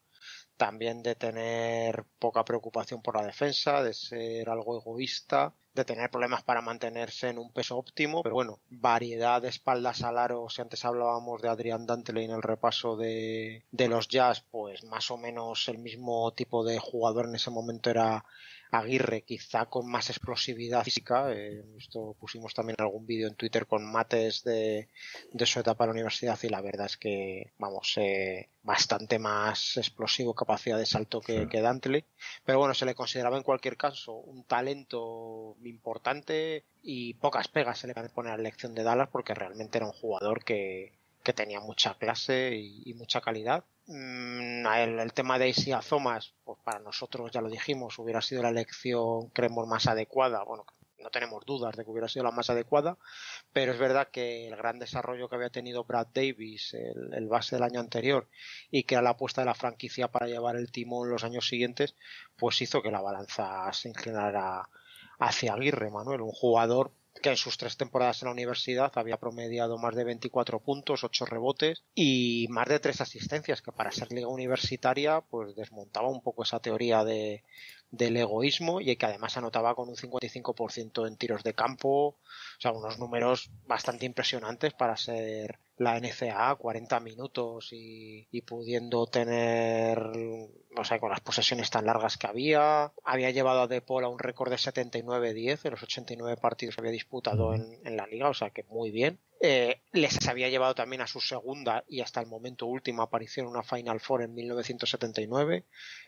también de tener poca preocupación por la defensa, de ser algo egoísta, de tener problemas para mantenerse en un peso óptimo, pero bueno, variedad de espaldas al aro, si antes hablábamos de Adrián Dantley en el repaso de los Jazz, pues más o menos el mismo tipo de jugador en ese momento era Aguirre, quizá con más explosividad física. Eh, esto pusimos también algún vídeo en Twitter con mates de, su etapa en la universidad y la verdad es que, vamos, eh, bastante más explosivo, capacidad de salto que, Dantley. Pero bueno, se le consideraba en cualquier caso un talento importante y pocas pegas se le a poner a la elección de Dallas porque realmente era un jugador que que tenía mucha clase y, mucha calidad. Mm, el, tema de a Thomas, pues para nosotros, ya lo dijimos, hubiera sido la elección, creemos, más adecuada. Bueno, no tenemos dudas de que hubiera sido la más adecuada, pero es verdad que el gran desarrollo que había tenido Brad Davis, el, base del año anterior, y que era la apuesta de la franquicia para llevar el timón los años siguientes, pues hizo que la balanza se inclinara hacia Aguirre, Manuel, un jugador que en sus tres temporadas en la universidad había promediado más de 24 puntos, 8 rebotes y más de tres asistencias, que para ser liga universitaria pues desmontaba un poco esa teoría de, del egoísmo y que además anotaba con un 55% en tiros de campo, o sea, unos números bastante impresionantes para ser la NCA, 40 minutos y, pudiendo tener, o sea, con las posesiones tan largas que había, había llevado a De a un récord de 79-10 en los 89 partidos que había disputado en, en la liga, o sea que muy bien. Eh, les había llevado también a su segunda y hasta el momento última aparición en una Final Four en 1979,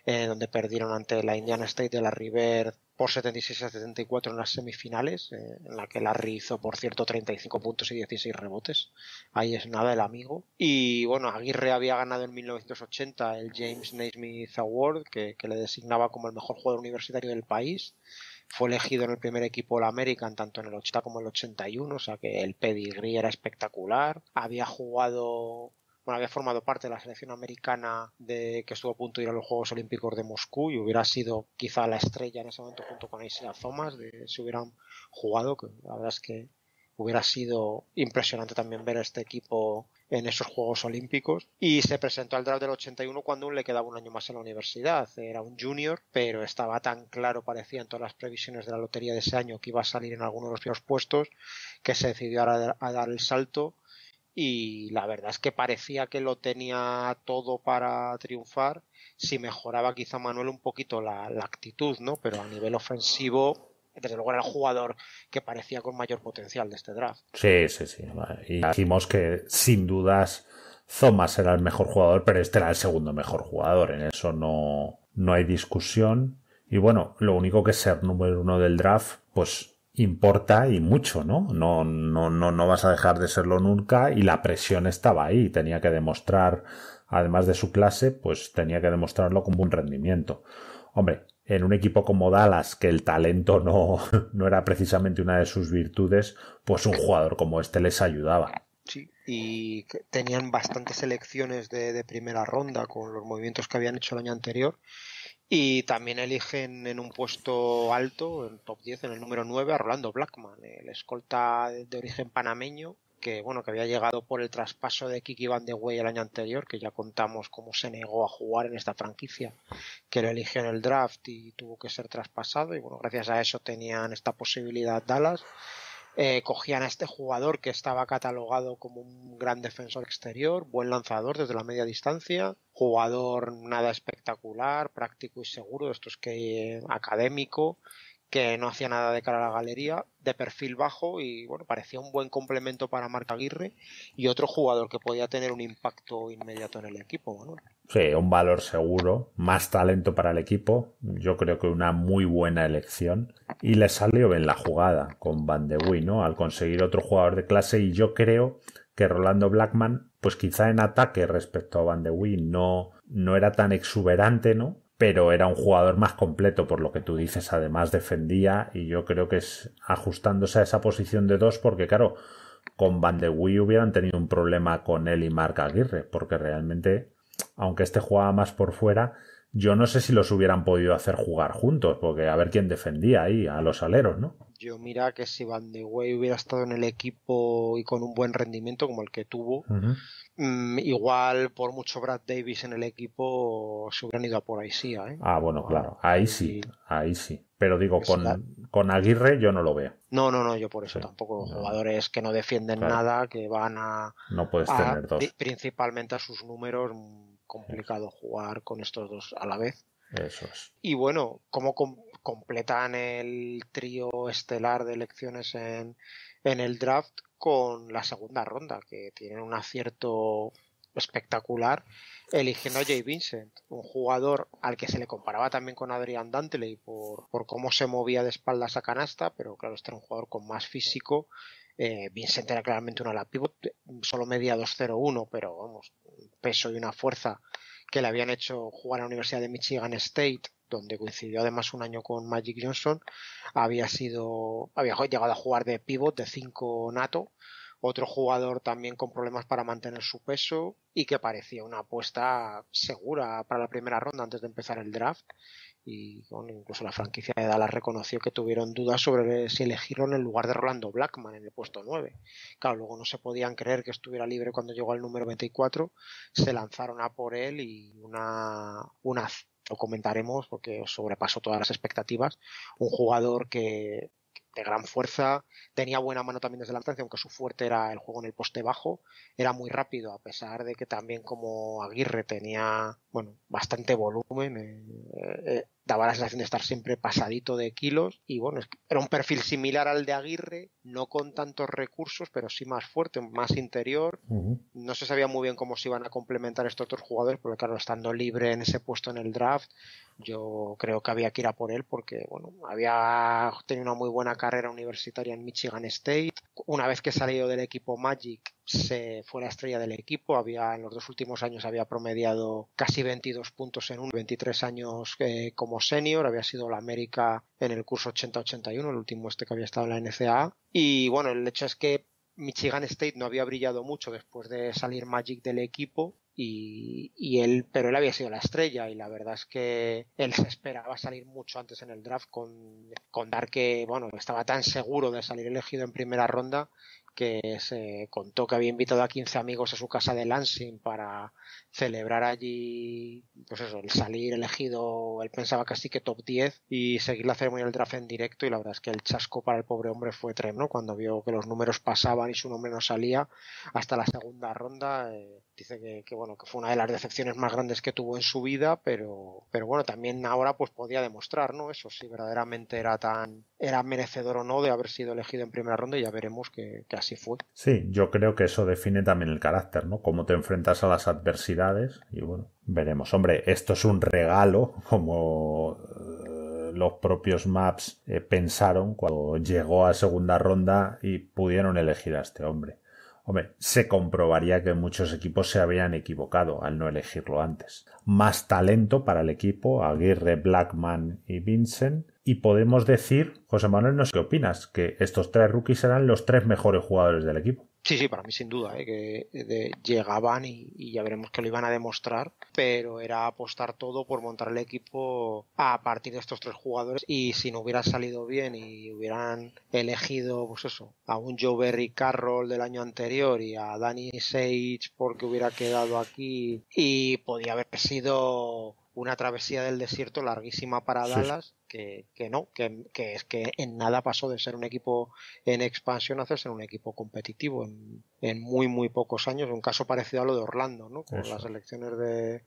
eh, donde perdieron ante la Indiana State de la River por 76 a 74 en las semifinales, eh, en la que Larry hizo, por cierto, 35 puntos y 16 rebotes. Ahí es nada el amigo. Y bueno, Aguirre había ganado en 1980 el James Naismith Award, que le designaba como el mejor jugador universitario del país fue elegido en el primer equipo All American tanto en el 80 como en el 81, o sea que el pedigrí era espectacular. Había jugado bueno, había formado parte de la selección americana de que estuvo a punto de ir a los Juegos Olímpicos de Moscú y hubiera sido quizá la estrella en ese momento junto con Isaiah Thomas de, si hubieran jugado, que la verdad es que hubiera sido impresionante también ver a este equipo en esos Juegos Olímpicos y se presentó al draft del 81 cuando aún le quedaba un año más en la universidad. Era un junior, pero estaba tan claro, en todas las previsiones de la lotería de ese año que iba a salir en alguno de los primeros puestos, que se decidió a, a dar el salto y la verdad es que parecía que lo tenía todo para triunfar si mejoraba quizá Manuel un poquito la, la actitud, ¿no? Pero a nivel ofensivo desde luego era el jugador que parecía con mayor potencial de este draft. Sí, sí, sí. Y dijimos que sin dudas Thomas era el mejor jugador, pero este era el segundo mejor jugador. En eso no, no hay discusión. Y bueno, lo único que ser número uno del draft, pues importa y mucho, ¿no? No, no, no, no vas a dejar de serlo nunca y la presión estaba ahí. Tenía que demostrar, además de su clase, pues tenía que demostrarlo con un rendimiento. Hombre, en un equipo como Dallas, que el talento no, no era precisamente una de sus virtudes, pues un jugador como este les ayudaba. Sí, y tenían bastantes elecciones de, primera ronda con los movimientos que habían hecho el año anterior. Y también eligen en un puesto alto, en top 10, en el número 9, a Rolando Blackman, el escolta de origen panameño, que bueno que había llegado por el traspaso de Kiki Van de Wey el año anterior, que ya contamos cómo se negó a jugar en esta franquicia, que lo eligió en el draft y tuvo que ser traspasado y bueno gracias a eso tenían esta posibilidad Dallas. Eh, cogían a este jugador que estaba catalogado como un gran defensor exterior, buen lanzador desde la media distancia, jugador nada espectacular, práctico y seguro, esto es que eh, académico, que no hacía nada de cara a la galería, de perfil bajo y bueno, parecía un buen complemento para Marc Aguirre y otro jugador que podía tener un impacto inmediato en el equipo. ¿no? Sí, un valor seguro, más talento para el equipo, yo creo que una muy buena elección y le salió bien la jugada con Van de Wijn, ¿no? Al conseguir otro jugador de clase y yo creo que Rolando Blackman, pues quizá en ataque respecto a Van de Wijn, no, no era tan exuberante, ¿no? pero era un jugador más completo, por lo que tú dices, además defendía y yo creo que es ajustándose a esa posición de dos, porque claro, con Van de Wii hubieran tenido un problema con él y Marc Aguirre, porque realmente, aunque este jugaba más por fuera, yo no sé si los hubieran podido hacer jugar juntos, porque a ver quién defendía ahí, a los aleros, ¿no? Yo mira que si Van de Wey hubiera estado en el equipo y con un buen rendimiento como el que tuvo, Mm, igual por mucho Brad Davis en el equipo se hubieran ido a por ahí ¿eh? Ah, bueno, claro, ahí sí, ahí sí. Pero digo, con, con, Aguirre yo no lo veo. No, no, no, yo por eso tampoco. Jugadores que no defienden nada, que van a. No puedes tener dos. Principalmente a sus números, mm, complicado jugar con estos dos a la vez. Eso es. Y bueno, ¿cómo completan el trío estelar de elecciones en, en el draft con la segunda ronda, que tienen un acierto espectacular eligiendo a Jay Vincent, un jugador al que se le comparaba también con Adrian Dantley por, por cómo se movía de espaldas a canasta, pero claro, este era un jugador con más físico. Eh, Vincent era claramente un ala pivot, solo media 2-0-1, pero vamos, peso y una fuerza que le habían hecho jugar a la Universidad de Michigan State donde coincidió además un año con Magic Johnson, había sido, había llegado a jugar de pivot de 5 nato, otro jugador también con problemas para mantener su peso y que parecía una apuesta segura para la primera ronda antes de empezar el draft. Y con incluso la franquicia de Dallas reconoció que tuvieron dudas sobre si elegirlo en el lugar de Rolando Blackman en el puesto 9. Claro, luego no se podían creer que estuviera libre cuando llegó al número 24. Se lanzaron a por él y una, una lo comentaremos porque sobrepasó todas las expectativas. Un jugador que de gran fuerza, tenía buena mano también desde la distancia, aunque su fuerte era el juego en el poste bajo, era muy rápido, a pesar de que también como Aguirre tenía, bueno, bastante volumen, eh, eh, eh, daba la sensación de estar siempre pasadito de kilos, y bueno, era un perfil similar al de Aguirre, no con tantos recursos, pero sí más fuerte, más interior, no se sabía muy bien cómo se iban a complementar estos otros jugadores, porque claro, estando libre en ese puesto en el draft, yo creo que había que ir a por él porque, bueno, había tenido una muy buena carrera universitaria en Michigan State. Una vez que salió del equipo Magic, se fue la estrella del equipo. Había, en los dos últimos años había promediado casi 22 puntos en un 23 años eh, como senior. Había sido la América en el curso 80-81, el último este que había estado en la NCAA. Y bueno, el hecho es que Michigan State no había brillado mucho después de salir Magic del equipo y, él, pero él había sido la estrella y la verdad es que él se esperaba salir mucho antes en el draft con, con Dar que, bueno, estaba tan seguro de salir elegido en primera ronda que se contó que había invitado a 15 amigos a su casa de Lansing para celebrar allí, pues eso, el salir elegido, él pensaba casi que top 10 y seguir la ceremonia del draft en directo y la verdad es que el chasco para el pobre hombre fue tremendo, ¿no? cuando vio que los números pasaban y su nombre no salía hasta la segunda ronda, eh, dice que, bueno, que fue una de las decepciones más grandes que tuvo en su vida, pero, pero bueno, también ahora pues podía demostrar, ¿no? Eso si verdaderamente era tan, era merecedor o no de haber sido elegido en primera ronda y ya veremos que, así fue. Sí, yo creo que eso define también el carácter, ¿no? Cómo te enfrentas a las adversidades y bueno, veremos. Hombre, esto es un regalo como eh, los propios maps eh, pensaron cuando llegó a segunda ronda y pudieron elegir a este hombre. Hombre, se comprobaría que muchos equipos se habían equivocado al no elegirlo antes. Más talento para el equipo, Aguirre, Blackman y Vincent. Y podemos decir, José Manuel, no sé qué opinas, que estos tres rookies serán los tres mejores jugadores del equipo. Sí, sí, para mí sin duda, ¿eh? que llegaban y, y, ya veremos que lo iban a demostrar, pero era apostar todo por montar el equipo a partir de estos tres jugadores y si no hubiera salido bien y hubieran elegido, pues eso, a un Joe Berry Carroll del año anterior y a Danny Sage porque hubiera quedado aquí y podía haber sido una travesía del desierto larguísima para Dallas que, no, que, que, es que en nada pasó de ser un equipo en expansión a ser un equipo competitivo en, en muy, muy pocos años. Un caso parecido a lo de Orlando, ¿no? Con las elecciones de,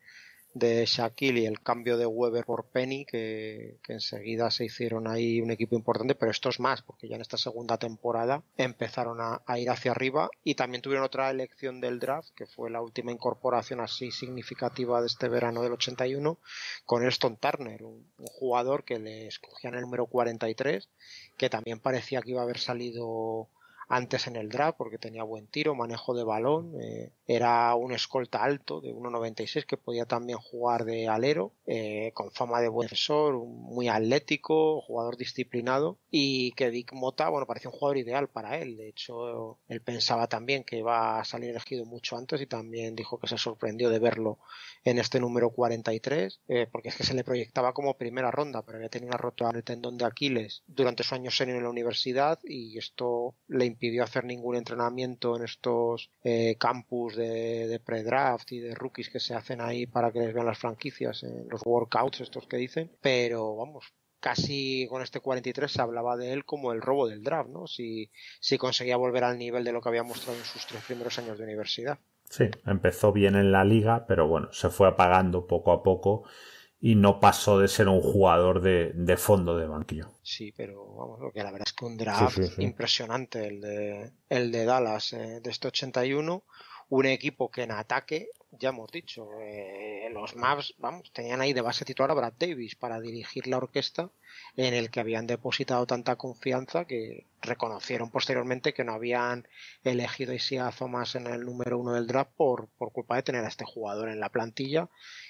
de Shaquille y el cambio de Weber por Penny, que, enseguida se hicieron ahí un equipo importante, pero esto es más, porque ya en esta segunda temporada empezaron a, ir hacia arriba y también tuvieron otra elección del draft, que fue la última incorporación así significativa de este verano del 81, con Elston Turner, un, un jugador que le escogían el número 43, que también parecía que iba a haber salido antes en el draft porque tenía buen tiro, manejo de balón, eh, era un escolta alto de 1.96 que podía también jugar de alero, eh, con fama de buen defensor, muy atlético, jugador disciplinado y que Dick Mota, bueno, parecía un jugador ideal para él. De hecho, él pensaba también que iba a salir elegido mucho antes y también dijo que se sorprendió de verlo en este número 43, eh, porque es que se le proyectaba como primera ronda, pero había tenido una el tendón de Aquiles durante su año senior en la universidad y esto le pidió hacer ningún entrenamiento en estos eh, campus de, pre-draft y de rookies que se hacen ahí para que les vean las franquicias, en eh, los workouts estos que dicen, pero vamos, casi con este 43 se hablaba de él como el robo del draft, ¿no? Si, si conseguía volver al nivel de lo que había mostrado en sus tres primeros años de universidad. Sí, empezó bien en la liga, pero bueno, se fue apagando poco a poco y no pasó de ser un jugador de, fondo de banquillo. Sí, pero vamos, la verdad es que un draft impresionante el de, el de Dallas eh, de este 81, un equipo que en ataque, ya hemos dicho, eh, los Mavs, vamos, tenían ahí de base titular a Brad Davis para dirigir la orquesta en el que habían depositado tanta confianza que reconocieron posteriormente que no habían elegido a Isia en el número uno del draft por, por culpa de tener a este jugador en la plantilla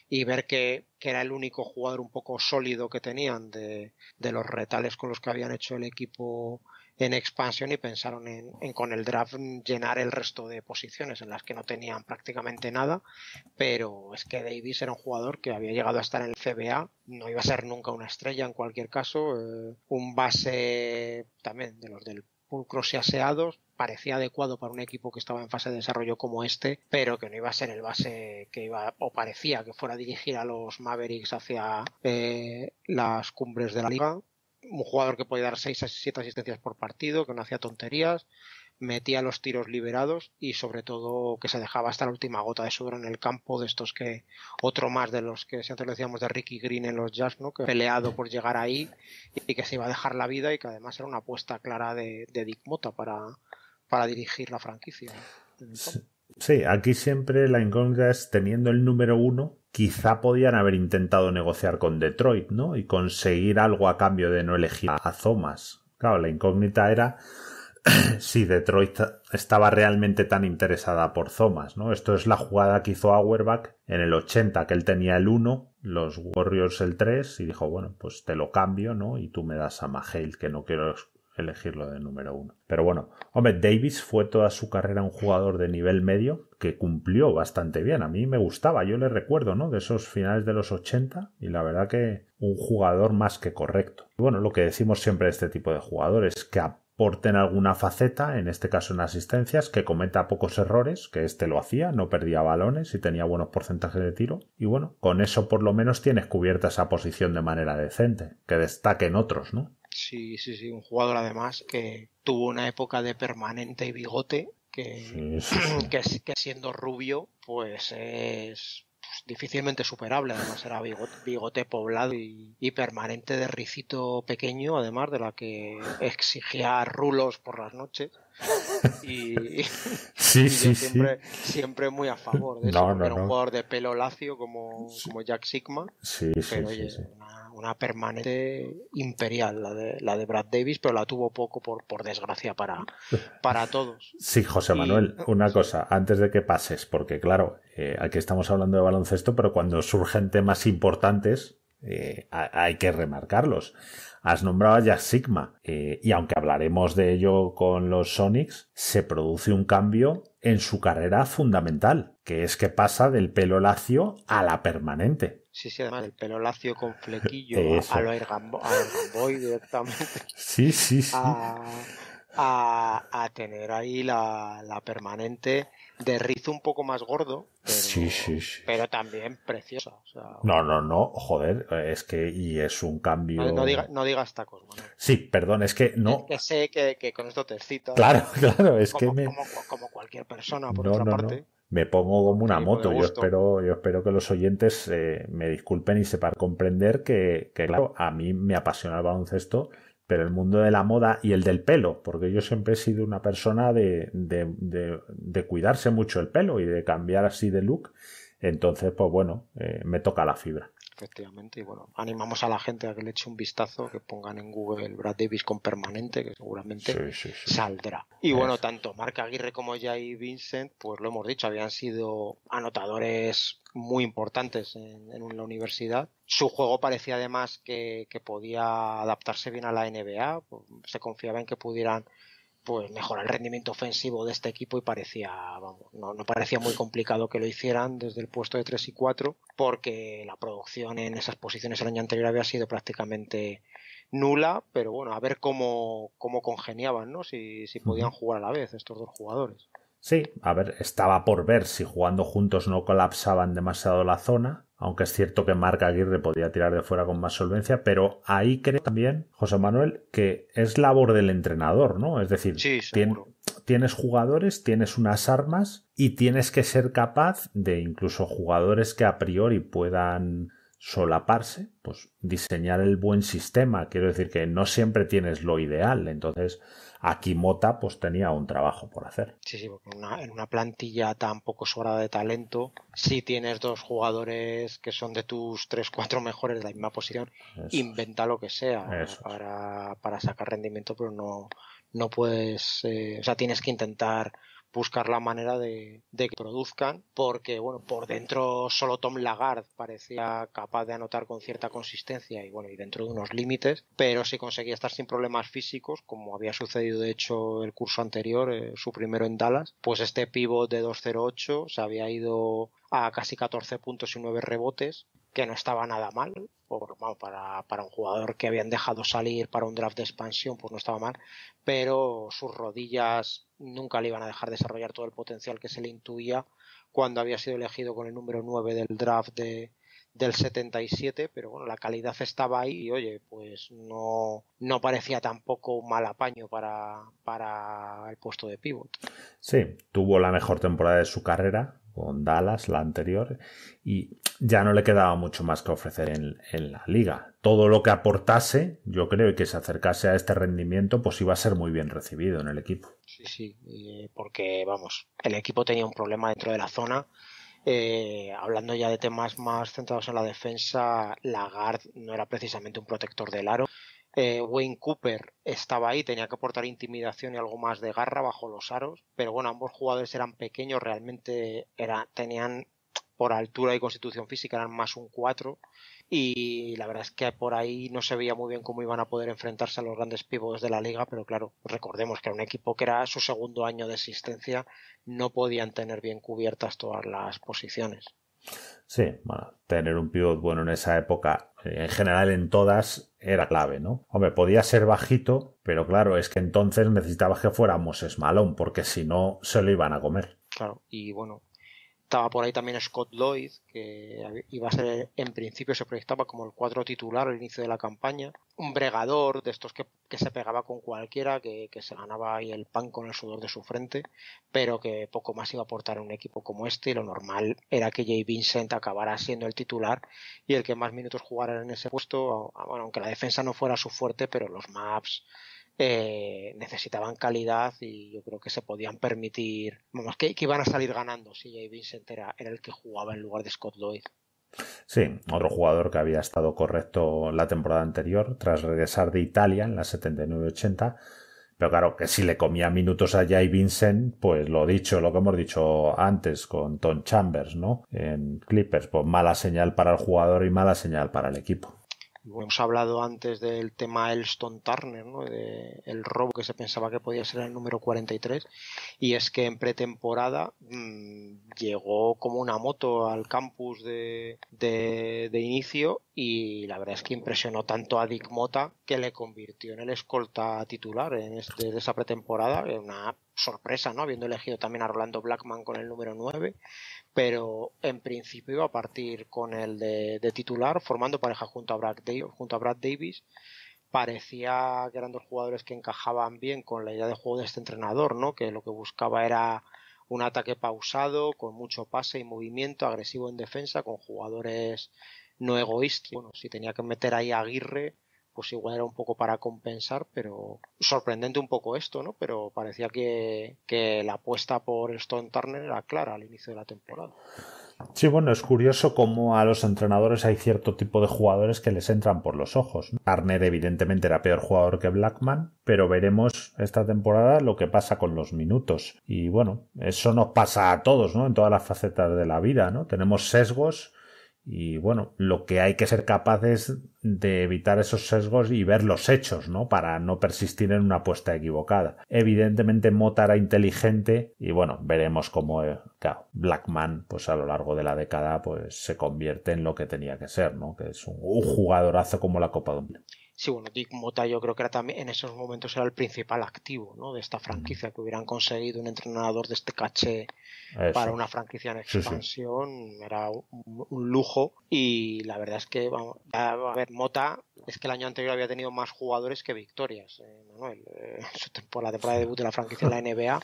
y ver que, que era el único jugador un poco sólido que tenían de, de los retales con los que habían hecho el equipo en expansión y pensaron en, con el draft llenar el resto de posiciones en las que no tenían prácticamente nada, pero es que Davis era un jugador que había llegado a estar en el CBA, no iba a ser nunca una estrella en cualquier caso, eh, un base también de los del pulcro y aseados, parecía adecuado para un equipo que estaba en fase de desarrollo como este, pero que no iba a ser el base que iba, o parecía que fuera a dirigir a los Mavericks hacia eh, las cumbres de la liga un jugador que podía dar 6 a 7 asistencias por partido, que no hacía tonterías, metía los tiros liberados y sobre todo que se dejaba hasta la última gota de sudor en el campo de estos que otro más de los que siempre antes lo decíamos de Ricky Green en los Jazz, ¿no? que peleado por llegar ahí y que se iba a dejar la vida y que además era una apuesta clara de, Dick Mota para, para dirigir la franquicia. Sí, aquí siempre la incógnita es teniendo el número uno, quizá podían haber intentado negociar con Detroit, ¿no? Y conseguir algo a cambio de no elegir a Thomas. Claro, la incógnita era si Detroit estaba realmente tan interesada por Thomas, ¿no? Esto es la jugada que hizo Auerbach en el 80, que él tenía el 1, los Warriors el 3, y dijo, bueno, pues te lo cambio, ¿no? Y tú me das a Mahale, que no quiero elegirlo de número uno. Pero bueno, hombre, Davis fue toda su carrera un jugador de nivel medio que cumplió bastante bien. A mí me gustaba, yo le recuerdo, ¿no? De esos finales de los 80 y la verdad que un jugador más que correcto. Y bueno, lo que decimos siempre de este tipo de jugadores, que aporten alguna faceta, en este caso en asistencias, que cometa pocos errores, que este lo hacía, no perdía balones y tenía buenos porcentajes de tiro. Y bueno, con eso por lo menos tienes cubierta esa posición de manera decente, que destaquen otros, ¿no? Sí, sí, sí, un jugador además que tuvo una época de permanente bigote, que, siendo rubio, pues es pues, difícilmente superable, además era bigote, poblado y, permanente de ricito pequeño, además de la que exigía rulos por las noches. Y, sí, sí, siempre, siempre muy a favor de un jugador de pelo lacio como, Jack Sigma, Sí, sí, una permanente imperial, la de, la de Brad Davis, pero la tuvo poco, por, desgracia, para, para todos. Sí, José Manuel, una cosa, antes de que pases, porque claro, eh, aquí estamos hablando de baloncesto, pero cuando surgen temas importantes, eh, hay que remarcarlos. Has nombrado a Jack Sigma eh, y aunque hablaremos de ello con los Sonics, se produce un cambio en su carrera fundamental, que es que pasa del pelo lacio a la permanente. Sí, sí, además el pelo lacio con flequillo a, lo Ergambo, directamente. Sí, sí, sí. A, a, tener ahí la, la, permanente de rizo un poco más gordo, pero, sí, sí, sí. pero también preciosa. no, no, no, joder, es que y es un cambio. No, no digas tacos, bueno. Sí, perdón, es que no. Es que sé que, que con esto te Claro, claro, es que me... como, como, cualquier persona, por otra parte me pongo como una moto. Yo espero, yo espero que los oyentes eh, me disculpen y sepan comprender que, claro, a mí me apasiona el baloncesto, pero el mundo de la moda y el del pelo, porque yo siempre he sido una persona de, de, cuidarse mucho el pelo y de cambiar así de look. Entonces, pues bueno, eh, me toca la fibra. Efectivamente, y bueno, animamos a la gente a que le eche un vistazo, que pongan en Google Brad Davis con permanente, que seguramente saldrá. Y bueno, tanto Marc Aguirre como Jay Vincent, pues lo hemos dicho, habían sido anotadores muy importantes en, la universidad. Su juego parecía además que podía adaptarse bien a la NBA, pues, se confiaba en que pudieran pues mejorar el rendimiento ofensivo de este equipo y parecía, vamos, no, parecía muy complicado que lo hicieran desde el puesto de 3 y 4 porque la producción en esas posiciones el año anterior había sido prácticamente nula, pero bueno, a ver cómo, cómo congeniaban, ¿no? Si, si podían jugar a la vez estos dos jugadores. Sí, a ver, estaba por ver si jugando juntos no colapsaban demasiado la zona, aunque es cierto que Mark Aguirre podía tirar de fuera con más solvencia, pero ahí creo también, José Manuel, que es labor del entrenador, ¿no? Es decir, tienes jugadores, tienes unas armas y tienes que ser capaz de incluso jugadores que a priori puedan solaparse, pues diseñar el buen sistema. Quiero decir que no siempre tienes lo ideal, entonces aquí Mota pues tenía un trabajo por hacer. Sí, sí, porque en una plantilla tan poco sobrada de talento, si tienes dos jugadores que son de tus tres, cuatro mejores de la misma posición, inventa lo que sea para, para sacar rendimiento, pero no, no puedes, eh, o sea, tienes que intentar buscar la manera de, que produzcan, porque bueno, por dentro solo Tom Lagarde parecía capaz de anotar con cierta consistencia y bueno, y dentro de unos límites, pero si conseguía estar sin problemas físicos, como había sucedido de hecho el curso anterior, eh, su primero en Dallas, pues este pivot de 208 se había ido a casi 14 puntos y 9 rebotes, que no estaba nada mal, para, un jugador que habían dejado salir para un draft de expansión, pues no estaba mal, pero sus rodillas nunca le iban a dejar desarrollar todo el potencial que se le intuía cuando había sido elegido con el número 9 del draft de, del 77, pero bueno, la calidad estaba ahí y oye, pues no, parecía tampoco un mal apaño para, para el puesto de pivot. Sí, tuvo la mejor temporada de su carrera, con Dallas, la anterior, y ya no le quedaba mucho más que ofrecer en, la liga. Todo lo que aportase, yo creo, y que se acercase a este rendimiento, pues iba a ser muy bien recibido en el equipo. Sí, sí, eh, porque vamos, el equipo tenía un problema dentro de la zona. Eh, hablando ya de temas más centrados en la defensa, Lagarde no era precisamente un protector del aro. Eh, Wayne Cooper estaba ahí, tenía que aportar intimidación y algo más de garra bajo los aros, pero bueno, ambos jugadores eran pequeños, realmente tenían por altura y constitución física eran más un 4 y la verdad es que por ahí no se veía muy bien cómo iban a poder enfrentarse a los grandes pivotes de la liga, pero claro, recordemos que era un equipo que era su segundo año de existencia, no podían tener bien cubiertas todas las posiciones. Sí, bueno, tener un pivot bueno en esa época, eh, en general en todas, era clave, ¿no? Hombre, podía ser bajito, pero claro, es que entonces necesitabas que fuéramos esmalón, porque si no, se lo iban a comer. Claro, y bueno, estaba por ahí también Scott Lloyd, que iba a ser, en principio se proyectaba como el cuadro titular al inicio de la campaña. Un bregador de estos que, se pegaba con cualquiera, que, se ganaba ahí el pan con el sudor de su frente, pero que poco más iba a aportar a un equipo como este. Y lo normal era que Jay Vincent acabara siendo el titular y el que más minutos jugara en ese puesto, bueno, aunque la defensa no fuera su fuerte, pero los maps eh, necesitaban calidad y yo creo que se podían permitir, vamos, que, iban a salir ganando si Jay Vincent era, el que jugaba en lugar de Scott Lloyd. Sí, otro jugador que había estado correcto la temporada anterior tras regresar de Italia en la 79-80. Pero claro, que si le comía minutos a Jay Vincent, pues lo dicho, lo que hemos dicho antes con Tom Chambers, ¿no? En Clippers, pues mala señal para el jugador y mala señal para el equipo hemos hablado antes del tema Elston Turner, ¿no? de el robo que se pensaba que podía ser el número 43, y es que en pretemporada mm, llegó como una moto al campus de, de, inicio y la verdad es que impresionó tanto a Dick Mota que le convirtió en el escolta titular en este, de esa pretemporada, una sorpresa, ¿no? Habiendo elegido también a Rolando Blackman con el número 9, pero en principio iba a partir con el de, de titular, formando pareja junto a, Brad Davis, junto a Brad Davis. Parecía que eran dos jugadores que encajaban bien con la idea de juego de este entrenador, ¿no? Que lo que buscaba era un ataque pausado, con mucho pase y movimiento, agresivo en defensa, con jugadores no egoístas. Bueno, si tenía que meter ahí a Aguirre, pues igual era un poco para compensar, pero sorprendente un poco esto, ¿no? Pero parecía que, la apuesta por Stone Turner era clara al inicio de la temporada. Sí, bueno, es curioso cómo a los entrenadores hay cierto tipo de jugadores que les entran por los ojos. Turner evidentemente era peor jugador que Blackman, pero veremos esta temporada lo que pasa con los minutos. Y bueno, eso nos pasa a todos, ¿no? En todas las facetas de la vida, ¿no? Tenemos sesgos y bueno, lo que hay que ser capaz es de evitar esos sesgos y ver los hechos, ¿no? Para no persistir en una apuesta equivocada. Evidentemente Mota era inteligente y bueno, veremos cómo eh, Blackman pues a lo largo de la década pues se convierte en lo que tenía que ser, ¿no? Que es un, jugadorazo como la Copa de Sí, bueno, Dick Mota yo creo que era también, en esos momentos era el principal activo ¿no? de esta franquicia, mm. que hubieran conseguido un entrenador de este caché para una franquicia en expansión era un, lujo y la verdad es que vamos a ver Mota es que el año anterior había tenido más jugadores que victorias eh, eh, por la temporada de debut de la franquicia en la NBA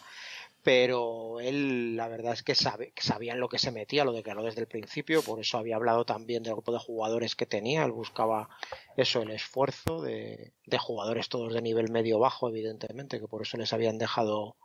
pero él la verdad es que sabe, sabía en lo que se metía, lo declaró desde el principio, por eso había hablado también del grupo de jugadores que tenía, él buscaba eso, el esfuerzo de, de jugadores todos de nivel medio-bajo, evidentemente, que por eso les habían dejado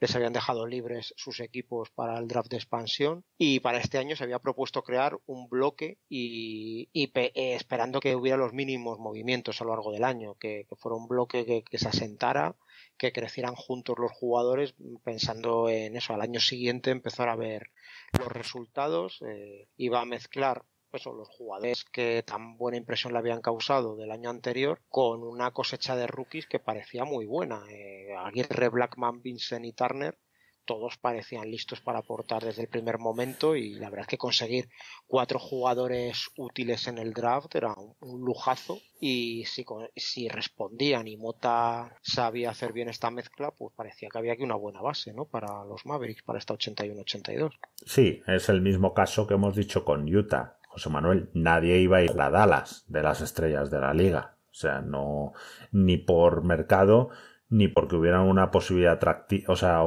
les habían dejado libres sus equipos para el draft de expansión y para este año se había propuesto crear un bloque y, eh, esperando que hubiera los mínimos movimientos a lo largo del año, que, fuera un bloque que, se asentara, que crecieran juntos los jugadores mm, pensando en eso, al año siguiente empezar a ver los resultados, eh, iba a mezclar son los jugadores que tan buena impresión le habían causado del año anterior, con una cosecha de rookies que parecía muy buena. Eh, Aguirre, Blackman, Vincent y Turner, todos parecían listos para aportar desde el primer momento y la verdad es que conseguir cuatro jugadores útiles en el draft era un, lujazo y si, respondían y Mota sabía hacer bien esta mezcla, pues parecía que había aquí una buena base ¿no? para los Mavericks, para esta 81-82. Sí, es el mismo caso que hemos dicho con Utah. José Manuel, nadie iba a ir a Dallas de las estrellas de la liga. O sea, no, ni por mercado, ni porque hubiera una posibilidad o sea,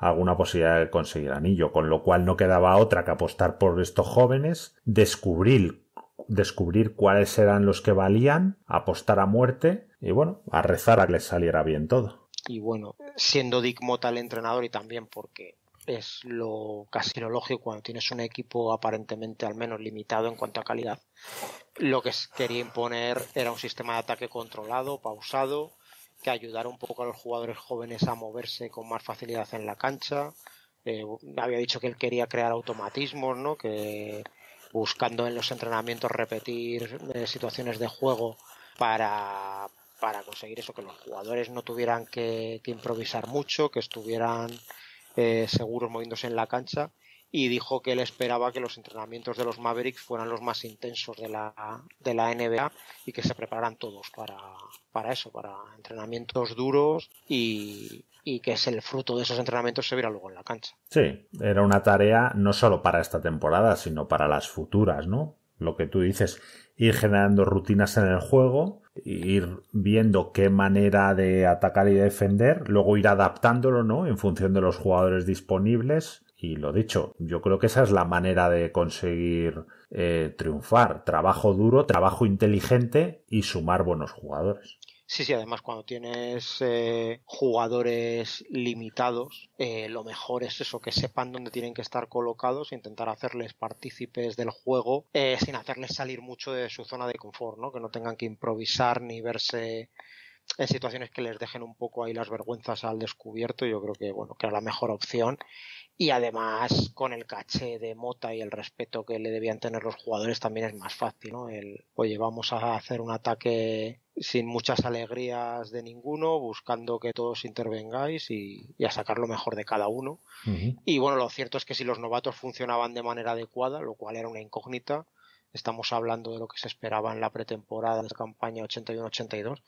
alguna posibilidad de conseguir anillo, con lo cual no quedaba otra que apostar por estos jóvenes, descubrir, descubrir cuáles eran los que valían, apostar a muerte y bueno, a rezar a que les saliera bien todo. Y bueno, siendo Dick Mota el entrenador y también porque es lo casi lo lógico cuando tienes un equipo aparentemente al menos limitado en cuanto a calidad. Lo que quería imponer era un sistema de ataque controlado, pausado, que ayudara un poco a los jugadores jóvenes a moverse con más facilidad en la cancha. Eh, había dicho que él quería crear automatismos, ¿no? Que buscando en los entrenamientos repetir eh, situaciones de juego para, para conseguir eso, que los jugadores no tuvieran que, que improvisar mucho, que estuvieran eh, seguros moviéndose en la cancha y dijo que él esperaba que los entrenamientos de los Mavericks fueran los más intensos de la, de la NBA y que se prepararan todos para, eso, para entrenamientos duros y, y que es el fruto de esos entrenamientos se viera luego en la cancha. Sí, era una tarea no solo para esta temporada, sino para las futuras, ¿no? Lo que tú dices, ir generando rutinas en el juego, ir viendo qué manera de atacar y defender, luego ir adaptándolo, ¿no? En función de los jugadores disponibles. Y lo dicho, yo creo que esa es la manera de conseguir eh, triunfar. Trabajo duro, trabajo inteligente y sumar buenos jugadores. Sí, sí, además cuando tienes eh, jugadores limitados, eh, lo mejor es eso, que sepan dónde tienen que estar colocados, e intentar hacerles partícipes del juego eh, sin hacerles salir mucho de su zona de confort, ¿no? Que no tengan que improvisar ni verse en situaciones que les dejen un poco ahí las vergüenzas al descubierto, yo creo que bueno, que era la mejor opción. Y además, con el caché de Mota y el respeto que le debían tener los jugadores, también es más fácil, ¿no? El, oye, vamos a hacer un ataque sin muchas alegrías de ninguno, buscando que todos intervengáis y, a sacar lo mejor de cada uno. Y bueno, lo cierto es que si los novatos funcionaban de manera adecuada, lo cual era una incógnita, estamos hablando de lo que se esperaba en la pretemporada de la campaña 81-82,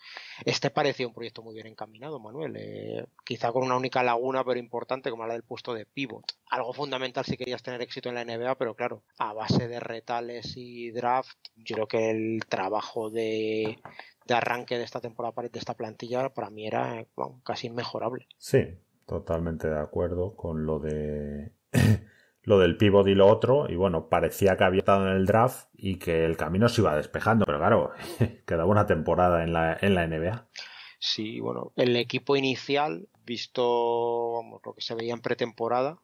este parecía un proyecto muy bien encaminado, Manuel, eh, quizá con una única laguna pero importante como la del puesto de pivot. Algo fundamental si querías tener éxito en la NBA, pero claro, a base de retales y draft, yo creo que el trabajo de, arranque de esta temporada, de esta plantilla, para mí era eh, casi inmejorable. Sí, totalmente de acuerdo con lo de lo del pivot y lo otro, y bueno, parecía que había estado en el draft y que el camino se iba despejando, pero claro, quedaba una temporada en la, en la NBA. Sí, bueno, el equipo inicial, visto lo que se veía en pretemporada,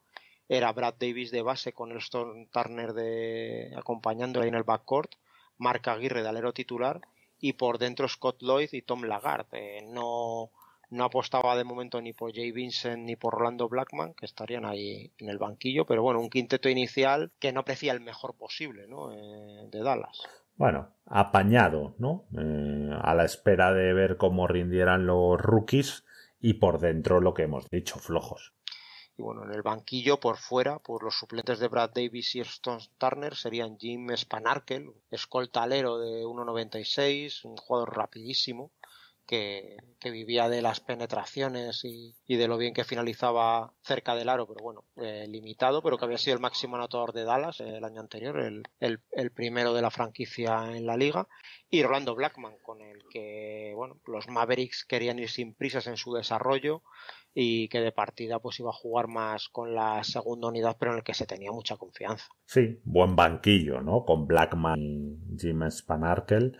era Brad Davis de base con el Elston Turner de, ahí en el backcourt, Mark Aguirre de alero titular y por dentro Scott Lloyd y Tom Lagarde. Eh, no, no apostaba de momento ni por Jay Vincent ni por Rolando Blackman, que estarían ahí en el banquillo, pero bueno, un quinteto inicial que no parecía el mejor posible ¿no? Eh, de Dallas. Bueno, apañado, ¿no? Eh, a la espera de ver cómo rindieran los rookies y por dentro lo que hemos dicho, flojos. Y bueno, en el banquillo por fuera, por los suplentes de Brad Davis y Stone Turner serían Jim Spanarkel, escoltalero de 1.96, un jugador rapidísimo, que, vivía de las penetraciones y, de lo bien que finalizaba cerca del aro, pero bueno, eh, limitado, pero que había sido el máximo anotador de Dallas eh, el año anterior, el, primero de la franquicia en la liga, y Rolando Blackman, con el que bueno, los Mavericks querían ir sin prisas en su desarrollo y que de partida pues iba a jugar más con la segunda unidad, pero en el que se tenía mucha confianza. Sí, buen banquillo, ¿no? Con Blackman y Jim Spanarkel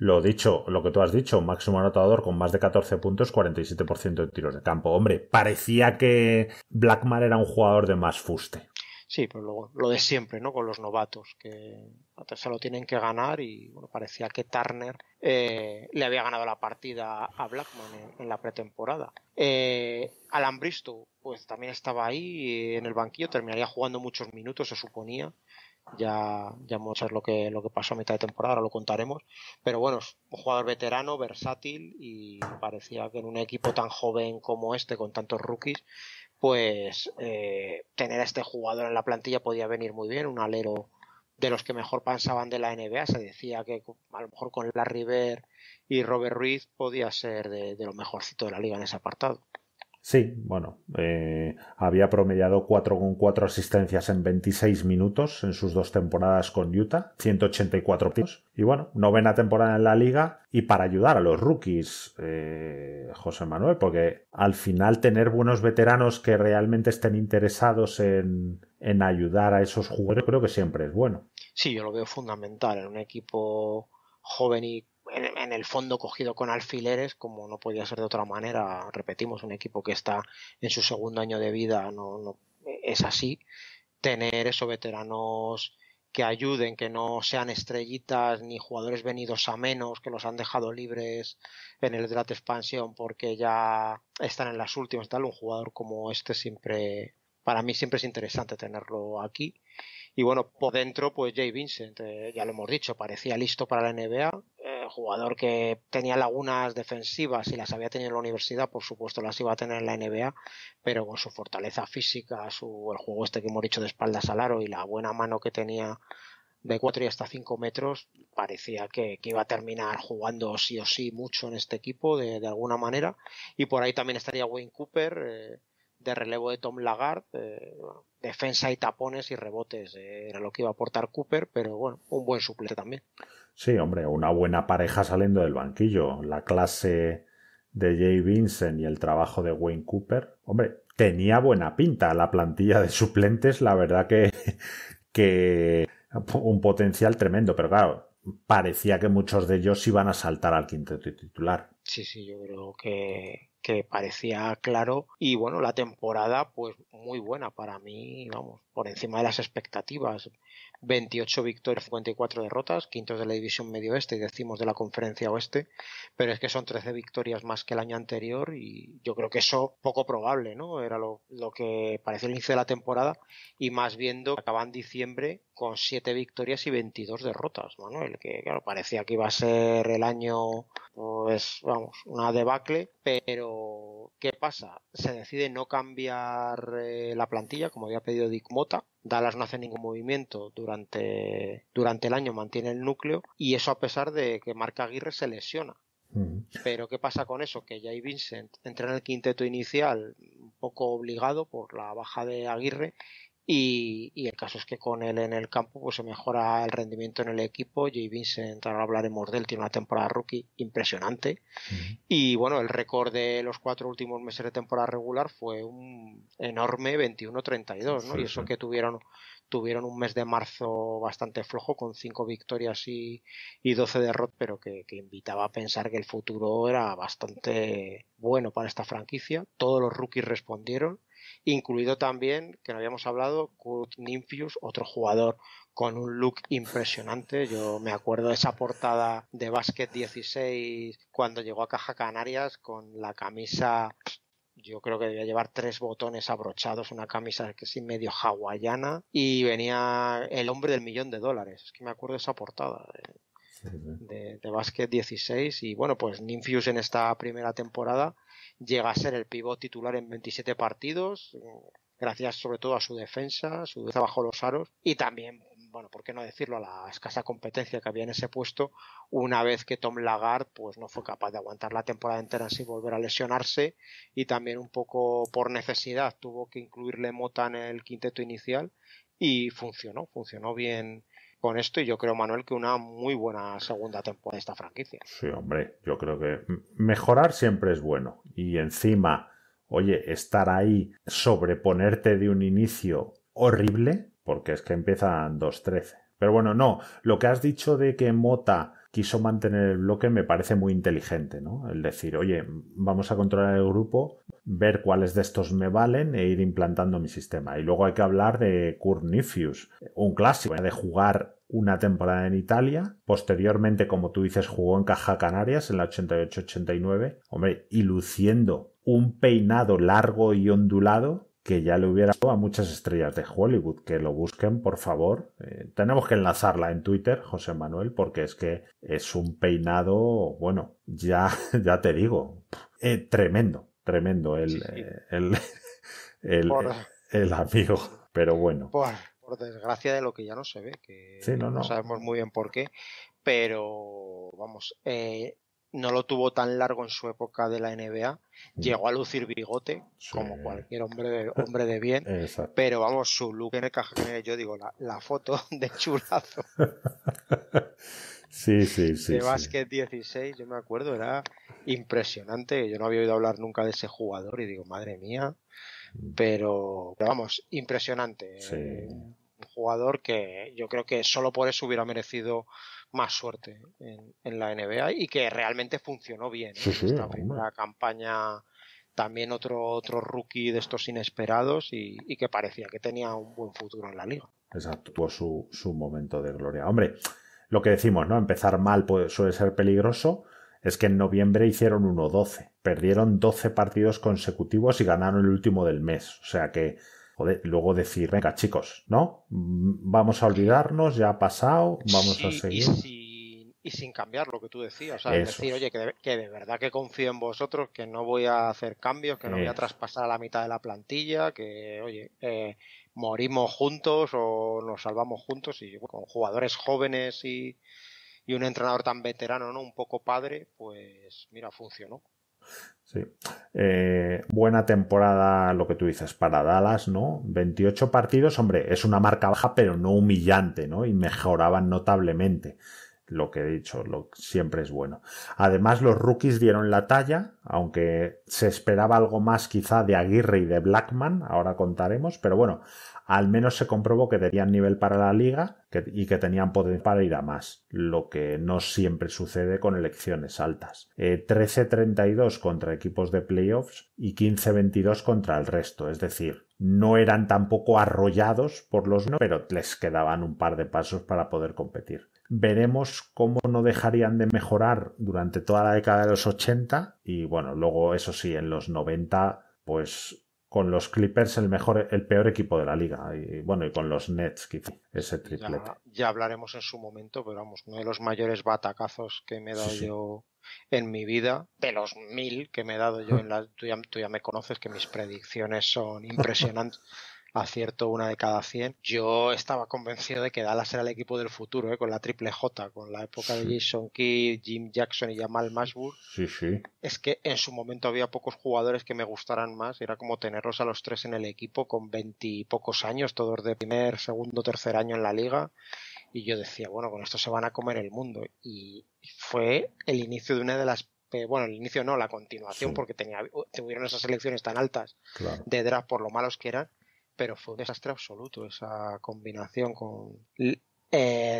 lo dicho, lo que tú has dicho, máximo anotador con más de 14 puntos, 47% de tiros de campo. Hombre, parecía que Blackman era un jugador de más fuste. Sí, pero luego lo de siempre, ¿no? Con los novatos, que se lo tienen que ganar y bueno, parecía que Turner eh, le había ganado la partida a Blackman en, la pretemporada. Eh, Alan Bristow, pues también estaba ahí eh, en el banquillo, terminaría jugando muchos minutos, se suponía ya, ya vamos a ver lo que, lo que pasó a mitad de temporada, ahora lo contaremos. Pero bueno, un jugador veterano, versátil y parecía que en un equipo tan joven como este, con tantos rookies, pues eh, tener a este jugador en la plantilla podía venir muy bien, un alero de los que mejor pensaban de la NBA. Se decía que a lo mejor con Larry River y Robert Ruiz podía ser de, de lo mejorcito de la liga en ese apartado. Sí, bueno, eh, había promediado con cuatro asistencias en 26 minutos en sus dos temporadas con Utah, 184 puntos. Y bueno, novena temporada en la liga y para ayudar a los rookies, eh, José Manuel, porque al final tener buenos veteranos que realmente estén interesados en, en ayudar a esos jugadores, creo que siempre es bueno. Sí, yo lo veo fundamental en un equipo joven y en, el fondo cogido con alfileres, como no podía ser de otra manera. Repetimos, un equipo que está en su segundo año de vida no, es así. Tener esos veteranos que ayuden, que no sean estrellitas ni jugadores venidos a menos, que los han dejado libres en el draft expansión porque ya están en las últimas, tal, un jugador como este siempre, para mí siempre es interesante tenerlo aquí. Y bueno, por dentro, pues Jay Vincent, eh, ya lo hemos dicho, parecía listo para la NBA, jugador que tenía lagunas defensivas y las había tenido en la universidad, por supuesto las iba a tener en la NBA, pero con su fortaleza física, su, el juego este que hemos dicho de espaldas al aro y la buena mano que tenía de 4 y hasta 5 metros, parecía que, iba a terminar jugando sí o sí mucho en este equipo de, alguna manera. Y por ahí también estaría Wayne Cooper, eh, de relevo de Tom Lagarde, eh, defensa y tapones y rebotes, eh, era lo que iba a aportar Cooper, pero bueno, un buen suplente también. Sí, hombre, una buena pareja saliendo del banquillo. La clase de Jay Vincent y el trabajo de Wayne Cooper. Hombre, tenía buena pinta la plantilla de suplentes, la verdad que, que un potencial tremendo, pero claro, parecía que muchos de ellos iban a saltar al quinto titular. Sí, sí, yo creo que, que parecía claro y bueno, la temporada pues muy buena para mí, vamos, por encima de las expectativas. 28 victorias, 54 derrotas, quintos de la división medio oeste y decimos de la conferencia oeste, pero es que son 13 victorias más que el año anterior y yo creo que eso poco probable, ¿no? Era lo, que parecía el inicio de la temporada y más viendo que acaban diciembre con 7 victorias y 22 derrotas, Manuel, que claro, parecía que iba a ser el año, pues vamos, una debacle, pero ¿qué pasa? Se decide no cambiar eh, la plantilla, como había pedido Dick Mota, Dallas no hace ningún movimiento durante, durante el año, mantiene el núcleo y eso a pesar de que Marca Aguirre se lesiona. Mm. Pero ¿qué pasa con eso? Que Jay Vincent entra en el quinteto inicial un poco obligado por la baja de Aguirre y, el caso es que con él en el campo pues se mejora el rendimiento en el equipo. J. Vincent, ahora hablaremos de él, tiene una temporada rookie impresionante. Y bueno, el récord de los cuatro últimos meses de temporada regular fue un enorme 21-32, y eso que tuvieron, tuvieron un mes de marzo bastante flojo con cinco victorias y, y 12 derrotas, pero que, que invitaba a pensar que el futuro era bastante bueno para esta franquicia. Todos los rookies respondieron incluido también, que no habíamos hablado, Kurt Ninfius, otro jugador con un look impresionante. Yo me acuerdo de esa portada de Basket 16 cuando llegó a Caja Canarias con la camisa yo creo que debía llevar tres botones abrochados, una camisa que sí medio hawaiana y venía el hombre del millón de dólares. Es que me acuerdo de esa portada de, Basket 16 y bueno, pues Ninfius en esta primera temporada llega a ser el pivot titular en 27 partidos, eh, gracias sobre todo a su defensa, su defensa bajo los aros y también, bueno, por qué no decirlo, a la escasa competencia que había en ese puesto una vez que Tom Lagarde pues no fue capaz de aguantar la temporada entera sin volver a lesionarse y también un poco por necesidad tuvo que incluirle Mota en el quinteto inicial y funcionó, funcionó bien con esto y yo creo, Manuel, que una muy buena segunda temporada de esta franquicia. Sí, hombre, yo creo que mejorar siempre es bueno y encima, oye, estar ahí, sobreponerte de un inicio horrible, porque es que empiezan 2-13. Pero bueno, no, lo que has dicho de que Mota quiso mantener el bloque me parece muy inteligente, ¿no? El decir, oye, vamos a controlar el grupo ver cuáles de estos me valen e ir implantando mi sistema. Y luego hay que hablar de Kurt un clásico de jugar una temporada en Italia. Posteriormente, como tú dices, jugó en Caja Canarias en la 88-89. Hombre, y luciendo un peinado largo y ondulado que ya le hubiera dado a muchas estrellas de Hollywood. Que lo busquen, por favor. Eh, tenemos que enlazarla en Twitter, José Manuel, porque es que es un peinado, bueno, ya, ya te digo, eh, tremendo tremendo eh, el, amigo. Pero bueno. Por, desgracia de lo que ya no se ve, que no, sabemos muy bien por qué, pero vamos, eh, no lo tuvo tan largo en su época de la NBA, mm. llegó a lucir bigote, como cualquier hombre de, hombre de bien, pero vamos, su look en el caja yo digo, la, la foto de chulazo. Sí, sí, sí. De básquet 16, yo me acuerdo, era impresionante. Yo no había oído hablar nunca de ese jugador y digo, madre mía. Mm. Pero, vamos, impresionante. Un jugador que yo creo que solo por eso hubiera merecido más suerte en, la NBA y que realmente funcionó bien. ¿eh? Esta primera campaña también otro, otro rookie de estos inesperados y, que parecía que tenía un buen futuro en la liga. Exacto, tuvo su, su momento de gloria. Hombre, lo que decimos, ¿no? Empezar mal suele ser peligroso. Es que en noviembre hicieron 1-12. Perdieron 12 partidos consecutivos y ganaron el último del mes. O sea que, luego decir, venga, chicos, ¿no? Mm, vamos a olvidarnos, ya ha pasado, vamos a seguir. Y sin cambiar lo que tú decías. O sea, decir, oye, que de, verdad que confío en vosotros, que no voy a hacer cambios, que no voy a traspasar a la mitad de la plantilla, que, oye, eh, morimos juntos o nos salvamos juntos y con jugadores jóvenes y, y un entrenador tan veterano, ¿no? Un poco padre, pues mira, funcionó. Sí. Eh, buena temporada, lo que tú dices, para Dallas, ¿no? 28 partidos, hombre, es una marca baja, pero no humillante, ¿no? Y mejoraban notablemente lo que he dicho, lo, siempre es bueno. Además, los rookies dieron la talla, aunque se esperaba algo más quizá de Aguirre y de Blackman, ahora contaremos, pero bueno, al menos se comprobó que tenían nivel para la liga y que tenían poder para ir a más, lo que no siempre sucede con elecciones altas. 13-32 eh, contra equipos de playoffs y 15-22 contra el resto, es decir, no eran tampoco arrollados por los no, pero les quedaban un par de pasos para poder competir. Veremos cómo no dejarían de mejorar durante toda la década de los 80 y bueno, luego eso sí, en los 90 pues con los Clippers el mejor, el peor equipo de la liga. Y bueno, y con los Nets, quizá, ese triplete. Ya, hablaremos en su momento, pero vamos, uno de los mayores batacazos que me he dado yo en mi vida, de los mil que me he dado yo en la... Tú ya, me conoces que mis predicciones son impresionantes. acierto una de cada cien Yo estaba convencido de que Dallas era el equipo del futuro, ¿eh? con la triple J, con la época de Jason Key, Jim Jackson y Jamal Mashburn. Es que en su momento había pocos jugadores que me gustaran más. Era como tenerlos a los tres en el equipo con veintipocos años, todos de primer, segundo, tercer año en la liga. Y yo decía, bueno, con esto se van a comer el mundo. Y fue el inicio de una de las bueno, el inicio no, la continuación, porque tenía, tuvieron esas elecciones tan altas de draft por lo malos que eran, pero fue un desastre absoluto esa combinación con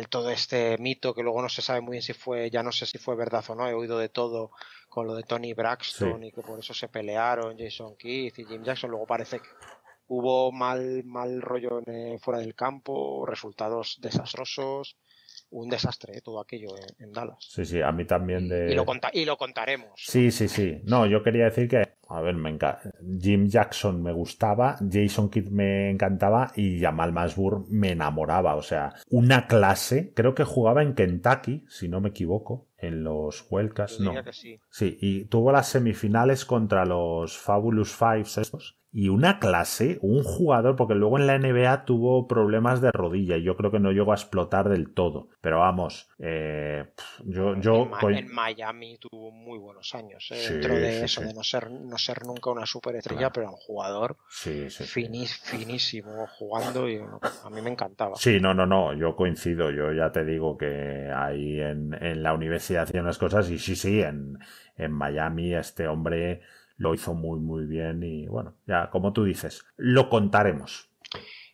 todo este mito que luego no se sabe muy bien si fue, ya no sé si fue verdad o no, he oído de todo con lo de Tony Braxton y que por eso se pelearon Jason Keith y Jim Jackson, luego parece que hubo mal, mal rollo eh, fuera del campo, resultados desastrosos, un desastre eh, todo aquello en, Dallas. Sí, sí, a mí también de... y lo contaremos. Sí, sí, sí. No, yo quería decir que a ver, me encanta. Jim Jackson me gustaba, Jason Kidd me encantaba y Jamal Masbur me enamoraba. O sea, una clase, creo que jugaba en Kentucky, si no me equivoco, en los Huelcas. No. Sí. sí, y tuvo las semifinales contra los Fabulous Fives estos y una clase, un jugador, porque luego en la NBA tuvo problemas de rodilla y yo creo que no llegó a explotar del todo. Pero vamos, eh, yo... en, Miami tuvo muy buenos años, eh, dentro de eso, de no ser, no ser nunca una superestrella, pero un jugador sí, finísimo jugando y a mí me encantaba. Sí, no, no, no, yo coincido, yo ya te digo que ahí en, en la universidad hacían unas cosas y sí, sí, en, en Miami este hombre lo hizo muy, muy bien y bueno, ya como tú dices, lo contaremos.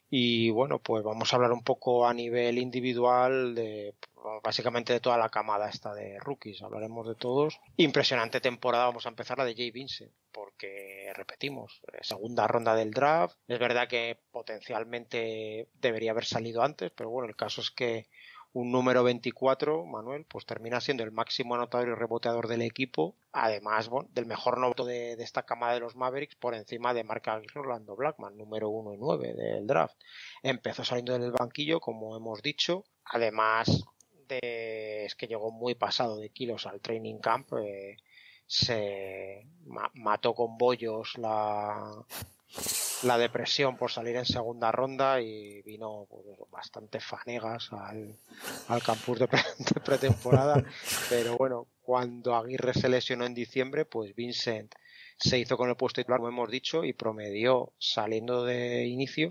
Y bueno, pues vamos a hablar un poco a nivel individual de pues, básicamente de toda la camada esta de rookies, hablaremos de todos. Impresionante temporada, vamos a empezar la de Jay Vincent, porque repetimos, eh, segunda ronda del draft, es verdad que potencialmente debería haber salido antes, pero bueno, el caso es que un número 24, Manuel, pues termina siendo el máximo anotador y reboteador del equipo, además del mejor novato de, esta cama de los Mavericks por encima de Mark Orlando Blackman, número 1 y 9 del draft. Empezó saliendo del banquillo, como hemos dicho, además de es que llegó muy pasado de kilos al training camp, eh, se mató con bollos la la depresión por salir en segunda ronda y vino bastantes pues bastante fanegas al, campus de, de, pretemporada. Pero bueno, cuando Aguirre se lesionó en diciembre, pues Vincent se hizo con el puesto titular, como hemos dicho, y promedió saliendo de inicio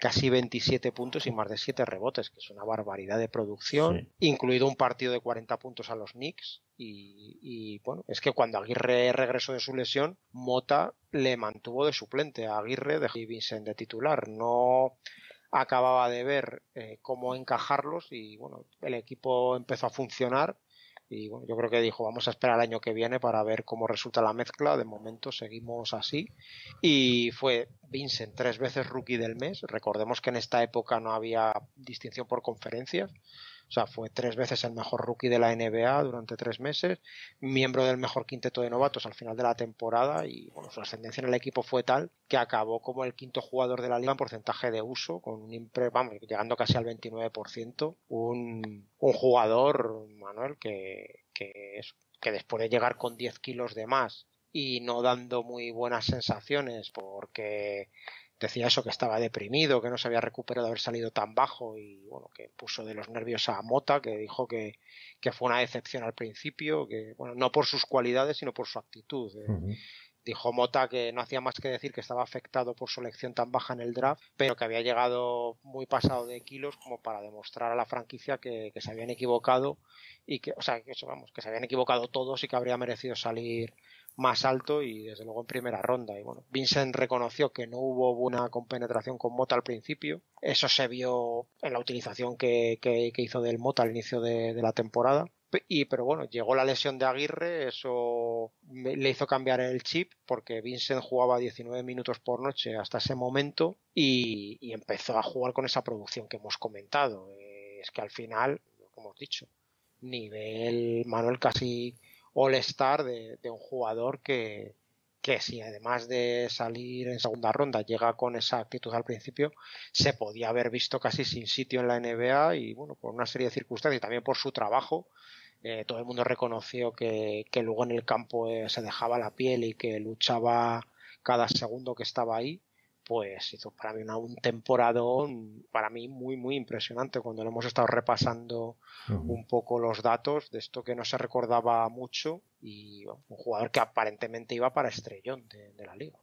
casi 27 puntos y más de 7 rebotes, que es una barbaridad de producción, incluido un partido de 40 puntos a los Knicks. Y, bueno, es que cuando Aguirre regresó de su lesión, Mota le mantuvo de suplente a Aguirre de Vincent de titular. No acababa de ver eh, cómo encajarlos y bueno, el equipo empezó a funcionar y bueno, yo creo que dijo, vamos a esperar el año que viene para ver cómo resulta la mezcla. De momento seguimos así. Y fue Vincent tres veces rookie del mes. Recordemos que en esta época no había distinción por conferencias. O sea, fue tres veces el mejor rookie de la NBA durante tres meses, miembro del mejor quinteto de novatos al final de la temporada y bueno, su ascendencia en el equipo fue tal que acabó como el quinto jugador de la liga en porcentaje de uso, con un vamos, llegando casi al 29%, un, jugador, Manuel, que, es, que después de llegar con 10 kilos de más y no dando muy buenas sensaciones porque decía eso, que estaba deprimido, que no se había recuperado de haber salido tan bajo y bueno, que puso de los nervios a Mota, que dijo que, que fue una decepción al principio, que bueno, no por sus cualidades, sino por su actitud. Eh, dijo Mota que no hacía más que decir que estaba afectado por su elección tan baja en el draft, pero que había llegado muy pasado de kilos como para demostrar a la franquicia que, se habían equivocado y que, o sea, que, que se habían equivocado todos y que habría merecido salir más alto y desde luego en primera ronda. Y bueno, Vincent reconoció que no hubo buena compenetración con Mota al principio. Eso se vio en la utilización que, hizo del Mota al inicio de, la temporada. Y, pero bueno, llegó la lesión de Aguirre, eso le hizo cambiar el chip porque Vincent jugaba 19 minutos por noche hasta ese momento y, y empezó a jugar con esa producción que hemos comentado. Es que al final, como hemos dicho, nivel Manuel casi all-star de, un jugador que, si además de salir en segunda ronda llega con esa actitud al principio, se podía haber visto casi sin sitio en la NBA y bueno, por una serie de circunstancias y también por su trabajo. Eh, todo el mundo reconoció que, luego en el campo eh, se dejaba la piel y que luchaba cada segundo que estaba ahí pues hizo para mí un temporadón, para mí muy, muy impresionante cuando lo hemos estado repasando un poco los datos de esto que no se recordaba mucho y un jugador que aparentemente iba para estrellón de, la liga.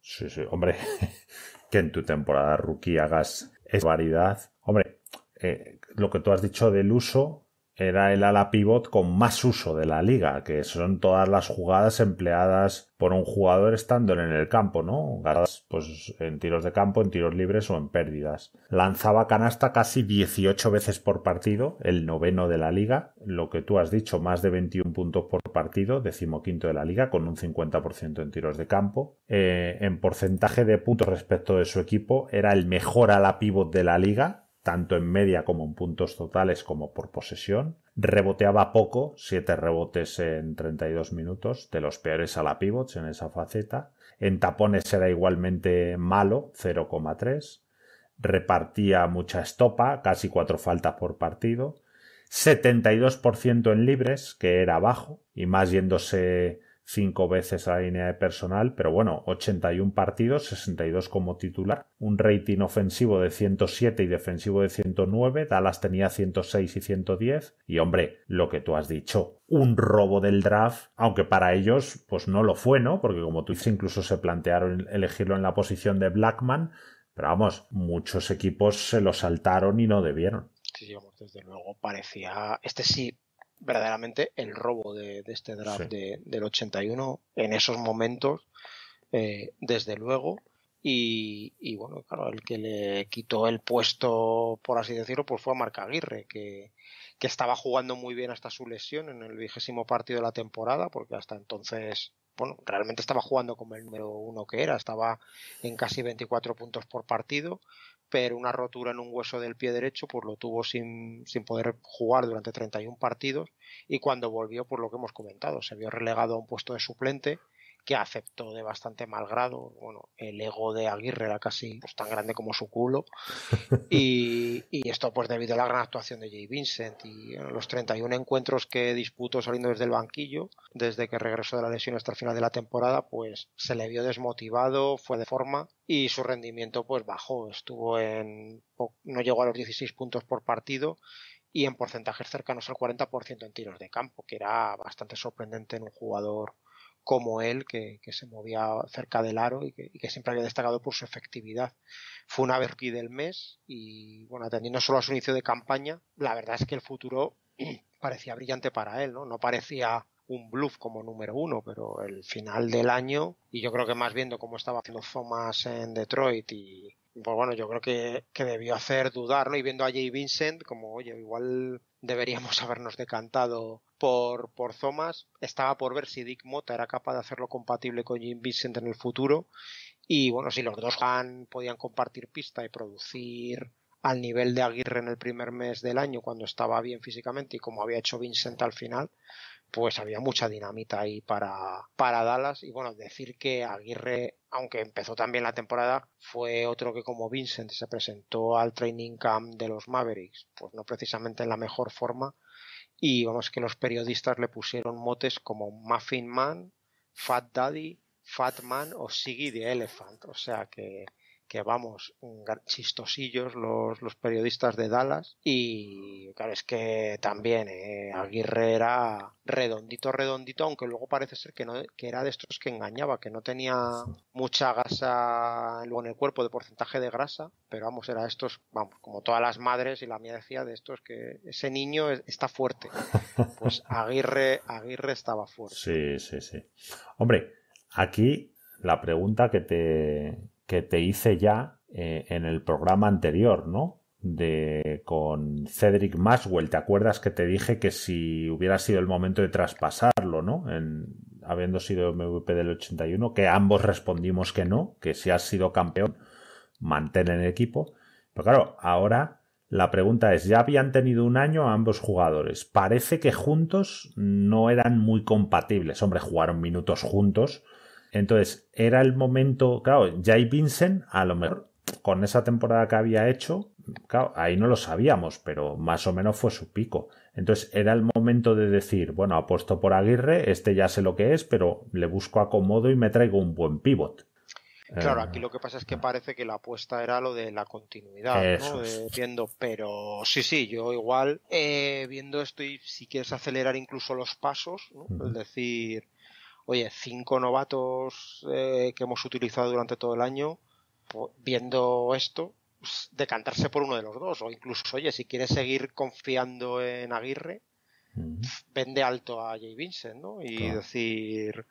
Sí, sí, hombre, que en tu temporada rookie hagas es variedad. Hombre, eh, lo que tú has dicho del uso era el ala pivot con más uso de la liga, que son todas las jugadas empleadas por un jugador estando en el campo, ¿no? Garras pues en tiros de campo, en tiros libres o en pérdidas. Lanzaba canasta casi 18 veces por partido, el noveno de la liga, lo que tú has dicho, más de 21 puntos por partido, decimoquinto de la liga, con un 50% en tiros de campo. Eh, en porcentaje de puntos respecto de su equipo, era el mejor ala pivot de la liga, tanto en media como en puntos totales como por posesión. Reboteaba poco, 7 rebotes en 32 minutos, de los peores a la pivots en esa faceta. En tapones era igualmente malo, 0,3. Repartía mucha estopa, casi 4 faltas por partido. 72% en libres, que era bajo, y más yéndose cinco veces a la línea de personal, pero bueno, 81 partidos, 62 como titular, un rating ofensivo de 107 y defensivo de 109, Dallas tenía 106 y 110, y hombre, lo que tú has dicho, un robo del draft, aunque para ellos pues no lo fue, ¿no? Porque como tú dices, incluso se plantearon elegirlo en la posición de Blackman, pero vamos, muchos equipos se lo saltaron y no debieron. Sí, desde luego parecía, este sí verdaderamente el robo de, este draft de, del 81 en esos momentos, eh, desde luego. Y, y, bueno, claro, el que le quitó el puesto, por así decirlo, pues fue a Aguirre, que, que estaba jugando muy bien hasta su lesión en el vigésimo partido de la temporada, porque hasta entonces, bueno, realmente estaba jugando como el número uno que era, estaba en casi 24 puntos por partido, pero una rotura en un hueso del pie derecho, por pues lo tuvo sin, sin poder jugar durante 31 partidos y cuando volvió, por lo que hemos comentado, se vio relegado a un puesto de suplente que aceptó de bastante mal grado. Bueno, el ego de Aguirre era casi pues, tan grande como su culo. Y, esto, pues, debido a la gran actuación de Jay Vincent y los 31 encuentros que disputó saliendo desde el banquillo, desde que regresó de la lesión hasta el final de la temporada, pues se le vio desmotivado, fue de forma y su rendimiento, pues, bajó. Estuvo en. no llegó a los 16 puntos por partido y en porcentajes cercanos al 40% en tiros de campo, que era bastante sorprendente en un jugador como él, que, que, se movía cerca del aro y que, siempre había destacado por su efectividad. Fue una aquí del mes y, bueno, atendiendo solo a su inicio de campaña, la verdad es que el futuro parecía brillante para él, ¿no? No parecía un bluff como número uno, pero el final del año, y yo creo que más viendo cómo estaba haciendo Thomas en Detroit y, pues bueno, yo creo que, que debió hacer dudar, Y viendo a Jay Vincent, como, oye, igual deberíamos habernos decantado por, por Thomas. Estaba por ver si Dick Mota era capaz de hacerlo compatible con Jim Vincent en el futuro. Y bueno, si los dos han, podían compartir pista y producir al nivel de Aguirre en el primer mes del año, cuando estaba bien físicamente y como había hecho Vincent al final, pues había mucha dinamita ahí para, para Dallas. Y bueno, decir que Aguirre aunque empezó también la temporada, fue otro que como Vincent se presentó al training camp de los Mavericks, pues no precisamente en la mejor forma, y vamos que los periodistas le pusieron motes como Muffin Man, Fat Daddy, Fat Man o Siggy the Elephant, o sea que que vamos, chistosillos los, los periodistas de Dallas. Y claro, es que también eh, Aguirre era redondito, redondito, aunque luego parece ser que, no, era de estos que engañaba, que no tenía mucha grasa en el cuerpo de porcentaje de grasa, pero vamos, era estos, vamos, como todas las madres y la mía decía, de estos que ese niño está fuerte. Pues Aguirre, Aguirre estaba fuerte. Sí, sí, sí. Hombre, aquí la pregunta que te, que te hice ya eh, en el programa anterior, ¿no? De, con Cedric Maswell ¿Te acuerdas que te dije que si hubiera sido el momento de traspasarlo, ¿no? habiendo sido MVP del 81, que ambos respondimos que no, que si has sido campeón, mantén el equipo. Pero claro, ahora la pregunta es, ya habían tenido un año ambos jugadores. Parece que juntos no eran muy compatibles. Hombre, jugaron minutos juntos, entonces, era el momento, claro, Jay Vincent, a lo mejor con esa temporada que había hecho, claro, ahí no lo sabíamos, pero más o menos fue su pico. Entonces era el momento de decir, bueno, apuesto por Aguirre, este ya sé lo que es, pero le busco acomodo y me traigo un buen pivot. Claro, eh, aquí lo que pasa es que ah. parece que la apuesta era lo de la continuidad, ¿no? viendo, pero sí, sí, yo igual eh, viendo esto y si quieres acelerar incluso los pasos, Es decir, oye, cinco novatos eh, que hemos utilizado durante todo el año, pues, viendo esto, pues, decantarse por uno de los dos, o incluso, oye, si quieres seguir confiando en Aguirre, vende alto a J. Vincent, ¿no? Y decir,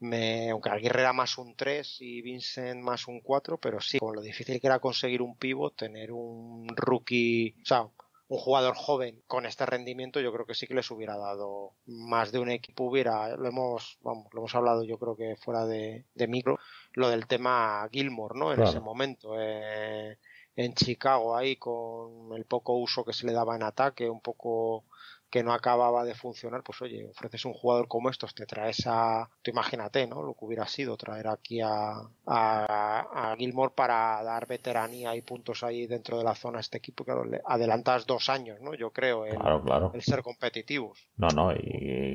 me, aunque Aguirre era más un 3 y Vincent más un 4, pero sí, con lo difícil que era conseguir un pivo, tener un rookie, o sea, un jugador joven con este rendimiento, yo creo que sí que les hubiera dado más de un equipo. Hubiera, lo hemos, vamos, lo hemos hablado, yo creo que fuera de, micro, lo del tema Gilmore, ¿no? En ese momento. Eh, en Chicago ahí con el poco uso que se le daba en ataque, un poco que no acababa de funcionar, pues oye, ofreces un jugador como estos, te traes a, tú imagínate, ¿no? Lo que hubiera sido traer aquí a, a, Gilmore para dar veteranía y puntos ahí dentro de la zona a este equipo, que adelantas dos años, ¿no? Yo creo, el, claro, claro. el ser competitivos. No, no, y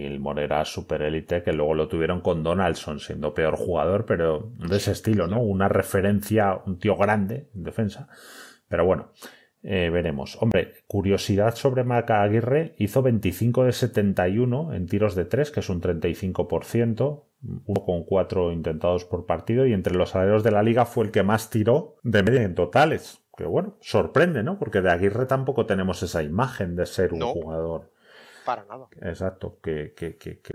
Gilmore era super élite, que luego lo tuvieron con Donaldson, siendo peor jugador, pero de ese estilo, ¿no? Una referencia, un tío grande en defensa. Pero bueno, eh, veremos. Hombre, curiosidad sobre Maca Aguirre, hizo 25 de 71 en tiros de 3, que es un 35%, 1,4 intentados por partido, y entre los aleros de la liga fue el que más tiró de media en totales. Que bueno, sorprende, ¿no? Porque de Aguirre tampoco tenemos esa imagen de ser un jugador para nada. Exacto, que,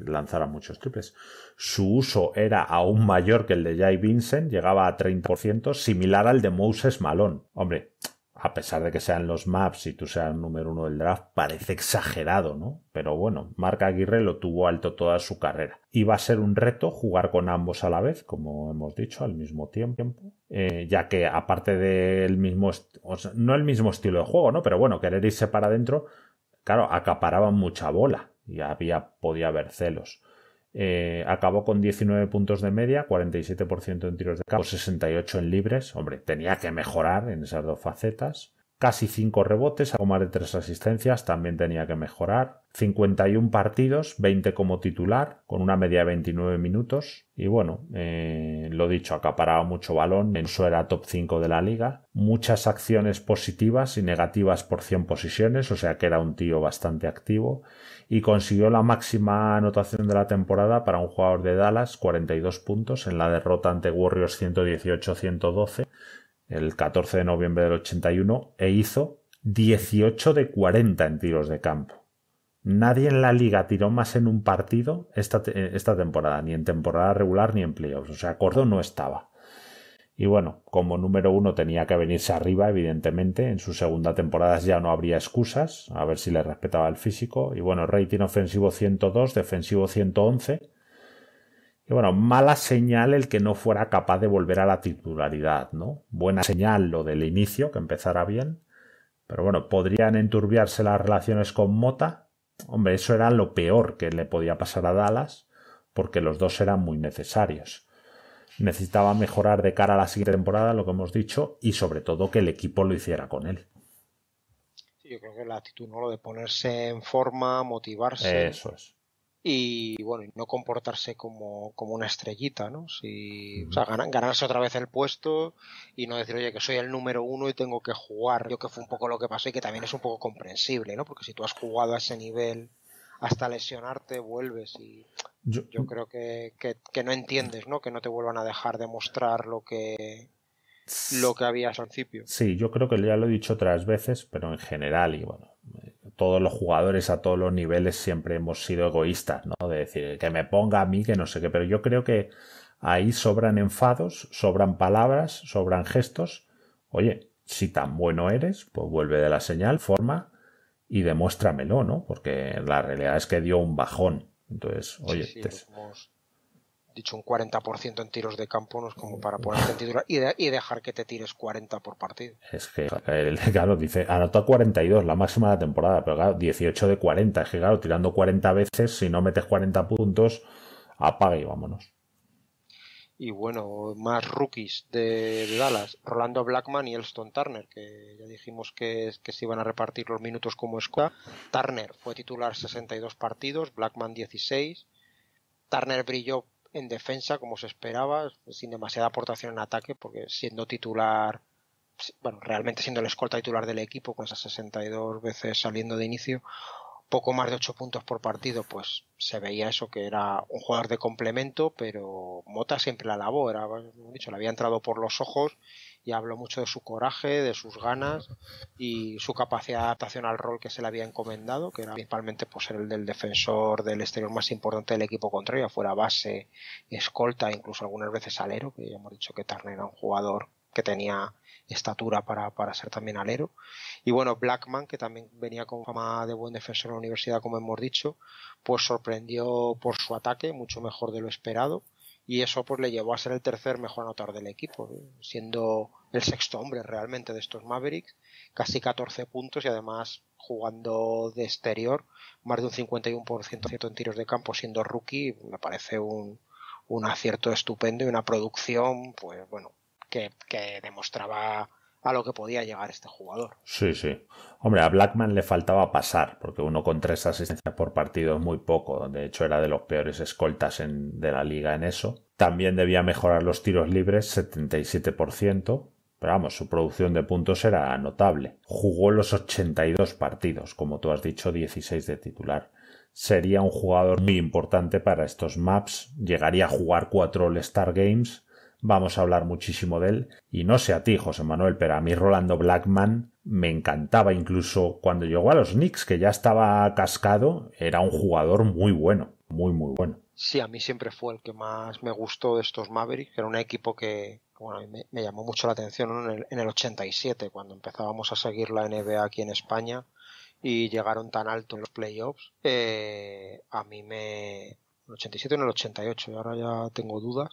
lanzara muchos triples. Su uso era aún mayor que el de Jay Vincent, llegaba a 30%, similar al de Moses Malone. Hombre, a pesar de que sean los maps y tú seas el número uno del draft, parece exagerado, ¿no? Pero bueno, Marca Aguirre lo tuvo alto toda su carrera. ¿Iba a ser un reto jugar con ambos a la vez, como hemos dicho, al mismo tiempo, eh, ya que aparte del mismo, no el mismo estilo de juego, ¿no? Pero bueno, querer irse para adentro, claro, acaparaban mucha bola y había, podía haber celos. Eh, acabó con 19 puntos de media, 47% en tiros de campo, 68 en libres. Hombre, tenía que mejorar en esas dos facetas. Casi 5 rebotes, a más de 3 asistencias, también tenía que mejorar. 51 partidos, 20 como titular, con una media de 29 minutos. Y bueno, eh, lo dicho, acaparaba mucho balón, en su era top 5 de la liga. Muchas acciones positivas y negativas por 100 posiciones, o sea que era un tío bastante activo y consiguió la máxima anotación de la temporada para un jugador de Dallas, 42 puntos, en la derrota ante Warriors 118-112 el 14 de noviembre del 81 e hizo 18 de 40 en tiros de campo. Nadie en la liga tiró más en un partido esta, eh, temporada, ni en temporada regular ni en playoffs. O sea, Cordón no estaba. Y bueno, como número uno tenía que venirse arriba, evidentemente. En su segunda temporada ya no habría excusas, a ver si le respetaba el físico. Y bueno, rating ofensivo 102, defensivo 111. Y bueno, mala señal el que no fuera capaz de volver a la titularidad, ¿no? Buena señal lo del inicio, que empezara bien. Pero bueno, podrían enturbiarse las relaciones con Mota. Hombre, eso era lo peor que le podía pasar a Dallas, porque los dos eran muy necesarios necesitaba mejorar de cara a la siguiente temporada, lo que hemos dicho, y sobre todo que el equipo lo hiciera con él. yo creo que la actitud, ¿no? Lo de ponerse en forma, motivarse. Eso es. Y bueno, no comportarse como, como una estrellita, ¿no? Si, ganarse otra vez el puesto y no decir, oye, que soy el número uno y tengo que jugar. Yo que fue un poco lo que pasó y que también es un poco comprensible, ¿no? Porque si tú has jugado a ese nivel hasta lesionarte vuelves y yo, creo que, no entiendes, ¿no? Que no te vuelvan a dejar demostrar lo que lo que había al principio. Sí, yo creo que ya lo he dicho otras veces, pero en general y bueno, todos los jugadores a todos los niveles siempre hemos sido egoístas, ¿no? De decir que me ponga a mí, que no sé qué, pero yo creo que ahí sobran enfados, sobran palabras, sobran gestos. Oye, si tan bueno eres, pues vuelve de la señal, forma, y demuéstramelo, ¿no? Porque la realidad es que dio un bajón. Entonces, oye, hemos dicho un 40% en tiros de campo, no es como para poner en titular y, dejar que te tires 40 por partido. Es que, claro, dice, Anota 42, la máxima de la temporada, pero claro, 18 de 40. Es que, claro, tirando 40 veces, si no metes 40 puntos, apaga y vámonos y bueno, más rookies de, Dallas, Rolando Blackman y Elston Turner, que ya dijimos que, que se iban a repartir los minutos como squad, Turner fue titular 62 partidos, Blackman 16. Turner brilló en defensa como se esperaba, sin demasiada aportación en ataque, porque siendo titular, bueno, realmente siendo el escolta titular del equipo, con esas 62 veces saliendo de inicio, poco más de 8 puntos por partido, pues se veía eso que era un jugador de complemento, pero Mota siempre la alabó, era, dicho, le había entrado por los ojos y habló mucho de su coraje, de sus ganas y su capacidad de adaptación al rol que se le había encomendado, que era principalmente pues, ser el del defensor del exterior más importante del equipo contrario, fuera base, escolta, incluso algunas veces alero, que ya hemos dicho que Tarne era un jugador que tenía estatura para, para ser también alero. Y bueno, Blackman, que también venía con fama de buen defensor en la universidad, como hemos dicho, pues sorprendió por su ataque, mucho mejor de lo esperado. Y eso pues le llevó a ser el tercer mejor anotador del equipo, siendo el sexto hombre realmente de estos Mavericks, casi 14 puntos y además jugando de exterior, más de un 51% en tiros de campo siendo rookie, me parece un, un acierto estupendo y una producción, pues bueno, que, demostraba a lo que podía llegar este jugador. Sí, sí. Hombre, a Blackman le faltaba pasar, porque uno con tres asistencias por partido es muy poco. De hecho, era de los peores escoltas de la liga en eso. También debía mejorar los tiros libres, 77%. Pero vamos, su producción de puntos era notable. Jugó los 82 partidos, como tú has dicho, 16 de titular. Sería un jugador muy importante para estos maps. Llegaría a jugar cuatro All-Star Games vamos a hablar muchísimo de él. Y no sé a ti, José Manuel, pero a mí Rolando Blackman me encantaba incluso cuando llegó a los Knicks, que ya estaba cascado, era un jugador muy bueno, muy, muy bueno. Sí, a mí siempre fue el que más me gustó de estos Mavericks, era un equipo que bueno, me, llamó mucho la atención en, el, en el 87, cuando empezábamos a seguir la NBA aquí en España y llegaron tan alto en los playoffs, eh, a mí me... En el 87 o en el 88, y ahora ya tengo dudas,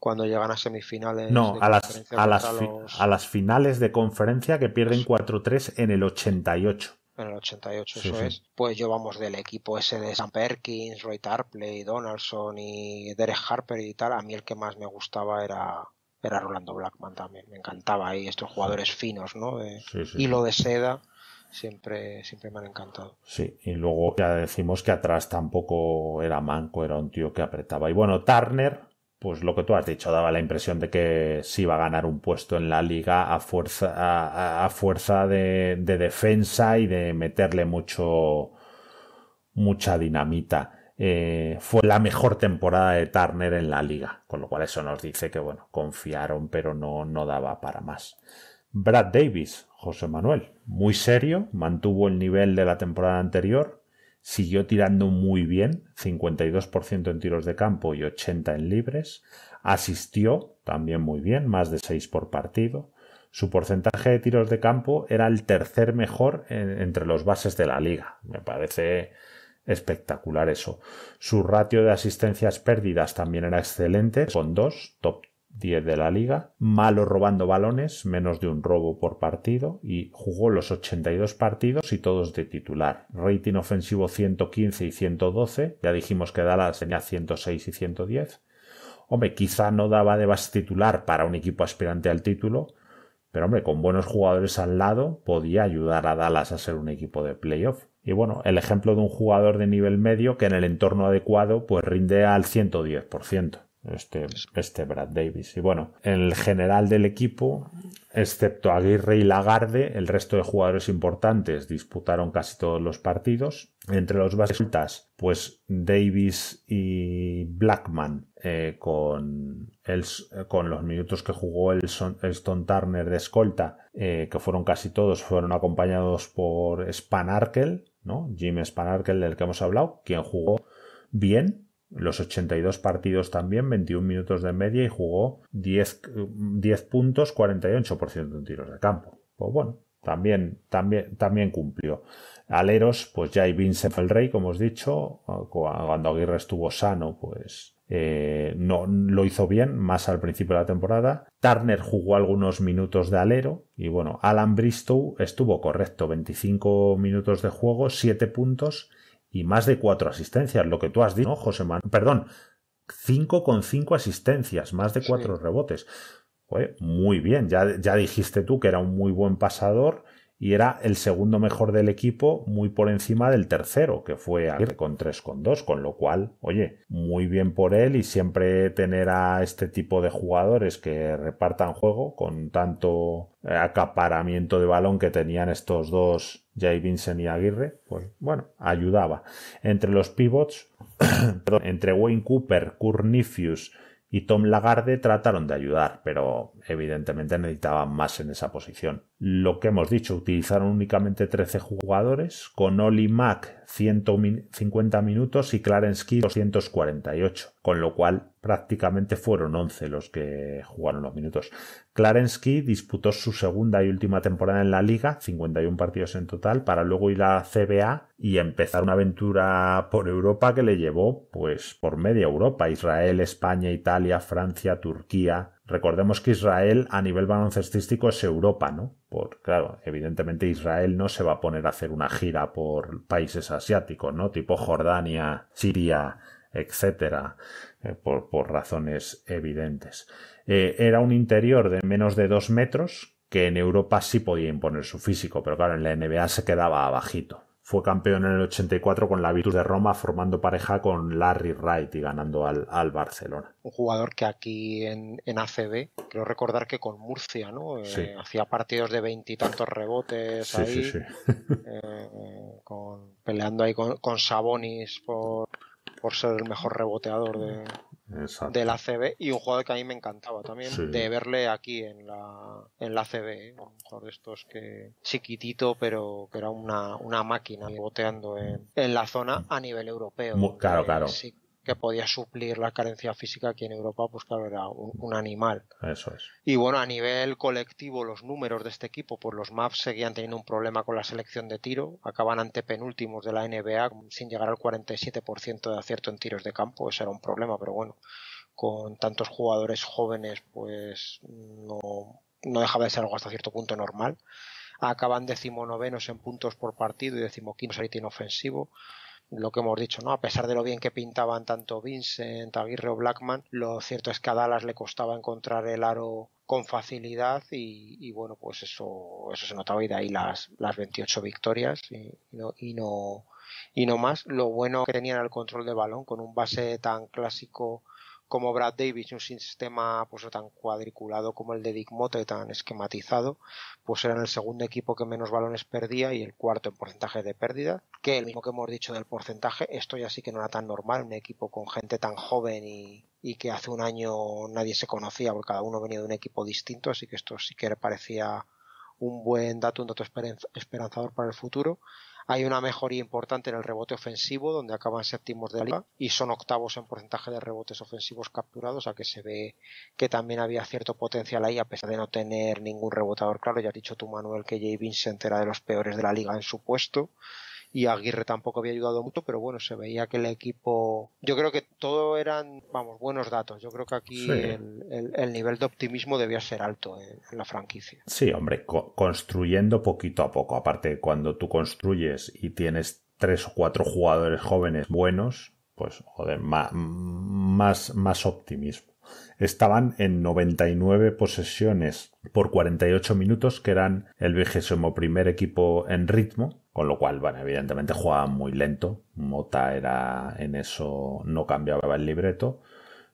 cuando llegan a semifinales. No, a las, finales de conferencia que pierden 4-3 en el 88 en el 88, eso es. Pues yo vamos del equipo ese de Sam Perkins, Roy Tarpley, Donaldson y Derek Harper y tal. A mí el que más me gustaba era, era Rolando Blackman también. Me encantaba ahí estos jugadores finos, ¿no? De hilo de seda. Siempre, siempre me han encantado. Sí, y luego ya decimos que atrás tampoco era manco, era un tío que apretaba. Y bueno, Turner, pues lo que tú has dicho, daba la impresión de que se iba a ganar un puesto en la liga a fuerza, fuerza de, defensa y de meterle mucho, mucha dinamita. Eh, fue la mejor temporada de Turner en la liga, con lo cual eso nos dice que, bueno, confiaron, pero no, no daba para más. Brad Davis, José Manuel, muy serio, mantuvo el nivel de la temporada anterior, siguió tirando muy bien, 52% en tiros de campo y 80 en libres, asistió también muy bien, más de 6 por partido, su porcentaje de tiros de campo era el tercer mejor entre los bases de la liga, me parece espectacular eso. Su ratio de asistencias pérdidas también era excelente, con dos top 10 de la liga, malo robando balones, menos de un robo por partido y jugó los 82 partidos y todos de titular. Rating ofensivo 115 y 112, ya dijimos que Dallas tenía 106 y 110. Hombre, quizá no daba de base titular para un equipo aspirante al título, pero hombre, con buenos jugadores al lado podía ayudar a Dallas a ser un equipo de playoff. Y bueno, el ejemplo de un jugador de nivel medio que en el entorno adecuado pues rinde al 110% este, este Brad Davis. Y bueno, el general del equipo, excepto Aguirre y Lagarde, el resto de jugadores importantes disputaron casi todos los partidos. Entre los bases, pues Davis y Blackman eh, con, con los minutos que jugó el Stone Turner de escolta, eh, que fueron casi todos, fueron acompañados por Spanarkel, ¿no? Jim Spanarkel, del que hemos hablado, quien jugó bien, los 82 partidos también, 21 minutos de media y jugó 10, 10 puntos, 48% en tiros de campo. Pues bueno, también, también, también cumplió. Aleros, pues ya hay Vincent el Rey, como os he dicho, cuando Aguirre estuvo sano, pues eh, no lo hizo bien, más al principio de la temporada. Turner jugó algunos minutos de alero y bueno, Alan Bristow estuvo correcto, 25 minutos de juego, 7 puntos y más de cuatro asistencias, lo que tú has dicho, ¿no, José Manuel? Perdón, con cinco asistencias, más de cuatro rebotes. muy bien, ya, ya dijiste tú que era un muy buen pasador y era el segundo mejor del equipo, muy por encima del tercero, que fue Aguirre con 3,2, con lo cual, oye, muy bien por él y siempre tener a este tipo de jugadores que repartan juego con tanto eh, acaparamiento de balón que tenían estos dos, Jay Vincent y Aguirre, pues bueno, ayudaba. Entre los pivots, entre Wayne Cooper, Curnifius y Tom Lagarde trataron de ayudar, pero evidentemente necesitaban más en esa posición. Lo que hemos dicho, utilizaron únicamente 13 jugadores, con Oli Mack 150 minutos y Clarence 248, con lo cual prácticamente fueron 11 los que jugaron los minutos. Klarensky disputó su segunda y última temporada en la liga, 51 partidos en total, para luego ir a CBA y empezar una aventura por Europa que le llevó pues por media Europa, Israel, España, Italia, Francia, Turquía, Recordemos que Israel a nivel baloncestístico es Europa, ¿no? Por, claro, evidentemente Israel no se va a poner a hacer una gira por países asiáticos, ¿no? Tipo Jordania, Siria, etcétera, eh, por, razones evidentes. Eh, era un interior de menos de dos metros que en Europa sí podía imponer su físico, pero claro, en la NBA se quedaba abajito. Fue campeón en el 84 con la Virtus de Roma, formando pareja con Larry Wright y ganando al, Barcelona. Un jugador que aquí en, en ACB, creo recordar que con Murcia, ¿no? Eh, hacía partidos de veintitantos rebotes ahí, sí, eh, con, peleando ahí con Sabonis por, por ser el mejor reboteador de, de la CB y un jugador que a mí me encantaba también de verle aquí en la, en la CB. ¿eh? Un jugador de estos que chiquitito, pero que era una, una máquina reboteando en, en la zona a nivel europeo. claro, claro que podía suplir la carencia física aquí en Europa, pues claro, era un, animal. Eso es. Y bueno, a nivel colectivo, los números de este equipo, pues los Maps seguían teniendo un problema con la selección de tiro, acaban ante penúltimos de la NBA sin llegar al 47% de acierto en tiros de campo, ese era un problema, pero bueno, con tantos jugadores jóvenes, pues no, dejaba de ser algo hasta cierto punto normal. Acaban decimonovenos en puntos por partido y decimoquinos en tiene ofensivo lo que hemos dicho, ¿no? A pesar de lo bien que pintaban tanto Vincent, Aguirre o Blackman, lo cierto es que a Dallas le costaba encontrar el aro con facilidad y, bueno, pues eso, eso se notaba y de ahí las, las 28 victorias y, y no, y no y no más. Lo bueno que tenían el control de balón con un base tan clásico como Brad Davis, un sistema pues tan cuadriculado como el de Dick y tan esquematizado, pues eran el segundo equipo que menos balones perdía y el cuarto en porcentaje de pérdida, que el mismo que hemos dicho del porcentaje, esto ya sí que no era tan normal, un equipo con gente tan joven y, y que hace un año nadie se conocía porque cada uno venía de un equipo distinto, así que esto sí que parecía un buen dato, un dato esperanzador para el futuro. Hay una mejoría importante en el rebote ofensivo, donde acaban séptimos de liga y son octavos en porcentaje de rebotes ofensivos capturados, a que se ve que también había cierto potencial ahí, a pesar de no tener ningún rebotador. Claro, ya has dicho tú, Manuel, que Jay Vincent era de los peores de la liga en su puesto y Aguirre tampoco había ayudado mucho, pero bueno, se veía que el equipo, yo creo que todo eran, vamos, buenos datos. Yo creo que aquí el, nivel de optimismo debía ser alto en, la franquicia. Sí, hombre, construyendo poquito a poco. Aparte, cuando tú construyes y tienes tres o cuatro jugadores jóvenes buenos, pues joder, más, más, más optimismo. Estaban en 99 posesiones por 48 minutos, que eran el vigésimo primer equipo en ritmo, con lo cual, bueno, evidentemente jugaba muy lento. Mota era en eso, no cambiaba el libreto.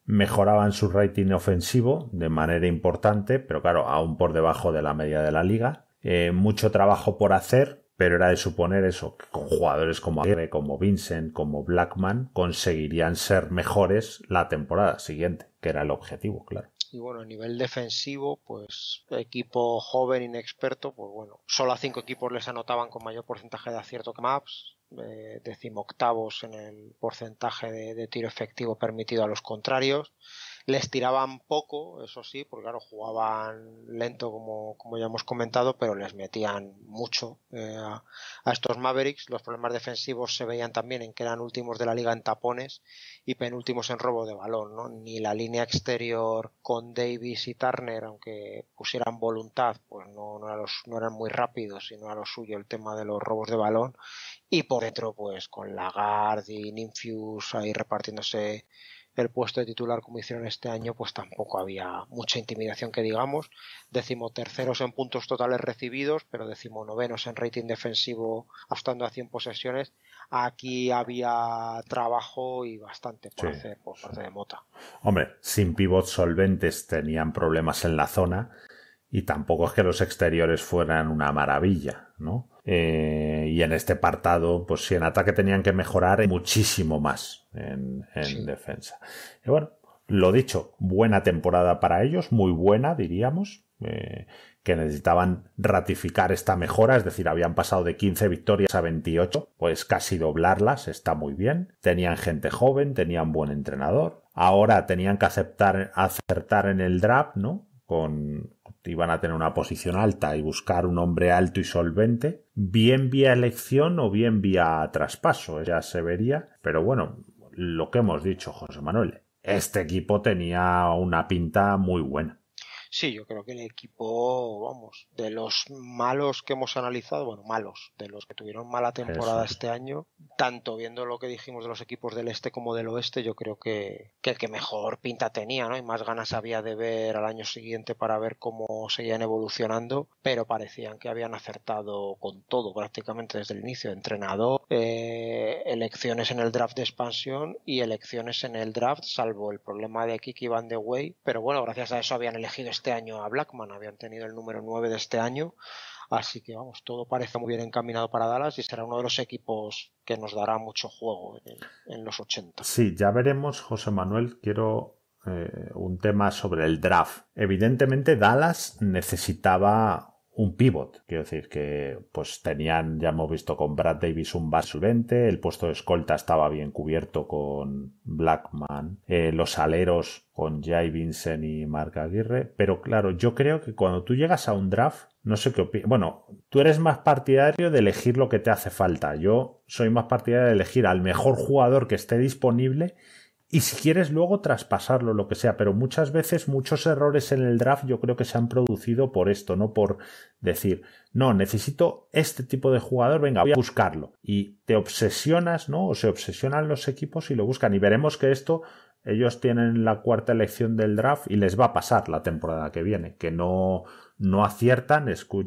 Mejoraban su rating ofensivo de manera importante, pero claro, aún por debajo de la media de la liga. Eh, mucho trabajo por hacer, pero era de suponer eso, que con jugadores como Aguirre, como Vincent, como Blackman, conseguirían ser mejores la temporada siguiente, que era el objetivo, claro. Y bueno, a nivel defensivo, pues equipo joven, inexperto, pues bueno, solo a cinco equipos les anotaban con mayor porcentaje de acierto que Maps, eh, decimoctavos en el porcentaje de tiro efectivo permitido a los contrarios. Les tiraban poco, eso sí, porque claro, jugaban lento como, como ya hemos comentado, pero les metían mucho eh, a, estos Mavericks. Los problemas defensivos se veían también en que eran últimos de la liga en tapones y penúltimos en robo de balón, ¿no? Ni la línea exterior con Davis y Turner, aunque pusieran voluntad, pues no, no eran muy rápidos, sino a lo suyo el tema de los robos de balón. Y por dentro, pues con Lagarde y Ninfius ahí repartiéndose el puesto de titular como hicieron este año, pues tampoco había mucha intimidación que digamos. Decimoterceros terceros en puntos totales recibidos, pero decimo novenos en rating defensivo hasta a 100 posesiones. Aquí había trabajo y bastante por hacer por parte de Mota. Hombre, sin pivots solventes tenían problemas en la zona y tampoco es que los exteriores fueran una maravilla, ¿no? Eh, y en este apartado, pues si en ataque tenían que mejorar muchísimo más en, defensa. Y bueno, lo dicho, buena temporada para ellos, muy buena, diríamos, eh, que necesitaban ratificar esta mejora, es decir, habían pasado de 15 victorias a 28, pues casi doblarlas, está muy bien. Tenían gente joven, tenían buen entrenador. Ahora tenían que aceptar, acertar en el draft, ¿no? Con, iban a tener una posición alta y buscar un hombre alto y solvente, bien vía elección o bien vía traspaso, ya se vería. Pero bueno, lo que hemos dicho, José Manuel, este equipo tenía una pinta muy buena. Sí, yo creo que el equipo, vamos, de los malos que hemos analizado, bueno, malos, de los que tuvieron mala temporada este año, tanto viendo lo que dijimos de los equipos del este como del oeste, yo creo que, el que mejor pinta tenía, ¿no? Y más ganas había de ver al año siguiente para ver cómo seguían evolucionando, pero parecían que habían acertado con todo prácticamente desde el inicio, entrenador, eh, elecciones en el draft de expansión y elecciones en el draft, salvo el problema de Kiki que de way, pero bueno, gracias a eso habían elegido este este año a Blackman, habían tenido el número 9 de este año. Así que vamos, todo parece muy bien encaminado para Dallas y será uno de los equipos que nos dará mucho juego en, los 80. Sí, ya veremos, José Manuel. Quiero eh, un tema sobre el draft. Evidentemente Dallas necesitaba un pivot. Quiero decir que pues tenían, ya hemos visto con Brad Davis un basurente, el puesto de escolta estaba bien cubierto con Blackman, eh, los aleros con Jai Vincent y Mark Aguirre, pero claro, yo creo que cuando tú llegas a un draft, no sé qué opinas, bueno, tú eres más partidario de elegir lo que te hace falta, yo soy más partidario de elegir al mejor jugador que esté disponible y si quieres luego traspasarlo, lo que sea, pero muchas veces muchos errores en el draft yo creo que se han producido por esto, no por decir, no, necesito este tipo de jugador, venga, voy a buscarlo. Y te obsesionas, ¿no? O se obsesionan los equipos y lo buscan. Y veremos que esto ellos tienen la cuarta elección del draft y les va a pasar la temporada que viene, que no, no aciertan,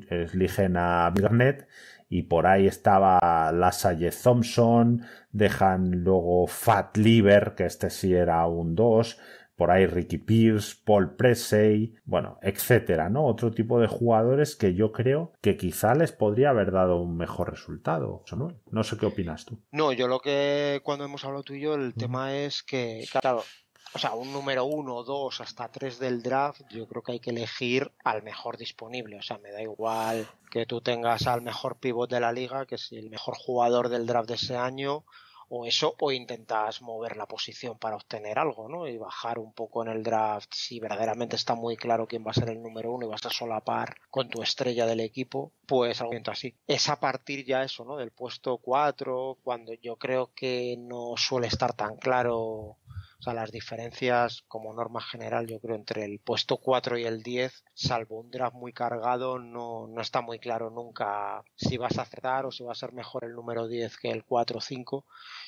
eligen a Garnett y por ahí estaba Lasalle Thompson, dejan luego Fat Liver, que este sí era un 2, por ahí Ricky Pierce, Paul Pressey, bueno, etcétera, ¿no? Otro tipo de jugadores que yo creo que quizá les podría haber dado un mejor resultado, No sé qué opinas tú. No, yo lo que cuando hemos hablado tú y yo, el tema es que, o sea, un número uno, dos, hasta tres del draft, yo creo que hay que elegir al mejor disponible. O sea, me da igual que tú tengas al mejor pivot de la liga, que es el mejor jugador del draft de ese año, o eso, o intentas mover la posición para obtener algo, ¿no? Y bajar un poco en el draft si verdaderamente está muy claro quién va a ser el número uno y vas a solapar con tu estrella del equipo, pues algo así. Es a partir ya eso, ¿no? Del puesto cuatro, cuando yo creo que no suele estar tan claro o sea, las diferencias como norma general, yo creo, entre el puesto 4 y el 10, salvo un draft muy cargado, no, no está muy claro nunca si vas a acertar o si va a ser mejor el número 10 que el 4 o 5.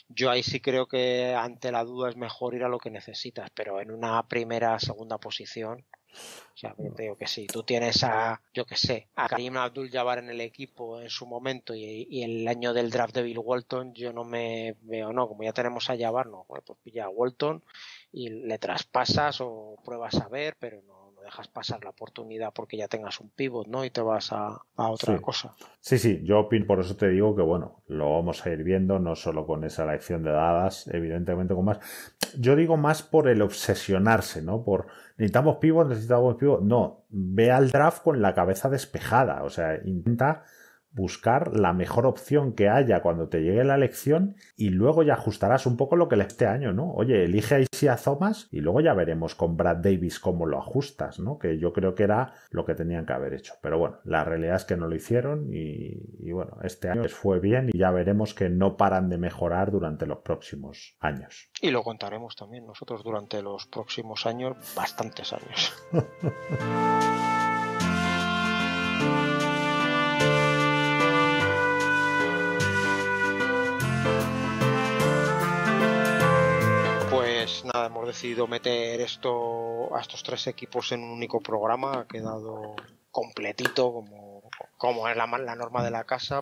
Yo ahí sí creo que ante la duda es mejor ir a lo que necesitas, pero en una primera, segunda posición, o sea, yo que mm. sí, tú tienes a, yo que sé, a Karim Abdul-Jabbar en el equipo en su momento y, el año del draft de Bill Walton, yo no me veo, no, como ya tenemos a Jabbar, no, pues pilla a Walton y le traspasas o pruebas a ver, pero no dejas pasar la oportunidad porque ya tengas un pivot, ¿no? Y te vas a, otra cosa. Sí, sí, yo opino, por eso te digo que, bueno, lo vamos a ir viendo, no solo con esa elección de dadas, evidentemente con más. Yo digo más por el obsesionarse, ¿no? Por necesitamos pivot, necesitamos pivot. No, ve al draft con la cabeza despejada, o sea, intenta buscar la mejor opción que haya cuando te llegue la elección y luego ya ajustarás un poco lo que le este año, ¿no? Oye, elige a Isia Thomas y luego ya veremos con Brad Davis cómo lo ajustas, ¿no? Que yo creo que era lo que tenían que haber hecho. Pero bueno, la realidad es que no lo hicieron y, y bueno, este año les fue bien y ya veremos que no paran de mejorar durante los próximos años. Y lo contaremos también nosotros durante los próximos años, bastantes años. hemos decidido meter esto a estos tres equipos en un único programa. Ha quedado completito, como, como es la, la norma de la casa.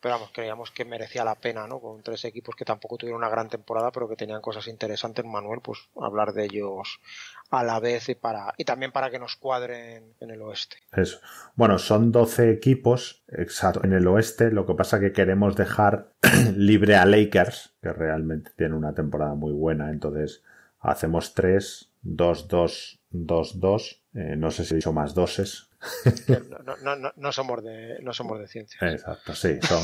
Pero, vamos, creíamos que merecía la pena, ¿no? Con tres equipos que tampoco tuvieron una gran temporada, pero que tenían cosas interesantes, Manuel, pues hablar de ellos a la vez y, para, y también para que nos cuadren en el oeste. Eso. Bueno, son 12 equipos exacto, en el oeste, lo que pasa que queremos dejar libre a Lakers, que realmente tiene una temporada muy buena, entonces hacemos 3, 2, 2, 2, 2. no sé si he dicho más doses. No, somos de, no somos de ciencias. Exacto, sí. Son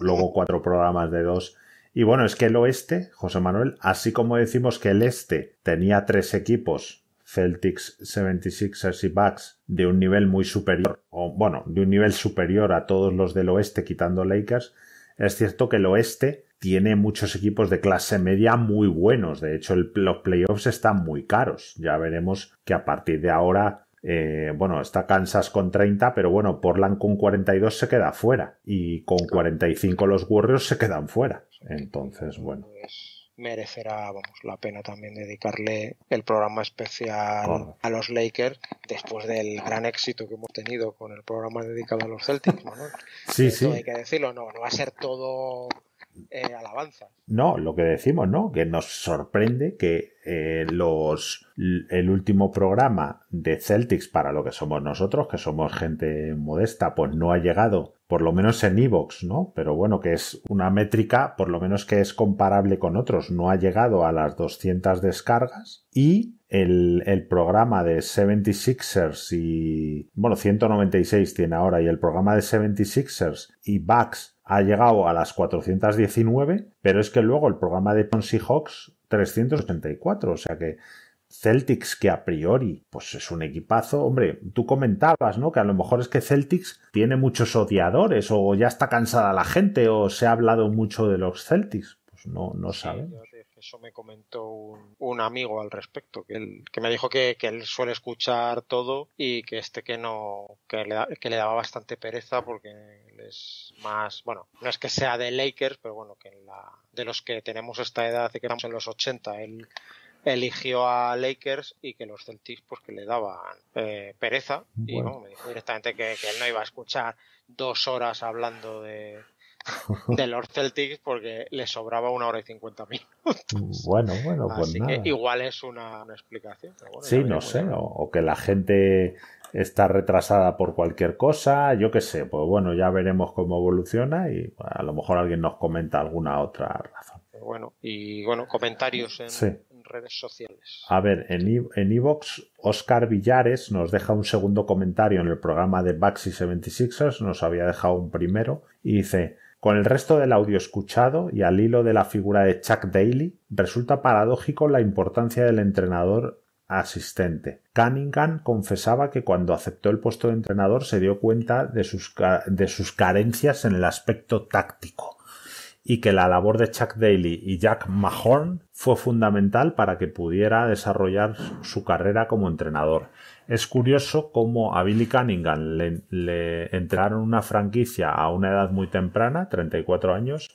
luego cuatro programas de dos. Y bueno, es que el oeste, José Manuel, así como decimos que el este tenía tres equipos, Celtics, 76ers y Bucks, de un nivel muy superior, o bueno, de un nivel superior a todos los del oeste, quitando Lakers, es cierto que el oeste tiene muchos equipos de clase media muy buenos. De hecho, los playoffs están muy caros. Ya veremos que a partir de ahora eh, bueno, está Kansas con 30, pero bueno, Portland con 42 se queda fuera y con 45 los Warriors se quedan fuera. Entonces, bueno. Pues merecerá, vamos, la pena también dedicarle el programa especial a los Lakers después del gran éxito que hemos tenido con el programa dedicado a los Celtics, ¿no? Sí, sí. Hay que decirlo, no, no va a ser todo eh, alabanza. No, lo que decimos, ¿no? Que nos sorprende que eh, los el último programa de Celtics para lo que somos nosotros, que somos gente modesta, pues no ha llegado, por lo menos en Evox, ¿no? Pero bueno, que es una métrica, por lo menos que es comparable con otros, no ha llegado a las 200 descargas y el, programa de 76ers y, bueno, 196 tiene ahora, y el programa de 76ers y Bucks ha llegado a las 419, pero es que luego el programa de Ponzi Hawks 384, o sea que Celtics que a priori pues es un equipazo, hombre, tú comentabas, ¿no? Que a lo mejor es que Celtics tiene muchos odiadores o ya está cansada la gente o se ha hablado mucho de los Celtics, pues no no saben. Eso me comentó un, amigo al respecto, que, me dijo que, él suele escuchar todo y que este que no, que le, que le daba bastante pereza porque es más, bueno, no es que sea de Lakers, pero bueno, que la, de los que tenemos esta edad y que estamos en los 80, él eligió a Lakers y que los Celtics pues que le daban eh, pereza y bueno, me dijo directamente que, que, él no iba a escuchar dos horas hablando de, de los Celtics porque le sobraba una hora y cincuenta minutos. Mm, bueno, bueno, pues igual es una, explicación. sí, no sé, o, que la gente está retrasada por cualquier cosa, yo qué sé, pues bueno, ya veremos cómo evoluciona y a lo mejor alguien nos comenta alguna otra razón. bueno, y bueno, comentarios en, redes sociales. A ver, en Evox, Oscar Villares nos deja un segundo comentario en el programa de Baxi 76ers, nos había dejado un primero y dice... Con el resto del audio escuchado y al hilo de la figura de Chuck Daly, resulta paradójico la importancia del entrenador asistente. Cunningham confesaba que cuando aceptó el puesto de entrenador se dio cuenta de sus, de sus carencias en el aspecto táctico y que la labor de Chuck Daly y Jack Mahorn fue fundamental para que pudiera desarrollar su carrera como entrenador. Es curioso cómo a Billy Cunningham le, entraron una franquicia a una edad muy temprana, 34 años,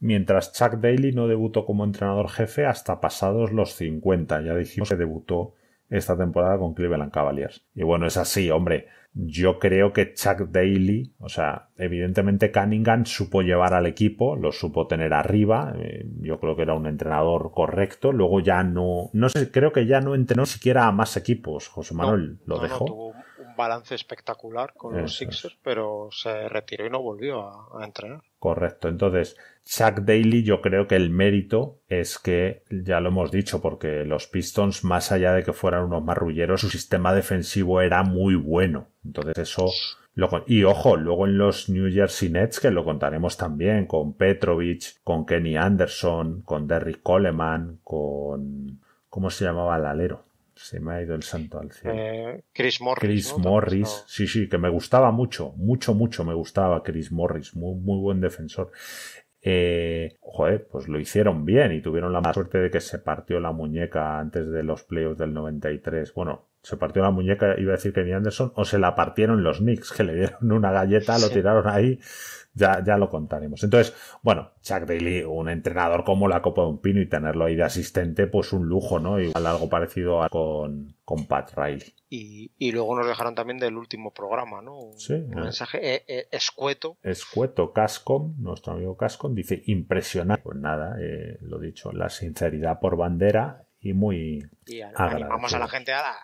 mientras Chuck Daly no debutó como entrenador jefe hasta pasados los 50. Ya dijimos que debutó esta temporada con Cleveland Cavaliers. Y bueno, es así, hombre. Yo creo que Chuck Daly, o sea, evidentemente Cunningham supo llevar al equipo, lo supo tener arriba, eh, yo creo que era un entrenador correcto, luego ya no, no sé, creo que ya no entrenó siquiera a más equipos, José Manuel lo dejó balance espectacular con los Sixers, pero se retiró y no volvió a, entrenar. Correcto. Entonces, Chuck Daly, yo creo que el mérito es que, ya lo hemos dicho, porque los Pistons, más allá de que fueran unos marrulleros, su sistema defensivo era muy bueno. Entonces, eso. Lo y ojo, luego en los New Jersey Nets, que lo contaremos también, con Petrovich, con Kenny Anderson, con Derrick Coleman, con. ¿Cómo se llamaba el alero? Se me ha ido el santo al cielo. Eh, Chris Morris. Chris Morris, sí, sí, que me gustaba mucho, mucho, mucho me gustaba Chris Morris, muy, muy buen defensor. Eh, joder, pues lo hicieron bien y tuvieron la mala suerte de que se partió la muñeca antes de los playoffs del 93. Bueno, se partió la muñeca, iba a decir Kenny Anderson, o se la partieron los Knicks, que le dieron una galleta, lo tiraron ahí ya, ya lo contaremos. Entonces, bueno, Chuck Daly, un entrenador como la copa de un pino y tenerlo ahí de asistente, pues un lujo, ¿no? Igual algo parecido con, con Pat Riley. Y, luego nos dejaron también del último programa, ¿no? sí, un mensaje eh, eh, escueto. Escueto, Cascom, nuestro amigo Cascom, dice impresionante. Pues nada, eh, lo dicho, la sinceridad por bandera y muy... Y a la gente a, la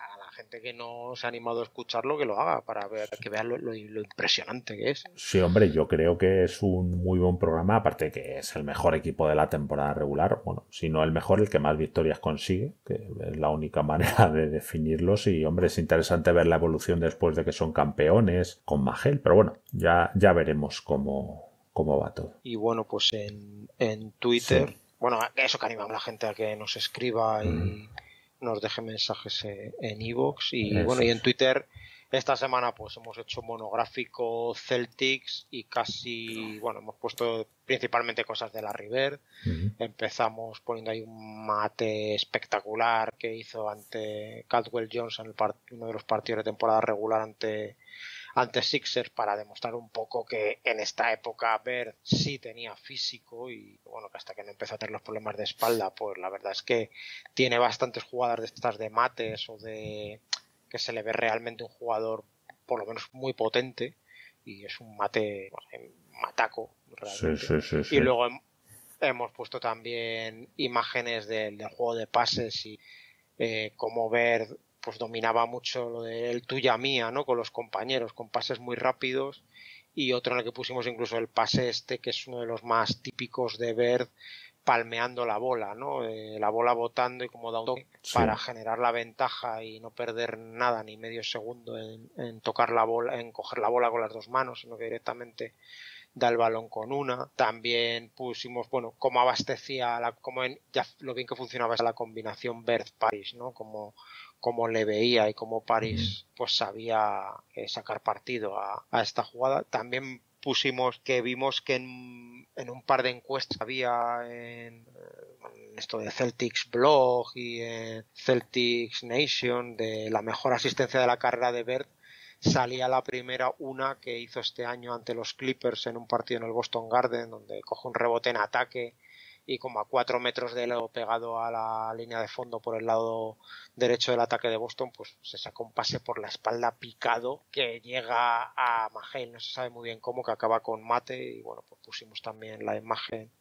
que no se ha animado a escucharlo, que lo haga, para ver, que vea lo, impresionante que es. Sí, hombre, yo creo que es un muy buen programa, aparte que es el mejor equipo de la temporada regular, bueno, si no el mejor, el que más victorias consigue, que es la única manera de definirlos, y hombre, es interesante ver la evolución después de que son campeones con Magel, pero bueno, ya, ya veremos cómo, cómo va todo. Y bueno, pues en, Twitter... Bueno, eso que animamos a la gente a que nos escriba y, nos deje mensajes en e-box y bueno, y en Twitter esta semana pues hemos hecho monográfico Celtics y casi, bueno, hemos puesto principalmente cosas de la River. Empezamos poniendo ahí un mate espectacular que hizo ante Caldwell Jones Johnson, uno de los partidos de temporada regular ante ante Sixers para demostrar un poco que en esta época Bird sí tenía físico y bueno, que hasta que no empezó a tener los problemas de espalda, pues la verdad es que tiene bastantes jugadas de estas de mates o de que se le ve realmente un jugador por lo menos muy potente y es un mate, mataco y luego hemos puesto también imágenes del, juego de pases y eh, cómo ver pues dominaba mucho lo de del tuya mía, ¿no? Con los compañeros, con pases muy rápidos y otro en el que pusimos incluso el pase este, que es uno de los más típicos de Bird, palmeando la bola, ¿no? Eh, la bola botando y como da un toque para generar la ventaja y no perder nada ni medio segundo en, tocar la bola, en coger la bola con las dos manos, sino que directamente da el balón con una. También pusimos, bueno, cómo abastecía, la, como en, ya lo bien que funcionaba es la combinación Bird Paris, ¿no? Como cómo le veía y cómo París pues sabía eh, sacar partido a, esta jugada. También pusimos que vimos que en, un par de encuestas había en, esto de Celtics Blog y en Celtics Nation de la mejor asistencia de la carrera de Bert salía la primera una que hizo este año ante los Clippers en un partido en el Boston Garden donde coge un rebote en ataque y como a cuatro metros de lado pegado a la línea de fondo por el lado derecho del ataque de Boston, pues se sacó un pase por la espalda picado que llega a Magel, no se sabe muy bien cómo, que acaba con mate y bueno, pues pusimos también la imagen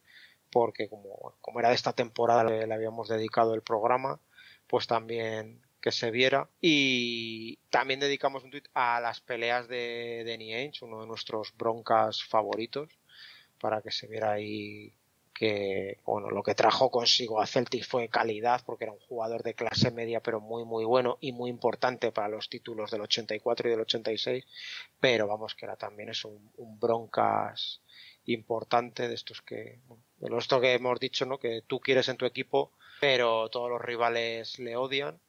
porque como, como era de esta temporada le, le habíamos dedicado el programa, pues también que se viera. Y también dedicamos un tuit a las peleas de Danny Ainge, e uno de nuestros broncas favoritos, para que se viera ahí que bueno, lo que trajo consigo a Celtic fue calidad, porque era un jugador de clase media, pero muy, muy bueno y muy importante para los títulos del 84 y del 86, pero vamos, que era también es un, broncas importante de estos que, de los que hemos dicho, ¿no? Que tú quieres en tu equipo, pero todos los rivales le odian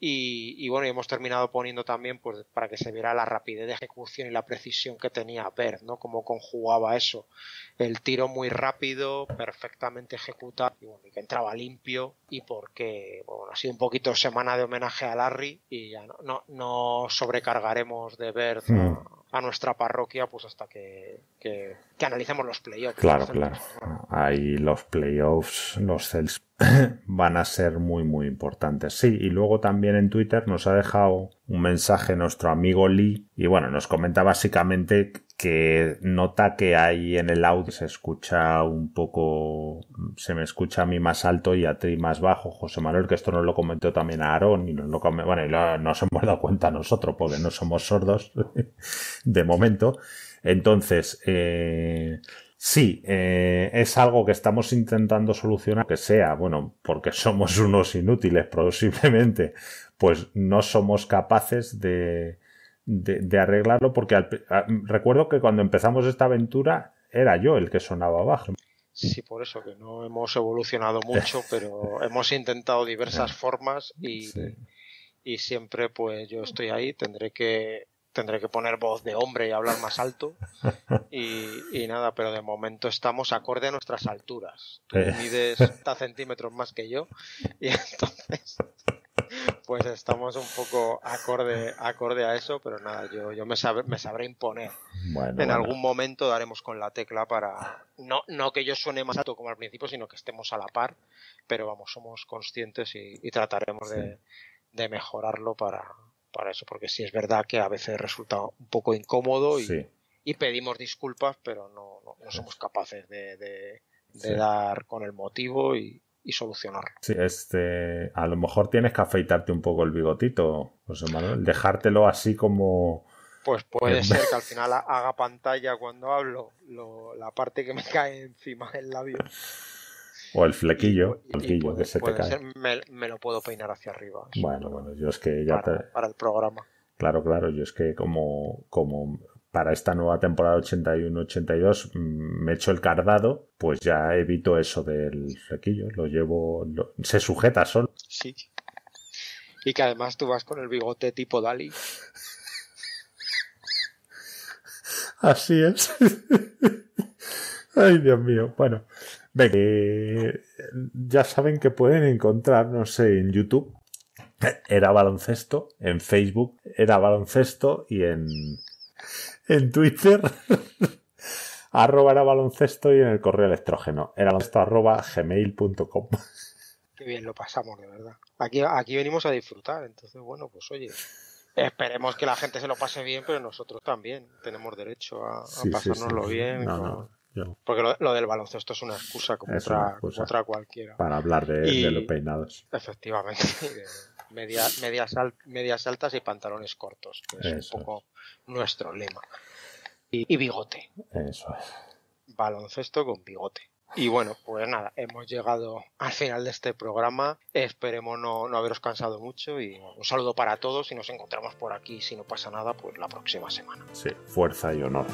y, y, bueno, y hemos terminado poniendo también pues, para que se viera la rapidez de ejecución y la precisión que tenía Bert, ¿no? Cómo conjugaba eso. El tiro muy rápido, perfectamente ejecutado y, bueno, y que entraba limpio y porque, bueno, ha sido un poquito semana de homenaje a Larry y ya no, no, no sobrecargaremos de Bert hmm a nuestra parroquia pues hasta que, que, analicemos los playoffs. Claro, claro. Ahí los playoffs, los sales, van a ser muy, muy importantes. Sí, y luego también en Twitter nos ha dejado un mensaje nuestro amigo Lee y bueno, nos comenta básicamente que nota que ahí en el audio se escucha un poco, se me escucha a mí más alto y a ti más bajo, José Manuel, que esto nos lo comentó también a Aaron, y nos lo, bueno, y nos hemos dado cuenta nosotros porque no somos sordos de momento. Entonces, eh, sí, eh, es algo que estamos intentando solucionar, que sea, bueno, porque somos unos inútiles, posiblemente, pues no somos capaces de, de, arreglarlo, porque ah, recuerdo que cuando empezamos esta aventura era yo el que sonaba abajo Sí, por eso que no hemos evolucionado mucho, pero hemos intentado diversas formas y, y siempre pues yo estoy ahí, tendré que tendré que poner voz de hombre y hablar más alto. Y, nada, pero de momento estamos acorde a nuestras alturas. Tú eh. mides 70 centímetros más que yo y entonces pues estamos un poco acorde, acorde a eso, pero nada, yo, yo me, me sabré imponer. en algún momento daremos con la tecla para... No, no que yo suene más alto como al principio, sino que estemos a la par, pero vamos, somos conscientes y, trataremos de mejorarlo para, para eso, porque sí es verdad que a veces resulta un poco incómodo y, pedimos disculpas, pero no, somos capaces de, dar con el motivo y, y solucionarlo. Sí, este, a lo mejor tienes que afeitarte un poco el bigotito, José Manuel, dejártelo así como... Pues puede ser que al final haga pantalla cuando hablo la parte que me cae encima del labio. O el flequillo, que se te cae. me, lo puedo peinar hacia arriba. Bueno, bueno, yo es que ya para, te... para el programa. Claro, claro, yo es que como, como para esta nueva temporada 81-82 mm, me echo el cardado, pues ya evito eso del flequillo, lo llevo, se sujeta solo. Sí. Y que además tú vas con el bigote tipo Dali. Así es. Ay, Dios mío. Bueno, eh, ya saben que pueden encontrarnos en YouTube. Era baloncesto, en Facebook era baloncesto y en, en Twitter arroba era baloncesto y en el correo electrógeno era baloncesto gmail.com. Qué bien lo pasamos, de verdad. Aquí, aquí venimos a disfrutar, entonces bueno, pues oye, esperemos que la gente se lo pase bien, pero nosotros también tenemos derecho a, pasárnoslo bien. Porque lo, del baloncesto es una excusa como, otra, cualquiera. Para hablar de, los peinados. Efectivamente. medias, altas y pantalones cortos. es un poco nuestro lema. Y, bigote. Eso es. Baloncesto con bigote. Y bueno, pues nada, hemos llegado al final de este programa. Esperemos no, haberos cansado mucho y un saludo para todos y nos encontramos por aquí, si no pasa nada, pues la próxima semana. Sí, fuerza y honor.